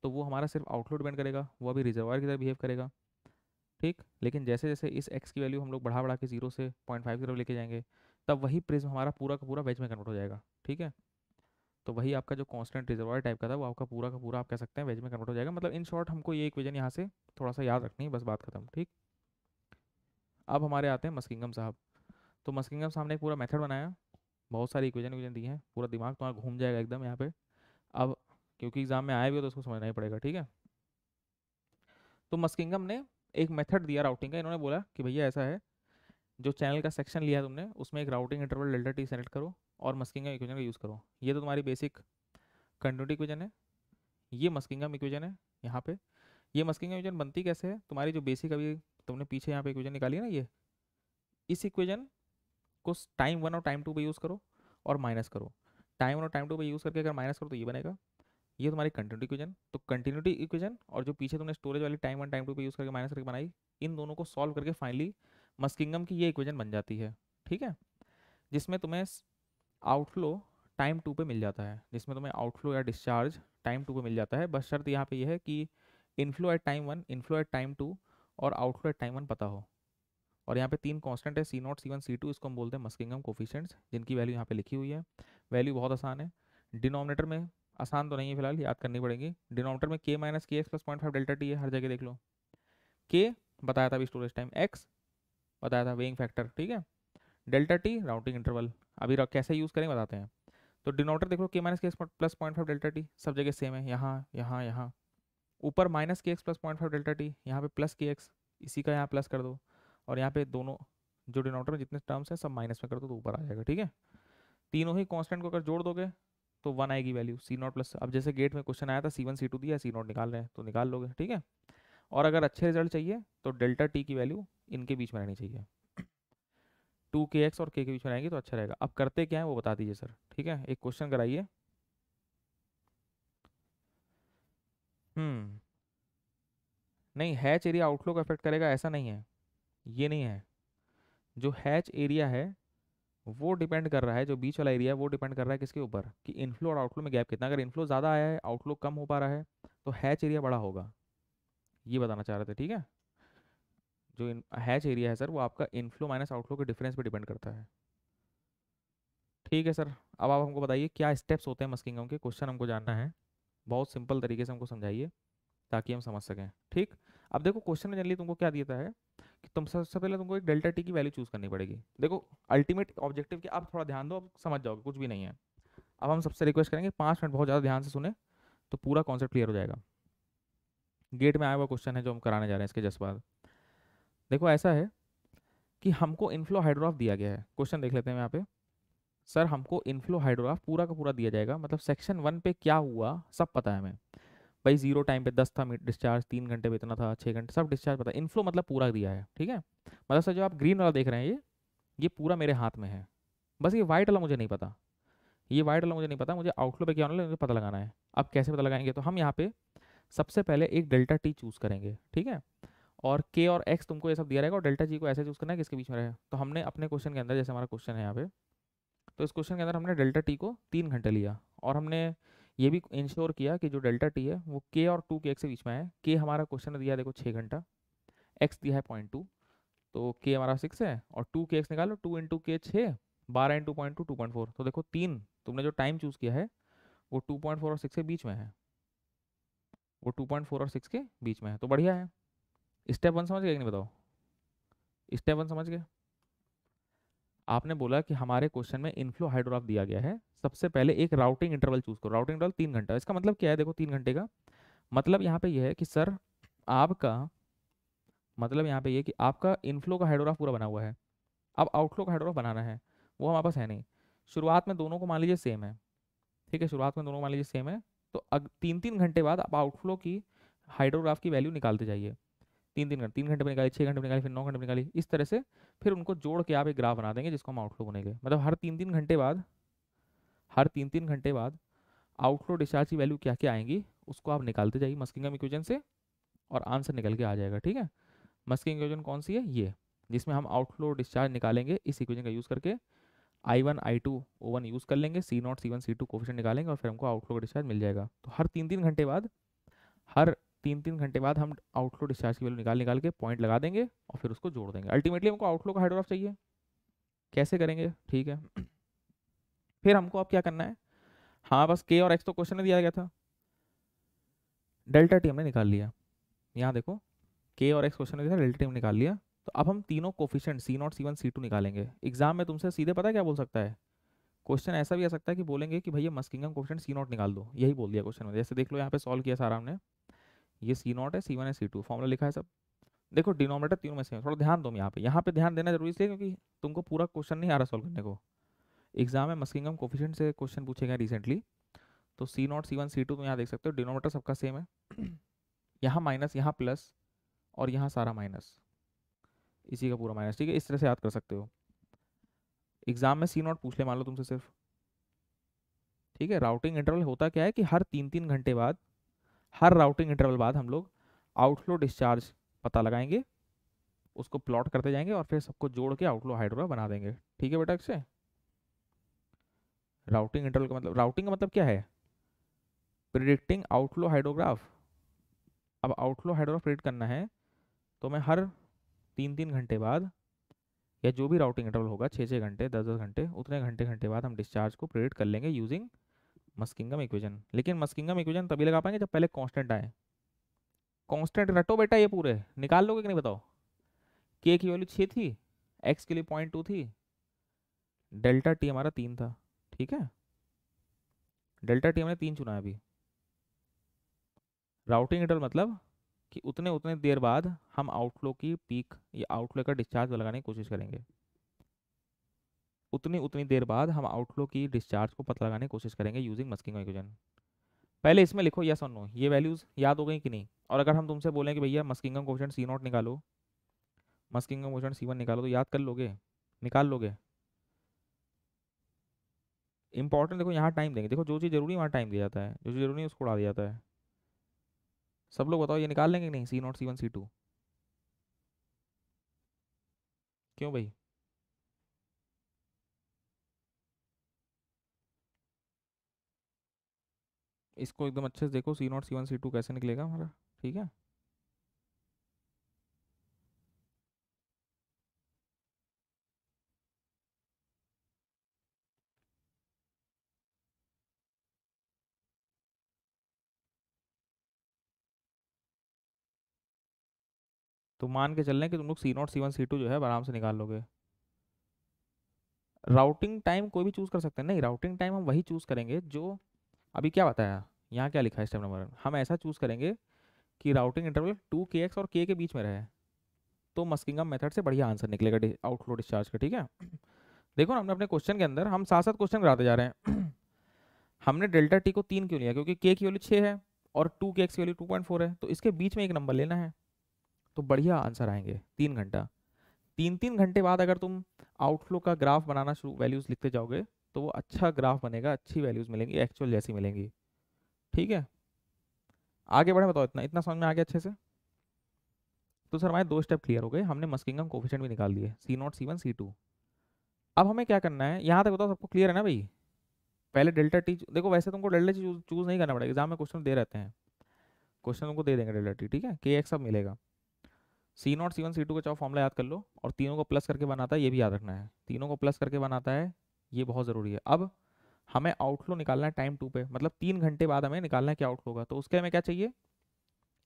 तो वो हमारा सिर्फ आउटलुक डिपेंड करेगा वो अभी रिजर्वायर की तरह बिहेव करेगा ठीक लेकिन जैसे जैसे इस एक्स की वैल्यू हम लोग बढ़ा बढ़ा के जीरो से पॉइंट फाइव की तरफ लेके जाएंगे तब वही प्रिज्म हमारा पूरा का पूरा वेज में कन्वर्ट हो जाएगा ठीक है तो वही आपका जो कांस्टेंट रिजर्वर टाइप का था वो आपका पूरा का पूरा आप कह सकते हैं वेज में कन्वर्ट हो जाएगा मतलब इन शॉर्ट हमको ये इक्वेजन यहाँ से थोड़ा सा याद रखनी है बस बात खत्म ठीक अब हमारे आते हैं मस्किंगम साहब तो मस्किंगम साहब ने एक पूरा मेथड बनाया बहुत सारी इक्वेजन इक्वेजन दी हैं पूरा दिमाग तुम्हारा घूम जाएगा एकदम यहाँ पे अब क्योंकि एग्जाम में आया भी हो तो उसको समझना ही पड़ेगा ठीक है तो मस्किंगम ने एक मेथड दिया राउटिंग का इन्होंने बोला कि भैया ऐसा है जो चैनल का सेक्शन लिया तुमने उसमें एक routing interval delta T select करो और मस्किंग इक्वेशन का यूज़ करो ये तो तुम्हारी बेसिक कंटिन्यूटी इक्वेजन है ये मस्किंगम इक्वेजन है यहाँ पे ये मस्किंगम इक्वेजन बनती कैसे है तुम्हारी जो बेसिक अभी तुमने पीछे यहाँ पे इक्वेजन निकाली है ना ये इस इक्वेजन को टाइम वन और टाइम टू पर यूज़ करो और माइनस करो टाइम वन और टाइम टू पर यूज़ करके अगर माइनस करो तो ये बनेगा ये तुम्हारी कंटिन्यूटी इक्वेशन तो कंटिन्यूटी इक्वेशन और जो पीछे तुमने स्टोरेज वाली टाइम वन टाइम टू पे यूज़ करके माइनस करके बनाई इन दोनों को सॉल्व करके फाइनली मस्किंगम की ये इक्वेशन बन जाती है ठीक है जिसमें तुम्हें आउटफ्लो टाइम टू पे मिल जाता है जिसमें तुम्हें आउटफ्लो या डिस्चार्ज टाइम टू पे मिल जाता है बस शर्त यहाँ पे यह है कि inflow at time one inflow at time two और आउटफ्लो एट टाइम वन पता हो और यहाँ पे तीन कांस्टेंट है C naught C one C two इसको हम बोलते हैं मस्किंगम कोफिशेंट्स जिनकी वैल्यू यहाँ पे लिखी हुई है वैल्यू बहुत आसान है डिनोमिनेटर में आसान तो नहीं है फिलहाल याद करनी पड़ेगी डिनोमीटर में K minus K X plus point five delta T है हर जगह देख लो के बताया था अभी स्टोरेज टाइम एक्स बताया था वेइंग फैक्टर ठीक है डेल्टा टी राउटिंग इंटरवल अभी कैसे यूज़ करें बताते हैं तो डिनोटर देख लो K minus K X plus point five delta T सब जगह सेम है यहाँ यहाँ यहाँ ऊपर minus K X plus point five delta T यहाँ पे प्लस के एक्स इसी का यहाँ प्लस कर दो और यहाँ पे दोनों जो डिनोटर में जितने टर्म्स हैं सब माइनस में कर दो तो ऊपर आ जाएगा ठीक है तीनों ही कॉन्स्टेंट को अगर जोड़ दोगे तो वन आएगी वैल्यू सी नॉट प्लस अब जैसे गेट में क्वेश्चन आया था सी वन सी टू दिया सी नॉट निकाल रहे हैं तो निकाल लोगे ठीक है और अगर अच्छे रिजल्ट चाहिए तो डेल्टा टी की वैल्यू इनके बीच में रहनी चाहिए टू के एक्स और के के बीच में आएंगे तो अच्छा रहेगा अब करते क्या है वो बता दीजिए सर ठीक है एक क्वेश्चन कराइए हम्म नहीं हैच एरिया आउटलुक अफेक्ट करेगा ऐसा नहीं है ये नहीं है जो हैच एरिया है वो डिपेंड कर रहा है जो बीच वाला एरिया है वो डिपेंड कर रहा है किसके ऊपर कि इनफ्लो और आउटफ्लो में गैप कितना अगर इनफ्लो ज़्यादा आया है आउटफ्लो कम हो पा रहा है तो हैच एरिया बड़ा होगा ये बताना चाह रहे थे ठीक है जो इन हैच एरिया है सर वो आपका इनफ्लो माइनस आउटफ्लो के डिफरेंस पर डिपेंड करता है ठीक है सर अब आप हमको बताइए क्या स्टेप्स होते हैं मस्किंग के क्वेश्चन हमको जानना है बहुत सिंपल तरीके से हमको समझाइए ताकि हम समझ सकें ठीक अब देखो क्वेश्चन में जनरली तुमको क्या देता है तुम सबसे पहले तुमको एक डेल्टा टी की वैल्यू चूज़ करनी पड़ेगी देखो अल्टीमेट ऑब्जेक्टिव के आप थोड़ा ध्यान दो आप समझ जाओगे कुछ भी नहीं है अब हम सबसे रिक्वेस्ट करेंगे पाँच मिनट बहुत ज़्यादा ध्यान से सुने तो पूरा कॉन्सेप्ट क्लियर हो जाएगा गेट में आया हुआ क्वेश्चन है जो हम कराने जा रहे हैं इसके जस बाद देखो ऐसा है कि हमको इनफ्लो हाइड्रोग्राफ दिया गया है क्वेश्चन देख लेते हैं यहाँ पे सर हमको इनफ्लो हाइड्रोग्राफ पूरा का पूरा दिया जाएगा मतलब सेक्शन वन पे क्या हुआ सब पता है हमें भाई जीरो टाइम पे दस था डिस्चार्ज तीन घंटे पे इतना था छः घंटे सब डिस्चार्ज पता इनफ्लो मतलब पूरा दिया है ठीक है मतलब सर जो आप ग्रीन वाला देख रहे हैं ये ये पूरा मेरे हाथ में है बस ये वाइट वाला मुझे नहीं पता ये वाइट वाला मुझे नहीं पता मुझे आउटफ्लो पे क्या होना मुझे पता लगाना है अब कैसे पता लगाएंगे तो हम यहाँ पे सबसे पहले एक डेल्टा टी चूज़ करेंगे ठीक है और के और एक्स तुमको ये सब दिया रहेगा और डेल्टा जी को ऐसे चूज़ करना है किसके बीच में रहे तो हमने अपने क्वेश्चन के अंदर जैसे हमारा क्वेश्चन है यहाँ पे तो इस क्वेश्चन के अंदर हमने डेल्टा टी को तीन घंटे लिया और हमने ये भी इंश्योर किया कि जो डेल्टा टी है वो के और टू के एक्स के बीच में है के हमारा क्वेश्चन दिया देखो छः घंटा एक्स दिया है पॉइंट टू तो के हमारा सिक्स है और टू के एक्स निकालो टू इंटू के छः बारह into point two two point four तो देखो तीन तुमने जो टाइम चूज़ किया है वो टू पॉइंट फोर और सिक्स के बीच में है वो टू पॉइंट फोर और सिक्स के बीच में है तो बढ़िया है स्टेप वन समझ गए नहीं बताओ स्टेप वन समझ गए आपने बोला कि हमारे क्वेश्चन में इन्फ्लो हाइड्रोग्राफ दिया गया है सबसे पहले एक राउटिंग इंटरवल चूज करो राउटिंग इंटरवल तीन घंटा इसका मतलब क्या है देखो तीन घंटे का मतलब यहाँ पे यह है कि सर आपका मतलब यहाँ पे यह कि आपका इनफ्लो का हाइड्रोग्राफ पूरा बना हुआ है अब आउटफ्लो का हाइड्रोग्राफ बनाना है वो हमारे पास है नहीं शुरुआत में दोनों को मान लीजिए सेम है ठीक है शुरुआत में दोनों को मान लीजिए सेम है तो अग तीन तीन घंटे बाद आप आउटफ्लो की हाइड्रोग्राफ की वैल्यू निकालते जाइए तीन तीन घंटे तीन घंटे में निकाली छः घंटे में निकाली फिर नौ घंटे में निकाली इस तरह से फिर उनको जोड़ के आप एक ग्राफ बना देंगे जिसको हम आउटफ्लो बनेंगे मतलब हर तीन तीन घंटे बाद हर तीन तीन घंटे बाद आउटफ्लो डिस्चार्ज की वैल्यू क्या क्या आएंगी उसको आप निकालते जाइए मस्किंगम इक्वेशन से और आंसर निकल के आ जाएगा ठीक है मस्किंग इक्वेशन कौन सी है ये जिसमें हम आउटफ्लो डिस्चार्ज निकालेंगे इस इक्वेशन का यूज़ करके I one I two O one use कर लेंगे C naught C one C two coefficient निकालेंगे और फिर हमको आउटफ्लो डिस्चार्ज मिल जाएगा तो हर तीन तीन घंटे बाद हर तीन तीन घंटे बाद हम आउटफ्लो डिस्चार्ज की वैल्यू निकाल निकाल के पॉइंट लगा देंगे और फिर उसको जोड़ देंगे अल्टीमेटली हमको आउटफ्लो का हाइड्रोग्राफ चाहिए कैसे करेंगे ठीक है फिर हमको अब क्या करना है हाँ बस के और एक्स तो क्वेश्चन में दिया गया था डेल्टा टी हमने निकाल लिया यहाँ देखो के और एक्स क्वेश्चन में दिया डेल्टा टी निकाल लिया तो अब हम तीनों coefficient C naught C one C two निकालेंगे एग्जाम में तुमसे सीधे पता है क्या बोल सकता है क्वेश्चन ऐसा भी आ सकता है कि बोलेंगे कि भैया मस्किंगम क्वेश्चन सी नॉट निकाल दो यही बोल दिया क्वेश्चन में जैसे देख लो यहाँ पे सॉल्व किया सारा हमने ये सी नॉट है सी वन है सी टू फॉर्मूला लिखा है सब देखो डिनोमिनेटर तीनों में से थोड़ा ध्यान दो यहाँ पे यहाँ पे ध्यान देना जरूरी इसलिए क्योंकि तुमको पूरा क्वेश्चन नहीं आ रहा सॉल्व करने को एग्जाम में मस्किंगम कोफिशेंट से क्वेश्चन पूछे गए रिसेंटली तो C naught C one C two तो यहाँ देख सकते हो डिनोमीटर सबका सेम है यहाँ माइनस यहाँ प्लस और यहाँ सारा माइनस इसी का पूरा माइनस ठीक है इस तरह से याद कर सकते हो एग्जाम में सी नॉट पूछ ले मान लो तुमसे सिर्फ ठीक है राउटिंग इंटरवल होता क्या है कि हर तीन तीन घंटे बाद हर राउटिंग इंटरवल बाद हम लोग आउटफ्लो डिस्चार्ज पता लगाएंगे उसको प्लॉट करते जाएंगे और फिर सबको जोड़ के आउटफ्लो हाइड्रोला बना देंगे ठीक है बेटा अक्षय राउटिंग इंटरवल का मतलब राउटिंग का मतलब क्या है प्रिडिक्टिंग आउटलो हाइड्रोग्राफ अब आउटलो हाइड्रोग्राफ प्रिडिक्ट करना है तो मैं हर तीन तीन घंटे बाद या जो भी राउटिंग इंटरवल होगा छः छः घंटे दस दस घंटे उतने घंटे घंटे बाद हम डिस्चार्ज को प्रिडिक्ट कर लेंगे यूजिंग मस्किंगम इक्वेजन लेकिन मस्किंगम इक्वेजन तभी लगा पाएंगे जब पहले कॉन्स्टेंट आए कॉन्स्टेंट रटो बेटा ये पूरे निकाल लोगे कि नहीं बताओ के की वैल्यू छः थी एक्स के लिए पॉइंट टू थी डेल्टा टी हमारा तीन था ठीक है डेल्टा टी हमने तीन चुना है अभी राउटिंग इंटरवल मतलब कि उतने उतने देर बाद हम आउटफ्लो की पीक या आउटफ्लो का डिस्चार्ज लगाने की कोशिश करेंगे उतनी उतनी देर बाद हम आउटफ्लो की डिस्चार्ज को पता लगाने की कोशिश करेंगे यूजिंग मस्किंग इक्वेशन पहले इसमें लिखो यस और नो ये वैल्यूज़ याद हो गई कि नहीं और अगर हम तुमसे बोलें कि भैया मस्किंग क्वेश्चन सी नॉट निकालो मस्किंग क्वेश्चन सी वन निकालो तो याद कर लोगे निकाल लोगे इंपॉर्टेंट देखो यहाँ टाइम देंगे देखो जो चीज़ जरूरी वहाँ टाइम दिया जाता है जो चीज़ जरूरी है उसको उड़ा दिया जाता है सब लोग बताओ ये निकाल लेंगे नहीं C naught C one C two क्यों भाई इसको एकदम अच्छे से देखो C naught C one C two कैसे निकलेगा हमारा ठीक है तो मान के चल रहे कि तुम लोग C naught C one C two जो है आराम से निकाल लोगे राउटिंग टाइम हम्म। कोई भी चूज़ कर सकते हैं नहीं राउटिंग टाइम हम वही चूज़ करेंगे जो अभी क्या बताया यहाँ क्या लिखा है स्टेप नंबर हम ऐसा चूज़ करेंगे कि routing interval two K X और के के बीच में रहे तो मस्किंगम मेथड से बढ़िया आंसर निकलेगा आउटफ्लो डिस्चार्ज का ठीक है देखो ना हमने अपने क्वेश्चन के अंदर हम साथ साथ क्वेश्चन कराते जा रहे हैं हमने डेल्टा टी को तीन क्यों लिया क्योंकि के की वैल्यू छः है और टू के एक्स की वैल्यू टू पॉइंट फोर है तो इसके बीच में एक नंबर लेना है तो बढ़िया आंसर आएंगे तीन घंटा तीन तीन घंटे बाद अगर तुम आउटफ्लो का ग्राफ बनाना शुरू वैल्यूज़ लिखते जाओगे तो वो अच्छा ग्राफ बनेगा अच्छी वैल्यूज़ मिलेंगी एक्चुअल जैसी मिलेंगी ठीक है आगे बढ़े बताओ इतना इतना समझ में आ गया अच्छे से तो सर हमारे दो स्टेप क्लियर हो गए हमने मस्किंगम कोफिशेंट भी निकाल दिए C naught C one C two अब हमें क्या करना है यहाँ तक बताओ सबको क्लियर है ना भाई पहले डेल्टा टी देखो वैसे तुमको डेल्टा टी चूज़ नहीं करना पड़ेगा एग्जाम में क्वेश्चन दे रहते हैं क्वेश्चन तुमको दे देंगे डेल्टा टी ठीक है के एक्स सब मिलेगा C naught C one C two का चाहो फॉर्मला याद कर लो और तीनों को प्लस करके बनाता है ये भी याद रखना है तीनों को प्लस करके बनाता है ये बहुत ज़रूरी है अब हमें आउटफ्लो निकालना है टाइम टू पे मतलब तीन घंटे बाद हमें निकालना है क्या आउटफ्लो का तो उसके हमें क्या चाहिए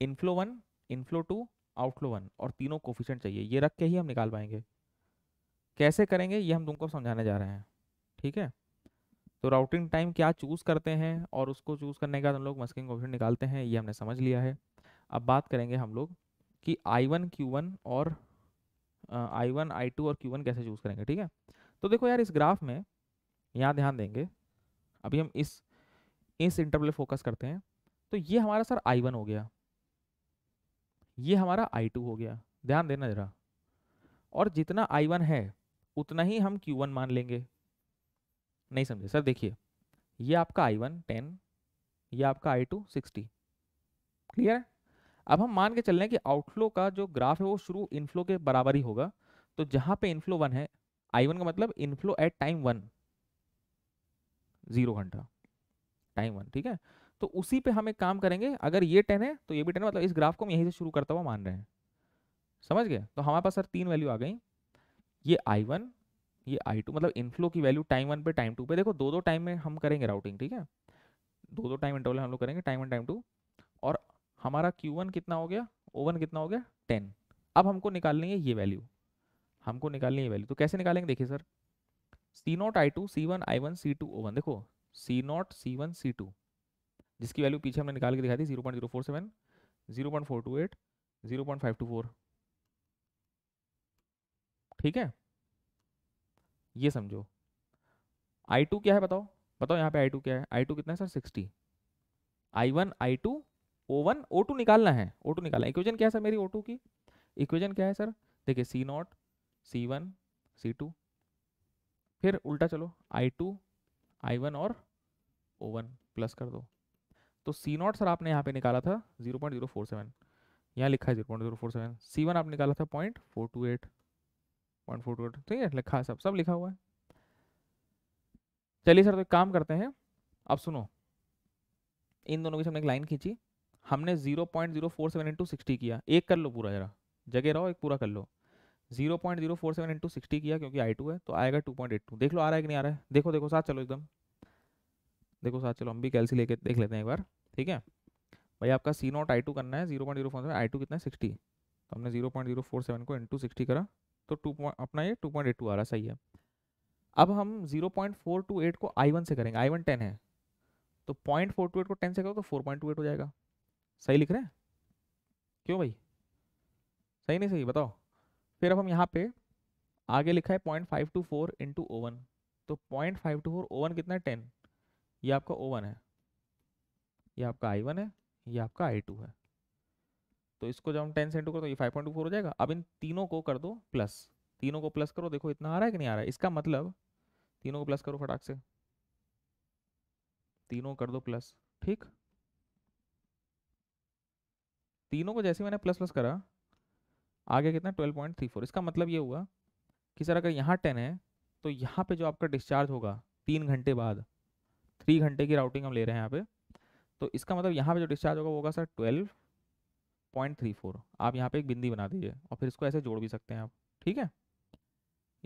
inflow one inflow two outflow one और तीनों कोफिशेंट चाहिए ये रख के ही हम निकाल पाएंगे कैसे करेंगे ये हम तुमको समझाने जा रहे हैं ठीक है तो राउटिंग टाइम क्या चूज़ करते हैं और उसको चूज़ करने के बाद हम लोग मस्किंग कोफिशेंट निकालते हैं ये हमने समझ लिया है अब बात करेंगे हम लोग कि आई वन क्यू वन और आई वन आई टू और क्यू वन कैसे चूज़ करेंगे ठीक है तो देखो यार इस ग्राफ में यहाँ ध्यान देंगे अभी हम इस इस इंटरवल फोकस करते हैं तो ये हमारा सर आई वन हो गया ये हमारा आई टू हो गया ध्यान देना ज़रा और जितना आई वन है उतना ही हम क्यू वन मान लेंगे नहीं समझे सर देखिए ये आपका आई वन टेन ये आपका आई टू सिक्सटी क्लियर है अब हम मान के चल रहे हैं कि आउटफ्लो का जो ग्राफ है वो शुरू इनफ्लो के बराबर ही होगा तो जहाँ पे इनफ्लो वन है आई वन का मतलब inflow at time one zero घंटा टाइम वन ठीक है तो उसी पे हम एक काम करेंगे अगर ये टेन है तो ये भी टेन है मतलब इस ग्राफ को हम यहीं से शुरू करता हुआ मान रहे हैं समझ गए तो हमारे पास सर तीन वैल्यू आ गई ये आई वन ये आई टू मतलब इनफ्लो की वैल्यू टाइम वन पे टाइम टू पे देखो दो दो टाइम में हम करेंगे राउटिंग ठीक है दो दो टाइम इंटरवल हम लोग करेंगे टाइम वन टाइम टू हमारा Q1 कितना हो गया O1 कितना हो गया 10 अब हमको निकालनी है ये वैल्यू हमको निकालनी है वैल्यू तो कैसे निकालेंगे देखिए sir C naught I two C one I one C two O देखो C naught C one C two जिसकी वैल्यू पीछे हमने निकाल के दिखाई थी zero point zero four seven zero point four two eight zero point five two four ठीक है ये समझो आई टू क्या है बताओ बताओ यहाँ पे आई टू क्या है आई टू कितना है sir sixty I one I two O one O two निकालना है ओ टू निकालना इक्वेशन क्या है सर मेरी ओ टू की इक्वेशन क्या है सर देखिए C naught C one C two फिर उल्टा चलो आई टू आई वन और ओ वन प्लस कर दो तो सी नॉट सर आपने यहाँ पे निकाला था zero point zero four seven यहाँ लिखा है zero point zero four seven C one आपने निकाला था point four two eight point four two eight ठीक है लिखा है सब सब लिखा हुआ है चलिए सर तो एक काम करते हैं अब सुनो इन दोनों के सामने एक लाइन खींची हमने zero point zero four seven into sixty किया एक कर लो पूरा जरा जगह रहो एक पूरा कर लो zero point zero four seven into sixty किया क्योंकि आई टू है तो आएगा टू पॉइंट एट टू देख लो आ रहा है कि नहीं आ रहा है देखो देखो साथ चलो एकदम देखो साथ चलो हम भी कैलसी लेके देख लेते हैं एक बार ठीक है भाई आपका सी नॉट आई टू करना है zero point zero four I two कितना है सिक्सटी तो हमने zero point zero four seven को इंटू सिक्सटी करा तो टू पॉइंट अपना ये टू पॉइंट एट टू आ रहा सही है अब हम zero point four two eight को आई वन से करेंगे आई वन टेन है तो पॉइंट फोर टू एट को टेन से करो तो फोर पॉइंट टू एट हो जाएगा सही लिख रहे हैं क्यों भाई सही नहीं सही बताओ फिर अब हम यहाँ पे आगे लिखा है point five two four into O one तो point five two four O one कितना है टेन ये आपका ओवन है ये आपका आई वन है ये आपका आई टू है तो इसको जब हम टेन से इंटू करो तो ये फाइव पॉइंट टू फोर हो जाएगा अब इन तीनों को कर दो प्लस तीनों को प्लस करो देखो इतना आ रहा है कि नहीं आ रहा है इसका मतलब तीनों को प्लस करो फटाक से तीनों कर दो प्लस ठीक तीनों को जैसे मैंने प्लस प्लस करा आगे कितना ट्वेल्व पॉइंट थ्री फोर इसका मतलब ये हुआ कि सर अगर यहाँ टेन है तो यहाँ पे जो आपका डिस्चार्ज होगा तीन घंटे बाद थ्री घंटे की राउटिंग हम ले रहे हैं यहाँ पे तो इसका मतलब यहाँ पे जो डिस्चार्ज होगा वो होगा sir twelve point three four आप यहाँ पे एक बिंदी बना दीजिए और फिर इसको ऐसे जोड़ भी सकते हैं आप ठीक है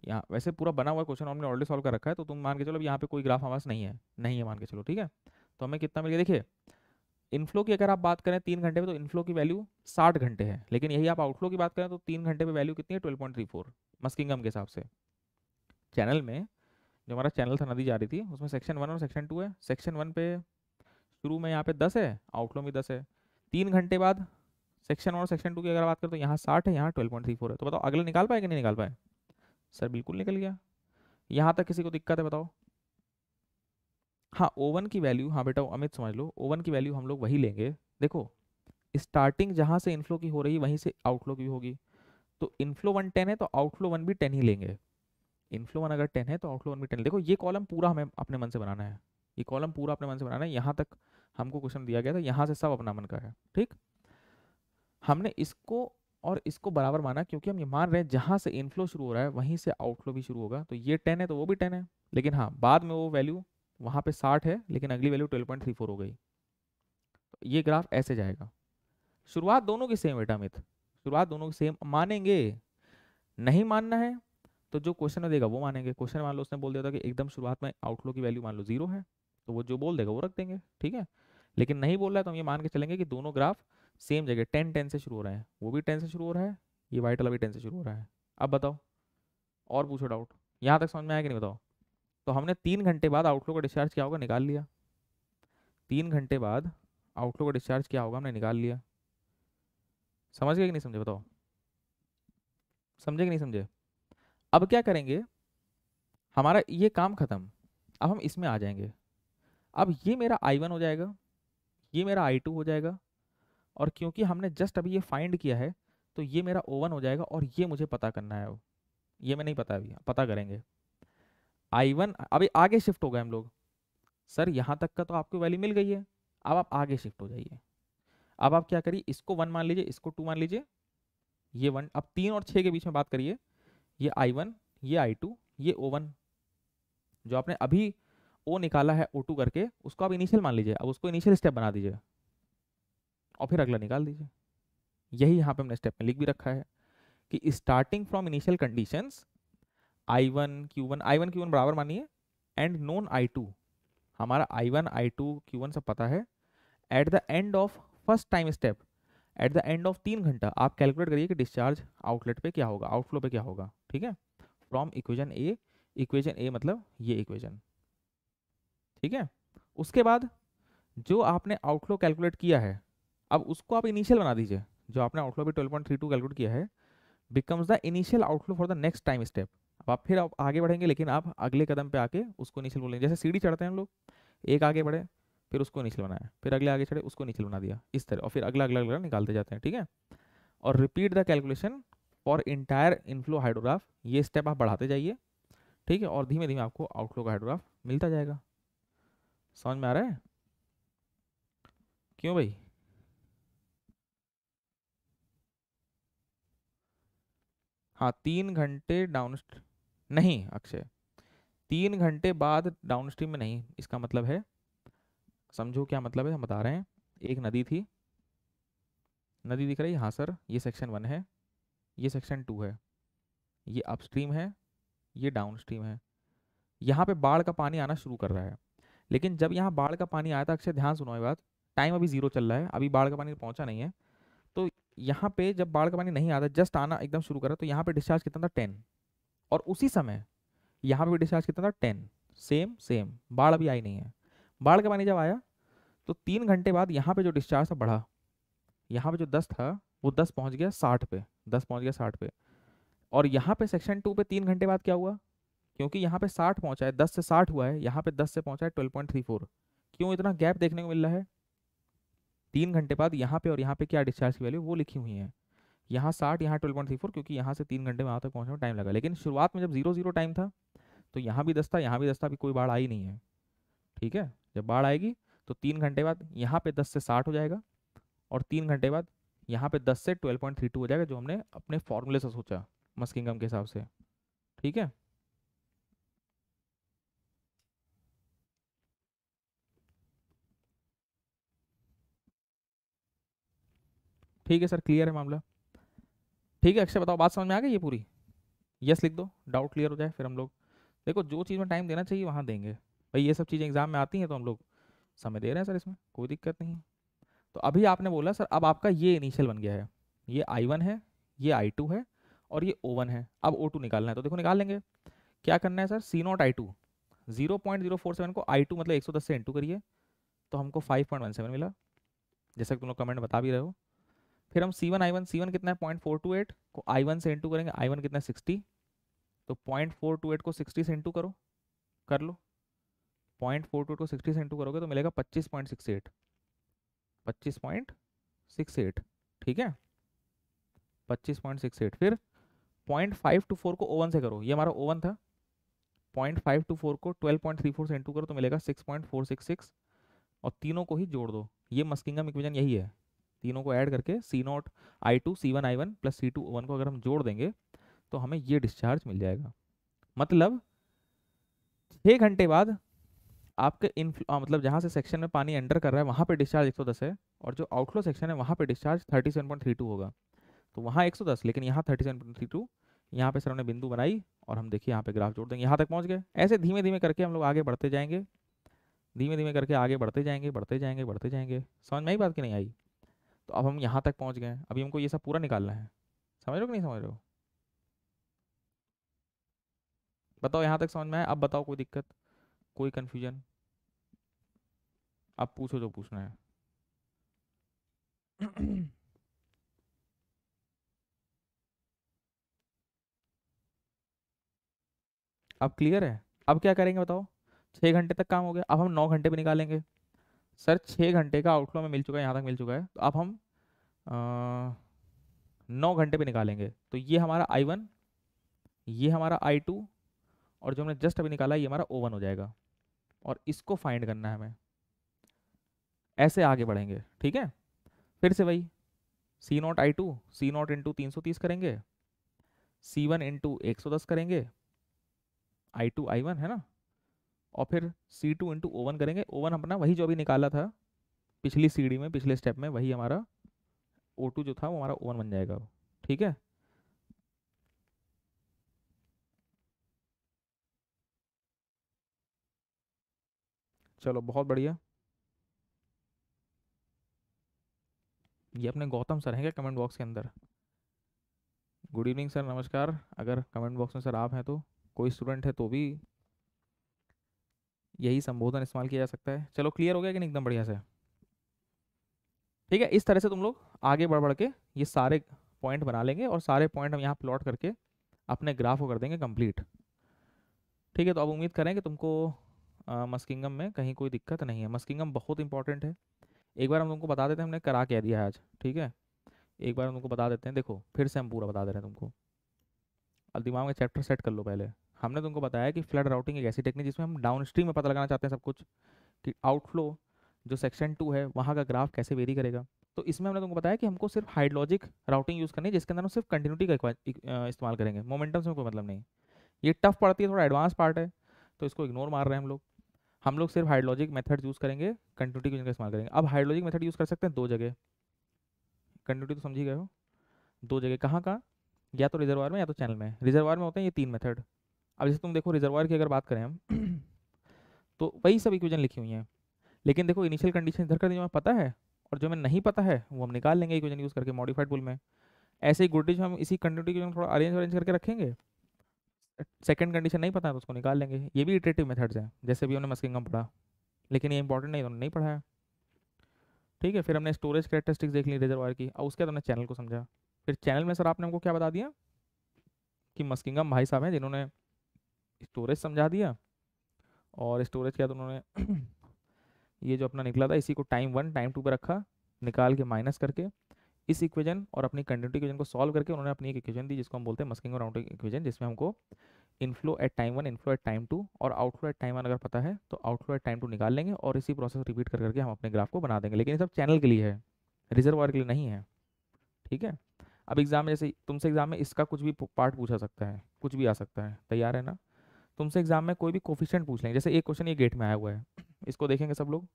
यहाँ वैसे पूरा बना हुआ क्वेश्चन हमने ऑलरेडी सॉल्व कर रखा है तो तुम मान के चलो यहाँ पे कोई ग्राफ हमारे नहीं है नहीं है मान के चलो ठीक है तो हमें कितना मिल गया देखिए इनफ्लो की अगर आप बात करें तीन घंटे में तो इनफ्लो की वैल्यू साठ घंटे है लेकिन यही आप आउटफ्लो की बात करें तो तीन घंटे पे वैल्यू कितनी है twelve point three four Muskingum के हिसाब से चैनल में जो हमारा चैनल था नदी जा रही थी उसमें सेक्शन वन और सेक्शन टू है सेक्शन वन पे शुरू में यहाँ पे दस है आउटफ्लो में दस है तीन घंटे बाद सेक्शन वन और सेक्शन टू की अगर बात करें तो यहाँ साठ है यहाँ ट्वेल्व पॉइंट थ्री फोर है तो बताओ अगले निकाल पाए कि नहीं निकाल पाए सर बिल्कुल निकल गया यहाँ तक किसी को दिक्कत है बताओ हाँ ओवन की वैल्यू हाँ बेटा अमित समझ लो ओवन की वैल्यू हम लोग वही लेंगे देखो स्टार्टिंग जहाँ से इनफ्लो की हो रही है वहीं से आउटफ्लो की होगी तो इनफ्लो वन टेन है तो आउटफ्लो वन भी टेन ही लेंगे इनफ्लो वन अगर टेन है तो आउटफ्लो वन भी टेन देखो ये कॉलम पूरा हमें अपने मन से बनाना है ये कॉलम पूरा अपने मन से बनाना है यहाँ तक हमको क्वेश्चन दिया गया था यहाँ से सब अपना मन का है ठीक हमने इसको और इसको बराबर माना क्योंकि हम ये मान रहे हैं जहाँ से इनफ्लो शुरू हो रहा है वहीं से आउटफ्लो भी शुरू होगा तो ये टेन है तो वो भी टेन है लेकिन हाँ बाद में वो वैल्यू वहाँ पे 60 है लेकिन अगली वैल्यू 12.34 हो गई तो ये ग्राफ ऐसे जाएगा शुरुआत दोनों की सेम बेटा अमित शुरुआत दोनों की सेम मानेंगे नहीं मानना है तो जो क्वेश्चन देगा वो मानेंगे क्वेश्चन मान लो उसने बोल दिया था कि एकदम शुरुआत में आउटलो की वैल्यू मान लो जीरो है तो वो जो बोल देगा वो रख देंगे ठीक है लेकिन नहीं बोल रहा है तो हम ये मान के चलेंगे कि दोनों ग्राफ सेम जगह टेन टेन से शुरू हो रहे हैं वो भी टेन से शुरू हो रहा है ये वाइट वाला भी टेन से शुरू हो रहा है अब बताओ और पूछो डाउट यहाँ तक समझ में आया कि नहीं बताओ तो हमने तीन घंटे बाद आउटफ्लो का डिस्चार्ज क्या होगा निकाल लिया तीन घंटे बाद आउटफ्लो का डिस्चार्ज क्या होगा हमने निकाल लिया समझ गए कि नहीं समझे बताओ समझे कि नहीं समझे अब क्या करेंगे हमारा ये काम ख़त्म अब हम इसमें आ जाएंगे अब ये मेरा आई वन हो जाएगा ये मेरा आई टू हो जाएगा और क्योंकि हमने जस्ट अभी ये फाइंड किया है तो ये मेरा ओवन हो जाएगा और ये मुझे पता करना है अब ये मैं नहीं पता अभी पता करेंगे आई वन अभी आगे शिफ्ट हो गए हम लोग सर यहाँ तक का तो आपको वैल्यू मिल गई है अब आप आगे शिफ्ट हो जाइए अब आप क्या करिए इसको वन मान लीजिए इसको टू मान लीजिए ये वन अब तीन और छः के बीच में बात करिए ये आई वन ये आई टू ये ओ वन जो आपने अभी ओ निकाला है ओ टू करके उसको आप इनिशियल मान लीजिए अब उसको इनिशियल स्टेप बना दीजिए और फिर अगला निकाल दीजिए यही यहाँ पे हमने स्टेप में लिख भी रखा है कि starting from initial conditions I one Q one I one Q one बराबर मानिए एंड नोन आई टू हमारा I one I two Q one सब पता है at the end of first time step at the end of तीन घंटा आप calculate करिए कि डिस्चार्ज आउटलेट पे क्या होगा आउटफ्लो पे क्या होगा ठीक है from equation A equation A मतलब ये इक्वेजन ठीक है उसके बाद जो आपने आउटफ्लो कैलकुलेट किया है अब उसको आप इनिशियल बना दीजिए जो आपने आउटफ्लो भी टू कैलकुलेट किया है becomes the initial outflow for the next time step अब आप फिर आप आगे बढ़ेंगे लेकिन आप अगले कदम पे आके उसको नीचे बोलेंगे जैसे सीढ़ी चढ़ते हैं हम लोग एक आगे बढ़े फिर उसको नीचे बनाया फिर अगले आगे चढ़े उसको नीचे बना दिया इस तरह और फिर अगला अगला अगला निकालते जाते हैं ठीक है और repeat the calculation for entire inflow hydrograph ये स्टेप आप बढ़ाते जाइए ठीक है और धीमे धीमे आपको आउटफ्लो का हाइड्रोग्राफ मिलता जाएगा समझ में आ रहा है क्यों भाई हाँ तीन घंटे डाउन नहीं अक्षय तीन घंटे बाद डाउन स्ट्रीम में नहीं इसका मतलब है समझो क्या मतलब है हम बता रहे हैं एक नदी थी नदी दिख रही हाँ सर ये सेक्शन वन है ये सेक्शन टू है ये अपस्ट्रीम है ये डाउन स्ट्रीम है यहाँ पे बाढ़ का पानी आना शुरू कर रहा है लेकिन जब यहाँ बाढ़ का पानी आया था अक्षय ध्यान सुनो ये बात टाइम अभी जीरो चल रहा है अभी बाढ़ का पानी पहुँचा नहीं है तो यहाँ पे जब बाढ़ का पानी नहीं आता जस्ट आना एकदम शुरू करा तो यहाँ पे डिस्चार्ज कितना था टेन और उसी समय यहाँ पे भी डिस्चार्ज कितना था टेन सेम सेम बाढ़ अभी आई नहीं है बाढ़ का पानी जब आया तो तीन घंटे बाद यहाँ पे जो डिस्चार्ज था बढ़ा यहाँ पे जो दस था वो दस पहुँच गया साठ पे दस पहुँच गया साठ पे और यहाँ पे सेक्शन टू पे तीन घंटे बाद क्या हुआ क्योंकि यहाँ पे साठ पहुँचा है दस से साठ हुआ है यहाँ पे दस से पहुँचा है ट्वेल्व पॉइंट थ्री फोर क्यों इतना गैप देखने को मिल रहा है तीन घंटे बाद यहाँ पे और यहाँ पे क्या डिस्चार्ज की वैल्यू वो लिखी हुई है यहाँ साठ यहाँ ट्वेल्व पॉइंट थ्री फोर क्योंकि यहाँ से तीन घंटे में वहाँ तक पहुँचने में टाइम लगा लेकिन शुरुआत में जब जीरो जीरो टाइम था तो यहाँ भी दस्ता यहाँ भी दस्ता अभी कोई बाढ़ आई नहीं है ठीक है जब बाढ़ आएगी तो तीन घंटे बाद यहाँ पे दस से साठ हो जाएगा और तीन घंटे बाद यहाँ पे दस से ट्वेल्व पॉइंट थ्री टू हो जाएगा जो हमने अपने फॉर्मूले से सोचा मस्किंगम के हिसाब से ठीक है ठीक है सर क्लियर है मामला ठीक है अक्षय बताओ बात समझ में आ गई ये पूरी यस लिख दो डाउट क्लियर हो जाए फिर हम लोग देखो जो चीज़ में टाइम देना चाहिए वहाँ देंगे भाई ये सब चीज़ें एग्जाम में आती हैं तो हम लोग समय दे रहे हैं सर इसमें कोई दिक्कत नहीं है तो अभी आपने बोला सर अब आपका ये इनिशियल बन गया है ये आई वन है ये आई टू है और ये ओ वन है अब ओ टू निकालना है तो देखो निकाल लेंगे क्या करना है sir C naught I two zero point zero four seven को आई टू मतलब एक सौ दस से इंटू करिए तो हमको फाइव पॉइंट वन सेवन मिला जैसा कि तुम लोग कमेंट बता भी रहे हो फिर हम C one I one C one कितना है पॉइंट फोर टू एट को आई वन से इंटू करेंगे आई वन कितना है सिक्सटी तो पॉइंट फोर टू एट को सिक्सटी से इंटू करो कर लो पॉइंट फोर टू एट को सिक्सटी से इंटू करोगे तो मिलेगा पच्चीस पॉइंट सिक्स एट पच्चीस पॉइंट सिक्स एट ठीक है पच्चीस पॉइंट सिक्स एट फिर पॉइंट फाइव टू फोर को ओवन से करो ये हमारा ओवन था पॉइंट फाइव टू फोर को ट्वेल्व पॉइंट थ्री फोर से इंटू करो तो मिलेगा six point four six six और तीनों को ही जोड़ दो ये मस्किंगम इक्वेशन यही है तीनों को ऐड करके C naught I two C one I one plus C two one को अगर हम जोड़ देंगे तो हमें ये डिस्चार्ज मिल जाएगा मतलब छः घंटे बाद आपके इन मतलब जहाँ से सेक्शन में पानी एंटर कर रहा है वहाँ पे डिस्चार्ज 110 है और जो आउटफ्लो सेक्शन है वहाँ पे डिस्चार्ज 37.32 होगा तो वहाँ 110 लेकिन यहाँ 37.32 यहाँ पर सर हमने बिंदु बनाई और हम देखिए यहाँ पे ग्राफ जोड़ देंगे यहाँ तक पहुँच गए ऐसे धीमे धीमे करके हम लोग आगे बढ़ते जाएंगे धीमे धीमे करके आगे बढ़ते जाएंगे बढ़ते जाएंगे बढ़ते जाएंगे समझ में आई बात की नहीं आई तो अब हम यहाँ तक पहुँच गए अभी हमको ये सब पूरा निकालना है समझ रहे हो कि नहीं समझ रहे हो बताओ यहाँ तक समझ में आया अब बताओ कोई दिक्कत कोई कन्फ्यूजन आप पूछो जो पूछना है अब क्लियर है अब क्या करेंगे बताओ छः घंटे तक काम हो गया अब हम नौ घंटे भी निकालेंगे सर छः घंटे का आउटफ्लो में मिल चुका है यहाँ तक मिल चुका है तो अब हम नौ घंटे पे निकालेंगे तो ये हमारा आई वन ये हमारा आई टू और जो हमने जस्ट अभी निकाला ये हमारा ओ वन हो जाएगा और इसको फाइंड करना है हमें ऐसे आगे बढ़ेंगे ठीक है फिर से वही C naught I two C naught into तीन सौ तीस करेंगे सी वन इंटू एक सौ दस करेंगे आई टू आई वन है ना और फिर सी टू इंटू ओवन करेंगे ओवन अपना वही जो अभी निकाला था पिछली सी में पिछले स्टेप में वही हमारा ओ टू जो था वो हमारा ओवन बन जाएगा ठीक है चलो बहुत बढ़िया ये अपने गौतम सर हैं क्या कमेंट बॉक्स के अंदर गुड इवनिंग सर नमस्कार अगर कमेंट बॉक्स में सर आप हैं तो कोई स्टूडेंट है तो भी यही संबोधन इस्तेमाल किया जा सकता है चलो क्लियर हो गया कि नहीं एकदम बढ़िया से ठीक है इस तरह से तुम लोग आगे बढ़ बढ़ के ये सारे पॉइंट बना लेंगे और सारे पॉइंट हम यहाँ प्लॉट करके अपने ग्राफ को कर देंगे कंप्लीट ठीक है तो अब उम्मीद करें कि तुमको मस्किंगम में कहीं कोई दिक्कत नहीं है मस्किंगम बहुत इंपॉर्टेंट है एक बार हम तुमको बता देते हैं हमने करा कह दिया है आज ठीक है एक बार हम तुमको बता देते हैं देखो फिर से हम पूरा बता दे रहे हैं तुमको अब दिमाग में चैप्टर सेट कर लो पहले हमने तुमको तो बताया कि फ्लड राउटिंग एक ऐसी टेक्निक जिसमें हम डाउन स्ट्रीम में पता लगाना चाहते हैं सब कुछ कि आउटफ्लो जो सेक्शन टू है वहाँ का ग्राफ कैसे वेरी करेगा तो इसमें हमने तुमको तो बताया कि हमको सिर्फ हाइड्रोलॉजिक राउटिंग यूज़ करनी है जिसके अंदर हम सिर्फ कंटिन्यूटी का इस्तेमाल करेंगे मोमेंटम से कोई मतलब नहीं ये टफ पड़ती है थोड़ा एडवांस पार्ट है तो इसको इग्नोर मार रहे हैं हम लोग हम लोग सिर्फ हाइड्रोलॉजिक मेथड यूज़ करेंगे कंटिन्यूटी का इस्तेमाल करेंगे अब हाइड्रोलॉजिक मेथड यूज़ कर सकते हैं दो जगह कंटिन्यूटी तो समझी गए हो दो जगह कहाँ कहाँ या तो रिजर्वर में या तो चैनल में रिजर्वर में होते हैं ये तीन मेथड अब जैसे तुम देखो रिजर्वायर की अगर बात करें हम तो वही सब इक्वेशन लिखी हुई हैं लेकिन देखो इनिशियल कंडीशन इधर कर दी जो हमें पता है और जो हमें नहीं पता है वो हम निकाल लेंगे इक्वेशन यूज़ करके मॉडिफाइड पुल में ऐसे ही गुडेज हम इसी कंटिन्यूटी इक्वेशन थोड़ा अरेंज अरेंज करके रखेंगे सेकेंड कंडीशन नहीं पता है तो उसको निकाल लेंगे ये भी इटरेटिव मेथड्स हैं जैसे भी हमने मस्किंगम पढ़ा लेकिन ये इंपॉर्टेंट नहीं उन्होंने नहीं पढ़ा है ठीक है फिर हमने स्टोरेज करेक्टरिस्टिक्स देख ली रिजर्वायर की और उसके बाद हमने चैनल को समझा फिर चैनल में सर आपने हमको क्या बता दिया कि मस्किंगम भाई साहब हैं जिन्होंने स्टोरेज समझा दिया और स्टोरेज क्या तो उन्होंने ये जो अपना निकला था इसी को टाइम वन टाइम टू पर रखा निकाल के माइनस करके इस इक्वेजन और अपनी कंटिन्यूटी इक्वेजन को सॉल्व करके उन्होंने अपनी एक इक्वेशन दी जिसको हम बोलते हैं मस्किंग और आउटिंग इक्वेजन जिसमें हमको inflow at time one inflow at time two और आउटफ्लो एट टाइम वन अगर पता है तो आउटफ्लो एट टाइम टू निकाल लेंगे और इसी प्रोसेस रिपीट कर करके हम अपने ग्राफ को बना देंगे लेकिन ये सब चैनल के लिए है रिजर्व के लिए नहीं है ठीक है अब एग्जाम में जैसे तुमसे एग्जाम में इसका कुछ भी पार्ट पूछा सकता है कुछ भी आ सकता है तैयार है ना तुमसे एग्जाम में कोई भी कोफिशियंट पूछ लेंगे जैसे एक क्वेश्चन ये गेट में आया हुआ है इसको देखेंगे सब लोग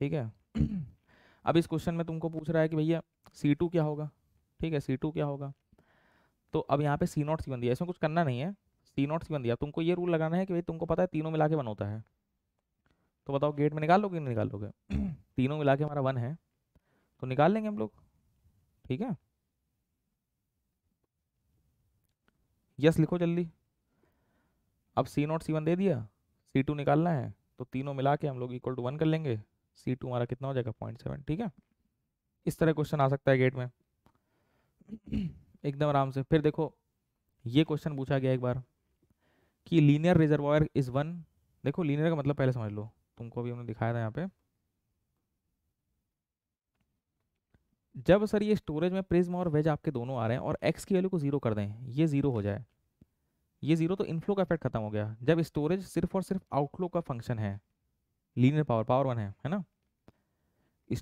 ठीक है अब इस क्वेश्चन में तुमको पूछ रहा है कि भैया सी टू क्या होगा ठीक है सी टू क्या होगा तो अब यहाँ पे सी नॉट सी बन दिया इसमें कुछ करना नहीं है सी नॉट सी बन दिया तुमको ये रूल लगाना है कि भाई तुमको पता है तीनों मिला के वन होता है तो बताओ गेट में निकाल लोगे नहीं निकाल लोगे तीनों मिला के हमारा वन है तो निकाल लेंगे हम लोग ठीक है यस लिखो जल्दी अब सी नॉट सी वन दे दिया सी टू निकालना है तो तीनों मिला के हम लोग इक्वल टू वन कर लेंगे सी टू हमारा कितना हो जाएगा पॉइंट सेवन ठीक है इस तरह क्वेश्चन आ सकता है गेट में एकदम आराम से फिर देखो ये क्वेश्चन पूछा गया एक बार कि लीनियर रिजर्वायर इज़ वन देखो लीनियर का मतलब पहले समझ लो तुमको अभी हमने दिखाया था यहाँ पर जब सर ये स्टोरेज में प्रिज्म और वेज आपके दोनों आ रहे हैं और एक्स की वैल्यू को जीरो कर दें ये जीरो हो जाए ये जीरो तो इनफ्लो का इफेक्ट खत्म हो गया जब स्टोरेज सिर्फ और सिर्फ आउटफ्लो का फंक्शन है लीनियर पावर पावर वन है है ना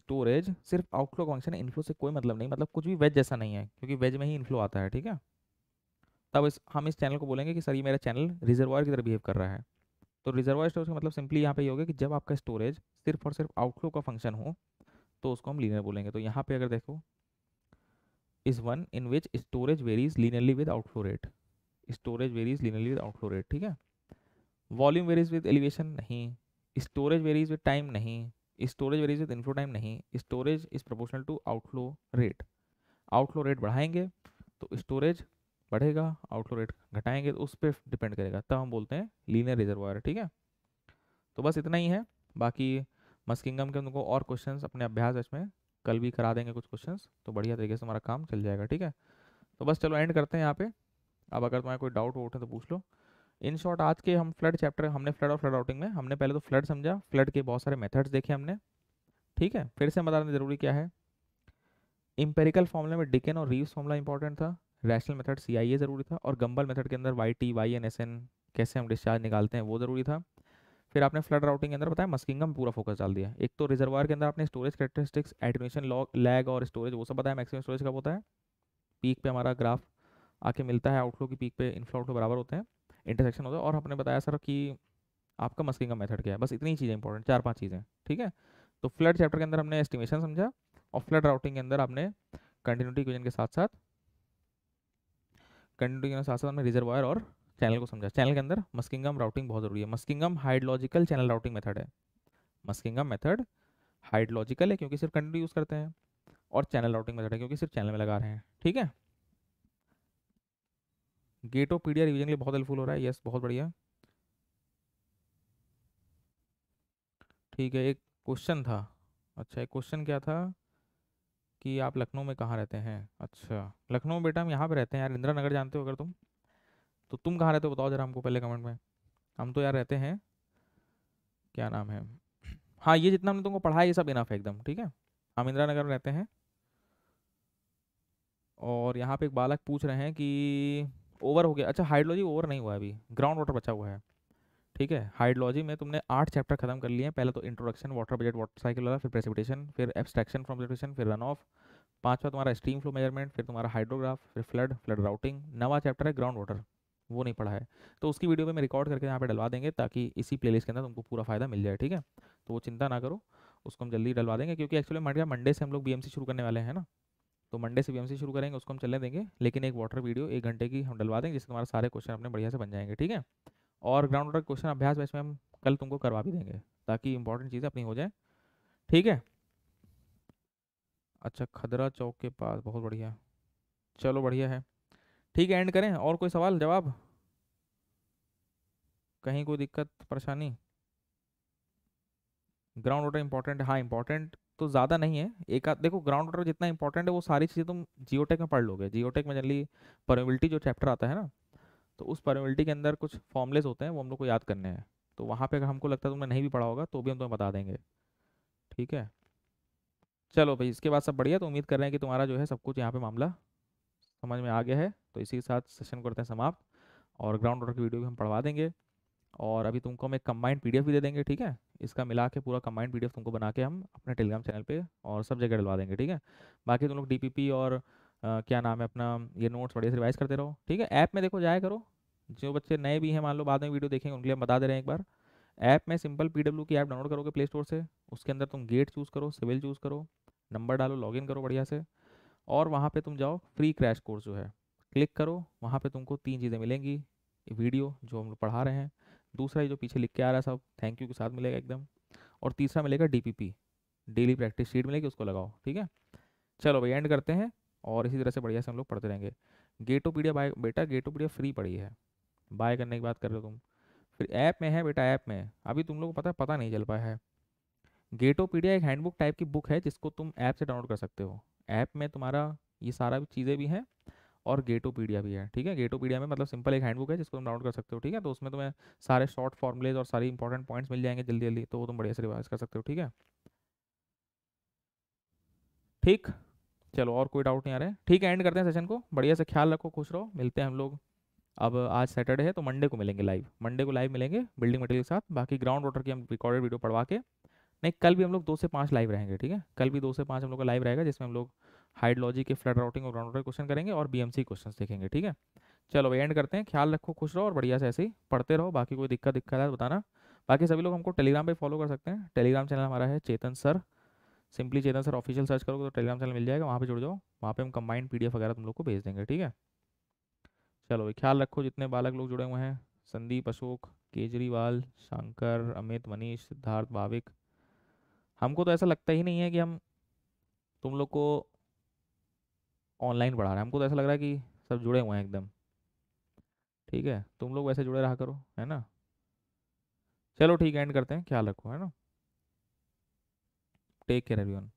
स्टोरेज सिर्फ आउटफ्लो का फंक्शन है इनफ्लो से कोई मतलब नहीं मतलब कुछ भी वेज जैसा नहीं है क्योंकि वेज में ही इनफ्लो आता है ठीक है तब इस हम इस चैनल को बोलेंगे कि सर ये मेरा चैनल रिजर्वायर की तरह बिहेव कर रहा है तो रिजर्वायर स्टोरेज का मतलब सिंपली यहाँ पे ये होगा कि जब आपका स्टोरेज सिर्फ और सिर्फ आउटफ्लो का फंक्शन हो तो उसको हम लीनियर बोलेंगे तो यहाँ पे अगर देखो is one in which storage varies linearly with outflow rate storage varies linearly with outflow rate ठीक है वॉल्यूम वेरीज विद एलिवेशन नहीं स्टोरेज वेरीज विद टाइम नहीं storage varies with inflow time नहीं storage is proportional to outflow rate outflow rate बढ़ाएंगे तो storage बढ़ेगा outflow rate घटाएंगे तो उस पर डिपेंड करेगा तब हम बोलते हैं लीनियर रिजर्वायर ठीक है तो बस इतना ही है बाकी मस्किंगम किंगम के उनको और क्वेश्चन अपने अभ्यास इसमें कल भी करा देंगे कुछ क्वेश्चन तो बढ़िया तरीके से हमारा काम चल जाएगा ठीक है तो बस चलो एंड करते हैं यहाँ पे अब अगर तुम्हारा कोई डाउट है तो पूछ लो इन शॉर्ट आज के हम फ्लड चैप्टर हमने फ्लड और फ्लड आउटिंग में हमने पहले तो फ्लड समझा फ्लड के बहुत सारे मेथड्स देखे हमने ठीक है फिर से बताने जरूरी क्या है इम्पेरिकल फॉर्मूला में डिकेन और रीव्स फॉर्मूला इंपॉर्टेंट था rational method C I A जरूरी था और गंबल मेथड के अंदर Y T Y N S N कैसे हम डिस्चार्ज निकालते हैं वो ज़रूरी था फिर आपने फ्लड राउटिंग के अंदर बताया मस्किंग में पूरा फोकस डाल दिया एक तो रिजर्वायर के अंदर आपने storage characteristics admission log lag और स्टोरेज वो सब बताया मैक्सिमम स्टोरेज कब होता है पीक पे हमारा ग्राफ आके मिलता है आउटफ्लो की पीक पे इनफ्लो आउटलो बराबर होते हैं इंटरसेक्शन होता है और आपने बताया सर कि आपका मस्किंग मेथड क्या है बस इतनी चीज़ें इंपॉर्टेंट चार पाँच चीज़ें ठीक है तो फ्लड चैप्टर के अंदर हमने एस्टिमेशन समझा और फ्लड राउटिंग के अंदर आपने कंटिन्यूटी इक्वेजन के साथ साथ कंटिन्यूटी के साथ साथ हमने रिजर्वायर और चैनल को समझा चैनल के अंदर मस्किंगम राउटिंग बहुत जरूरी है Muskingum hydrological channel routing method है मस्किंगम मेथड हाइड्रोलॉजिकल है क्योंकि सिर्फ कंट्री यूज़ करते हैं और चैनल राउटिंग मेथड है क्योंकि सिर्फ चैनल में लगा रहे हैं ठीक है गेट ऑफ पीडिया रिविजन के लिए बहुत हेल्पफुल हो रहा है यस बहुत बढ़िया ठीक है एक क्वेश्चन था अच्छा एक क्वेश्चन क्या था कि आप लखनऊ में कहाँ रहते हैं अच्छा लखनऊ बेटा हम यहाँ पे रहते हैं यार इंदिरा नगर जानते हो अगर तुम तो तुम कहाँ रहते हो बताओ जरा हमको पहले कमेंट में हम तो यार रहते हैं क्या नाम है हाँ ये जितना हमने तुमको पढ़ा है ये सब इनफ है एकदम ठीक है हम इंदिरा नगर रहते हैं और यहाँ पे एक बालक पूछ रहे हैं कि ओवर हो गया अच्छा हाइड्रोलॉजी ओवर नहीं हुआ अभी ग्राउंड वाटर बचा हुआ है ठीक है हाइड्रोलॉजी में तुमने आठ चैप्टर खत्म कर लिए हैं पहले तो introduction water budget water cycle वाला फिर प्रेसिपिटेशन फिर एब्सट्रैक्शन फ्रॉम प्रेसिपिटेशन फिर रन ऑफ पाँचवा तुम्हारा स्ट्रीम फ्लो मेजरमेंट फिर तुम्हारा हाइड्रोग्राफ फिर फ्लड फ्लड राउटिंग नवा चैप्टर है ग्राउंड वाटर वो नहीं पढ़ा है तो उसकी वीडियो पे मैं रिकॉर्ड करके यहाँ पे डलवा देंगे ताकि इसी प्लेलिस्ट के अंदर तुमको पूरा फ़ायदा मिल जाए ठीक है तो वो चिंता ना करो उसको हम जल्दी डलवा देंगे क्योंकि एक्चुअली मंडे मंडे से हम लोग बी शुरू करने वाले हैं ना तो मंडे से बी शुरू करेंगे उसको हम चलने देंगे लेकिन एक वाटर वीडियो एक घंटे की हम डलवा देंगे जिससे हमारे सारे क्वेश्चन अपने बढ़िया से बन जाएंगे ठीक है और ग्राउंड वाटर क्वेश्चन अभ्यास बैच में हम कल तुमको करवा भी देंगे ताकि इंपॉर्टेंट चीज़ें अपनी हो जाए ठीक है अच्छा खदरा चौक के पास बहुत बढ़िया चलो बढ़िया है ठीक है एंड करें और कोई सवाल जवाब कहीं कोई दिक्कत परेशानी ग्राउंड वाटर इंपॉर्टेंट हाँ इंपॉर्टेंट तो ज़्यादा नहीं है एक आध देखो ग्राउंड वाटर जितना इंपॉर्टेंट है वो सारी चीज़ें तुम जियोटेक में पढ़ लोगे जियोटेक में जनरली परमिबिलिटी जो चैप्टर आता है ना तो उस परमिबिलिटी के अंदर कुछ फॉर्मलेस होते हैं वो हम लोग को याद करने हैं तो वहाँ पर अगर हमको लगता है तुमने नहीं भी पढ़ा होगा तो भी हम तुम्हें बता देंगे ठीक है चलो भाई इसके बाद सब बढ़िया तो उम्मीद कर रहे हैं कि तुम्हारा जो है सब कुछ यहाँ पर मामला समझ में आ गया है तो इसी के साथ सेशन करते हैं समाप्त और ग्राउंड वाटर की वीडियो भी हम पढ़वा देंगे और अभी तुमको हम एक कम्बाइंड पी भी दे देंगे ठीक है इसका मिला के पूरा कम्बाइंड पी तुमको बना के हम अपने टेलीग्राम चैनल पर और सब जगह डलवा देंगे ठीक है बाकी तुम लोग डी और क्या नाम है अपना ये नोट्स बढ़िया से रिवाइज करते रहो ठीक है ऐप में देखो जाया करो जो बच्चे नए भी हैं मान लो बाद में वीडियो देखेंगे उनके लिए हम बता दे रहे हैं एक बार ऐप में सिंपल पी की ऐप डाउनलोड करोगे प्ले स्टोर से उसके अंदर तुम गेट चूज़ करो सिविल चूज़ करो नंबर डालो लॉगिन करो बढ़िया से और वहाँ पे तुम जाओ फ्री क्रैश कोर्स जो है क्लिक करो वहाँ पे तुमको तीन चीज़ें मिलेंगी वीडियो जो हम लोग पढ़ा रहे हैं दूसरा ये जो पीछे लिख के आ रहा है सब थैंक यू के साथ मिलेगा एकदम और तीसरा मिलेगा डी डेली प्रैक्टिस शीट मिलेगी उसको लगाओ ठीक है चलो भाई एंड करते हैं और इसी तरह से बढ़िया से हम लोग पढ़ते रहेंगे पीडिया बाय बेटा पीडिया फ्री पड़ी है बाय करने की बात कर रहे हो तुम फिर ऐप में है बेटा ऐप में अभी तुम लोग को पता पता नहीं चल पाया है पीडिया एक हैंडबुक टाइप की बुक है जिसको तुम ऐप से डाउनलोड कर सकते हो ऐप में तुम्हारा ये सारा चीज़ें भी हैं और गेटोपीडिया भी है ठीक है गेटोपीडिया में मतलब सिंपल एक हैंडबुक है जिसको तुम डाउनलोड कर सकते हो ठीक है तो उसमें तुम्हें सारे शॉर्ट फॉर्मुलेज और सारी इंपॉर्टेंट पॉइंट्स मिल जाएंगे जल्दी जल्दी तो वो तुम बढ़िया से रिवाइज कर सकते हो ठीक है ठीक चलो और कोई डाउट नहीं आ रहा है ठीक है एंड करते हैं सेशन को बढ़िया से ख्याल रखो खुश रहो मिलते हैं हम लोग अब आज सैटरडे है तो मंडे को मिलेंगे लाइव मंडे को लाइव मिलेंगे बिल्डिंग मटेरियल के साथ बाकी ग्राउंड वाटर की हम रिकॉर्डेड वीडियो पढ़वा के नहीं कल भी हम लोग दो से पाँच लाइव रहेंगे ठीक है कल भी दो से पाँच हम लोग का लाइव रहेगा जिसमें हम लोग हाइड्रोलॉजी के फ्लड राउटिंग और ग्राउंड क्वेश्चन करेंगे और बीएमसी क्वेश्चंस देखेंगे ठीक है चलो एंड करते हैं ख्याल रखो खुश रहो और बढ़िया से ऐसे ही पढ़ते रहो बाकी कोई दिक्कत दिक्कत है तो बताना बाकी सभी लोग हमको टेलीग्राम पर फॉलो कर सकते हैं टेलीग्राम चैनल हमारा है Chetan sir simply Chetan sir official search करोगे तो टेलीग्राम चैनल मिल जाएगा वहाँ पर जुड़ जाओ वहाँ पे हम कंबाइंड पी वगैरह तुम लोग को भेज देंगे ठीक है चलो भाई ख्याल रखो जितने बालक लोग जुड़े हुए हैं संदीप अशोक केजरीवाल शंकर अमित मनीष सिद्धार्थ भाविक हमको तो ऐसा लगता ही नहीं है कि हम तुम लोग को ऑनलाइन पढ़ा रहे हैं हमको तो ऐसा लग रहा है कि सब जुड़े हुए हैं एकदम ठीक है तुम लोग वैसे जुड़े रहा करो है ना चलो ठीक है एंड करते हैं ख्याल रखो है ना टेक केयर एवरीवन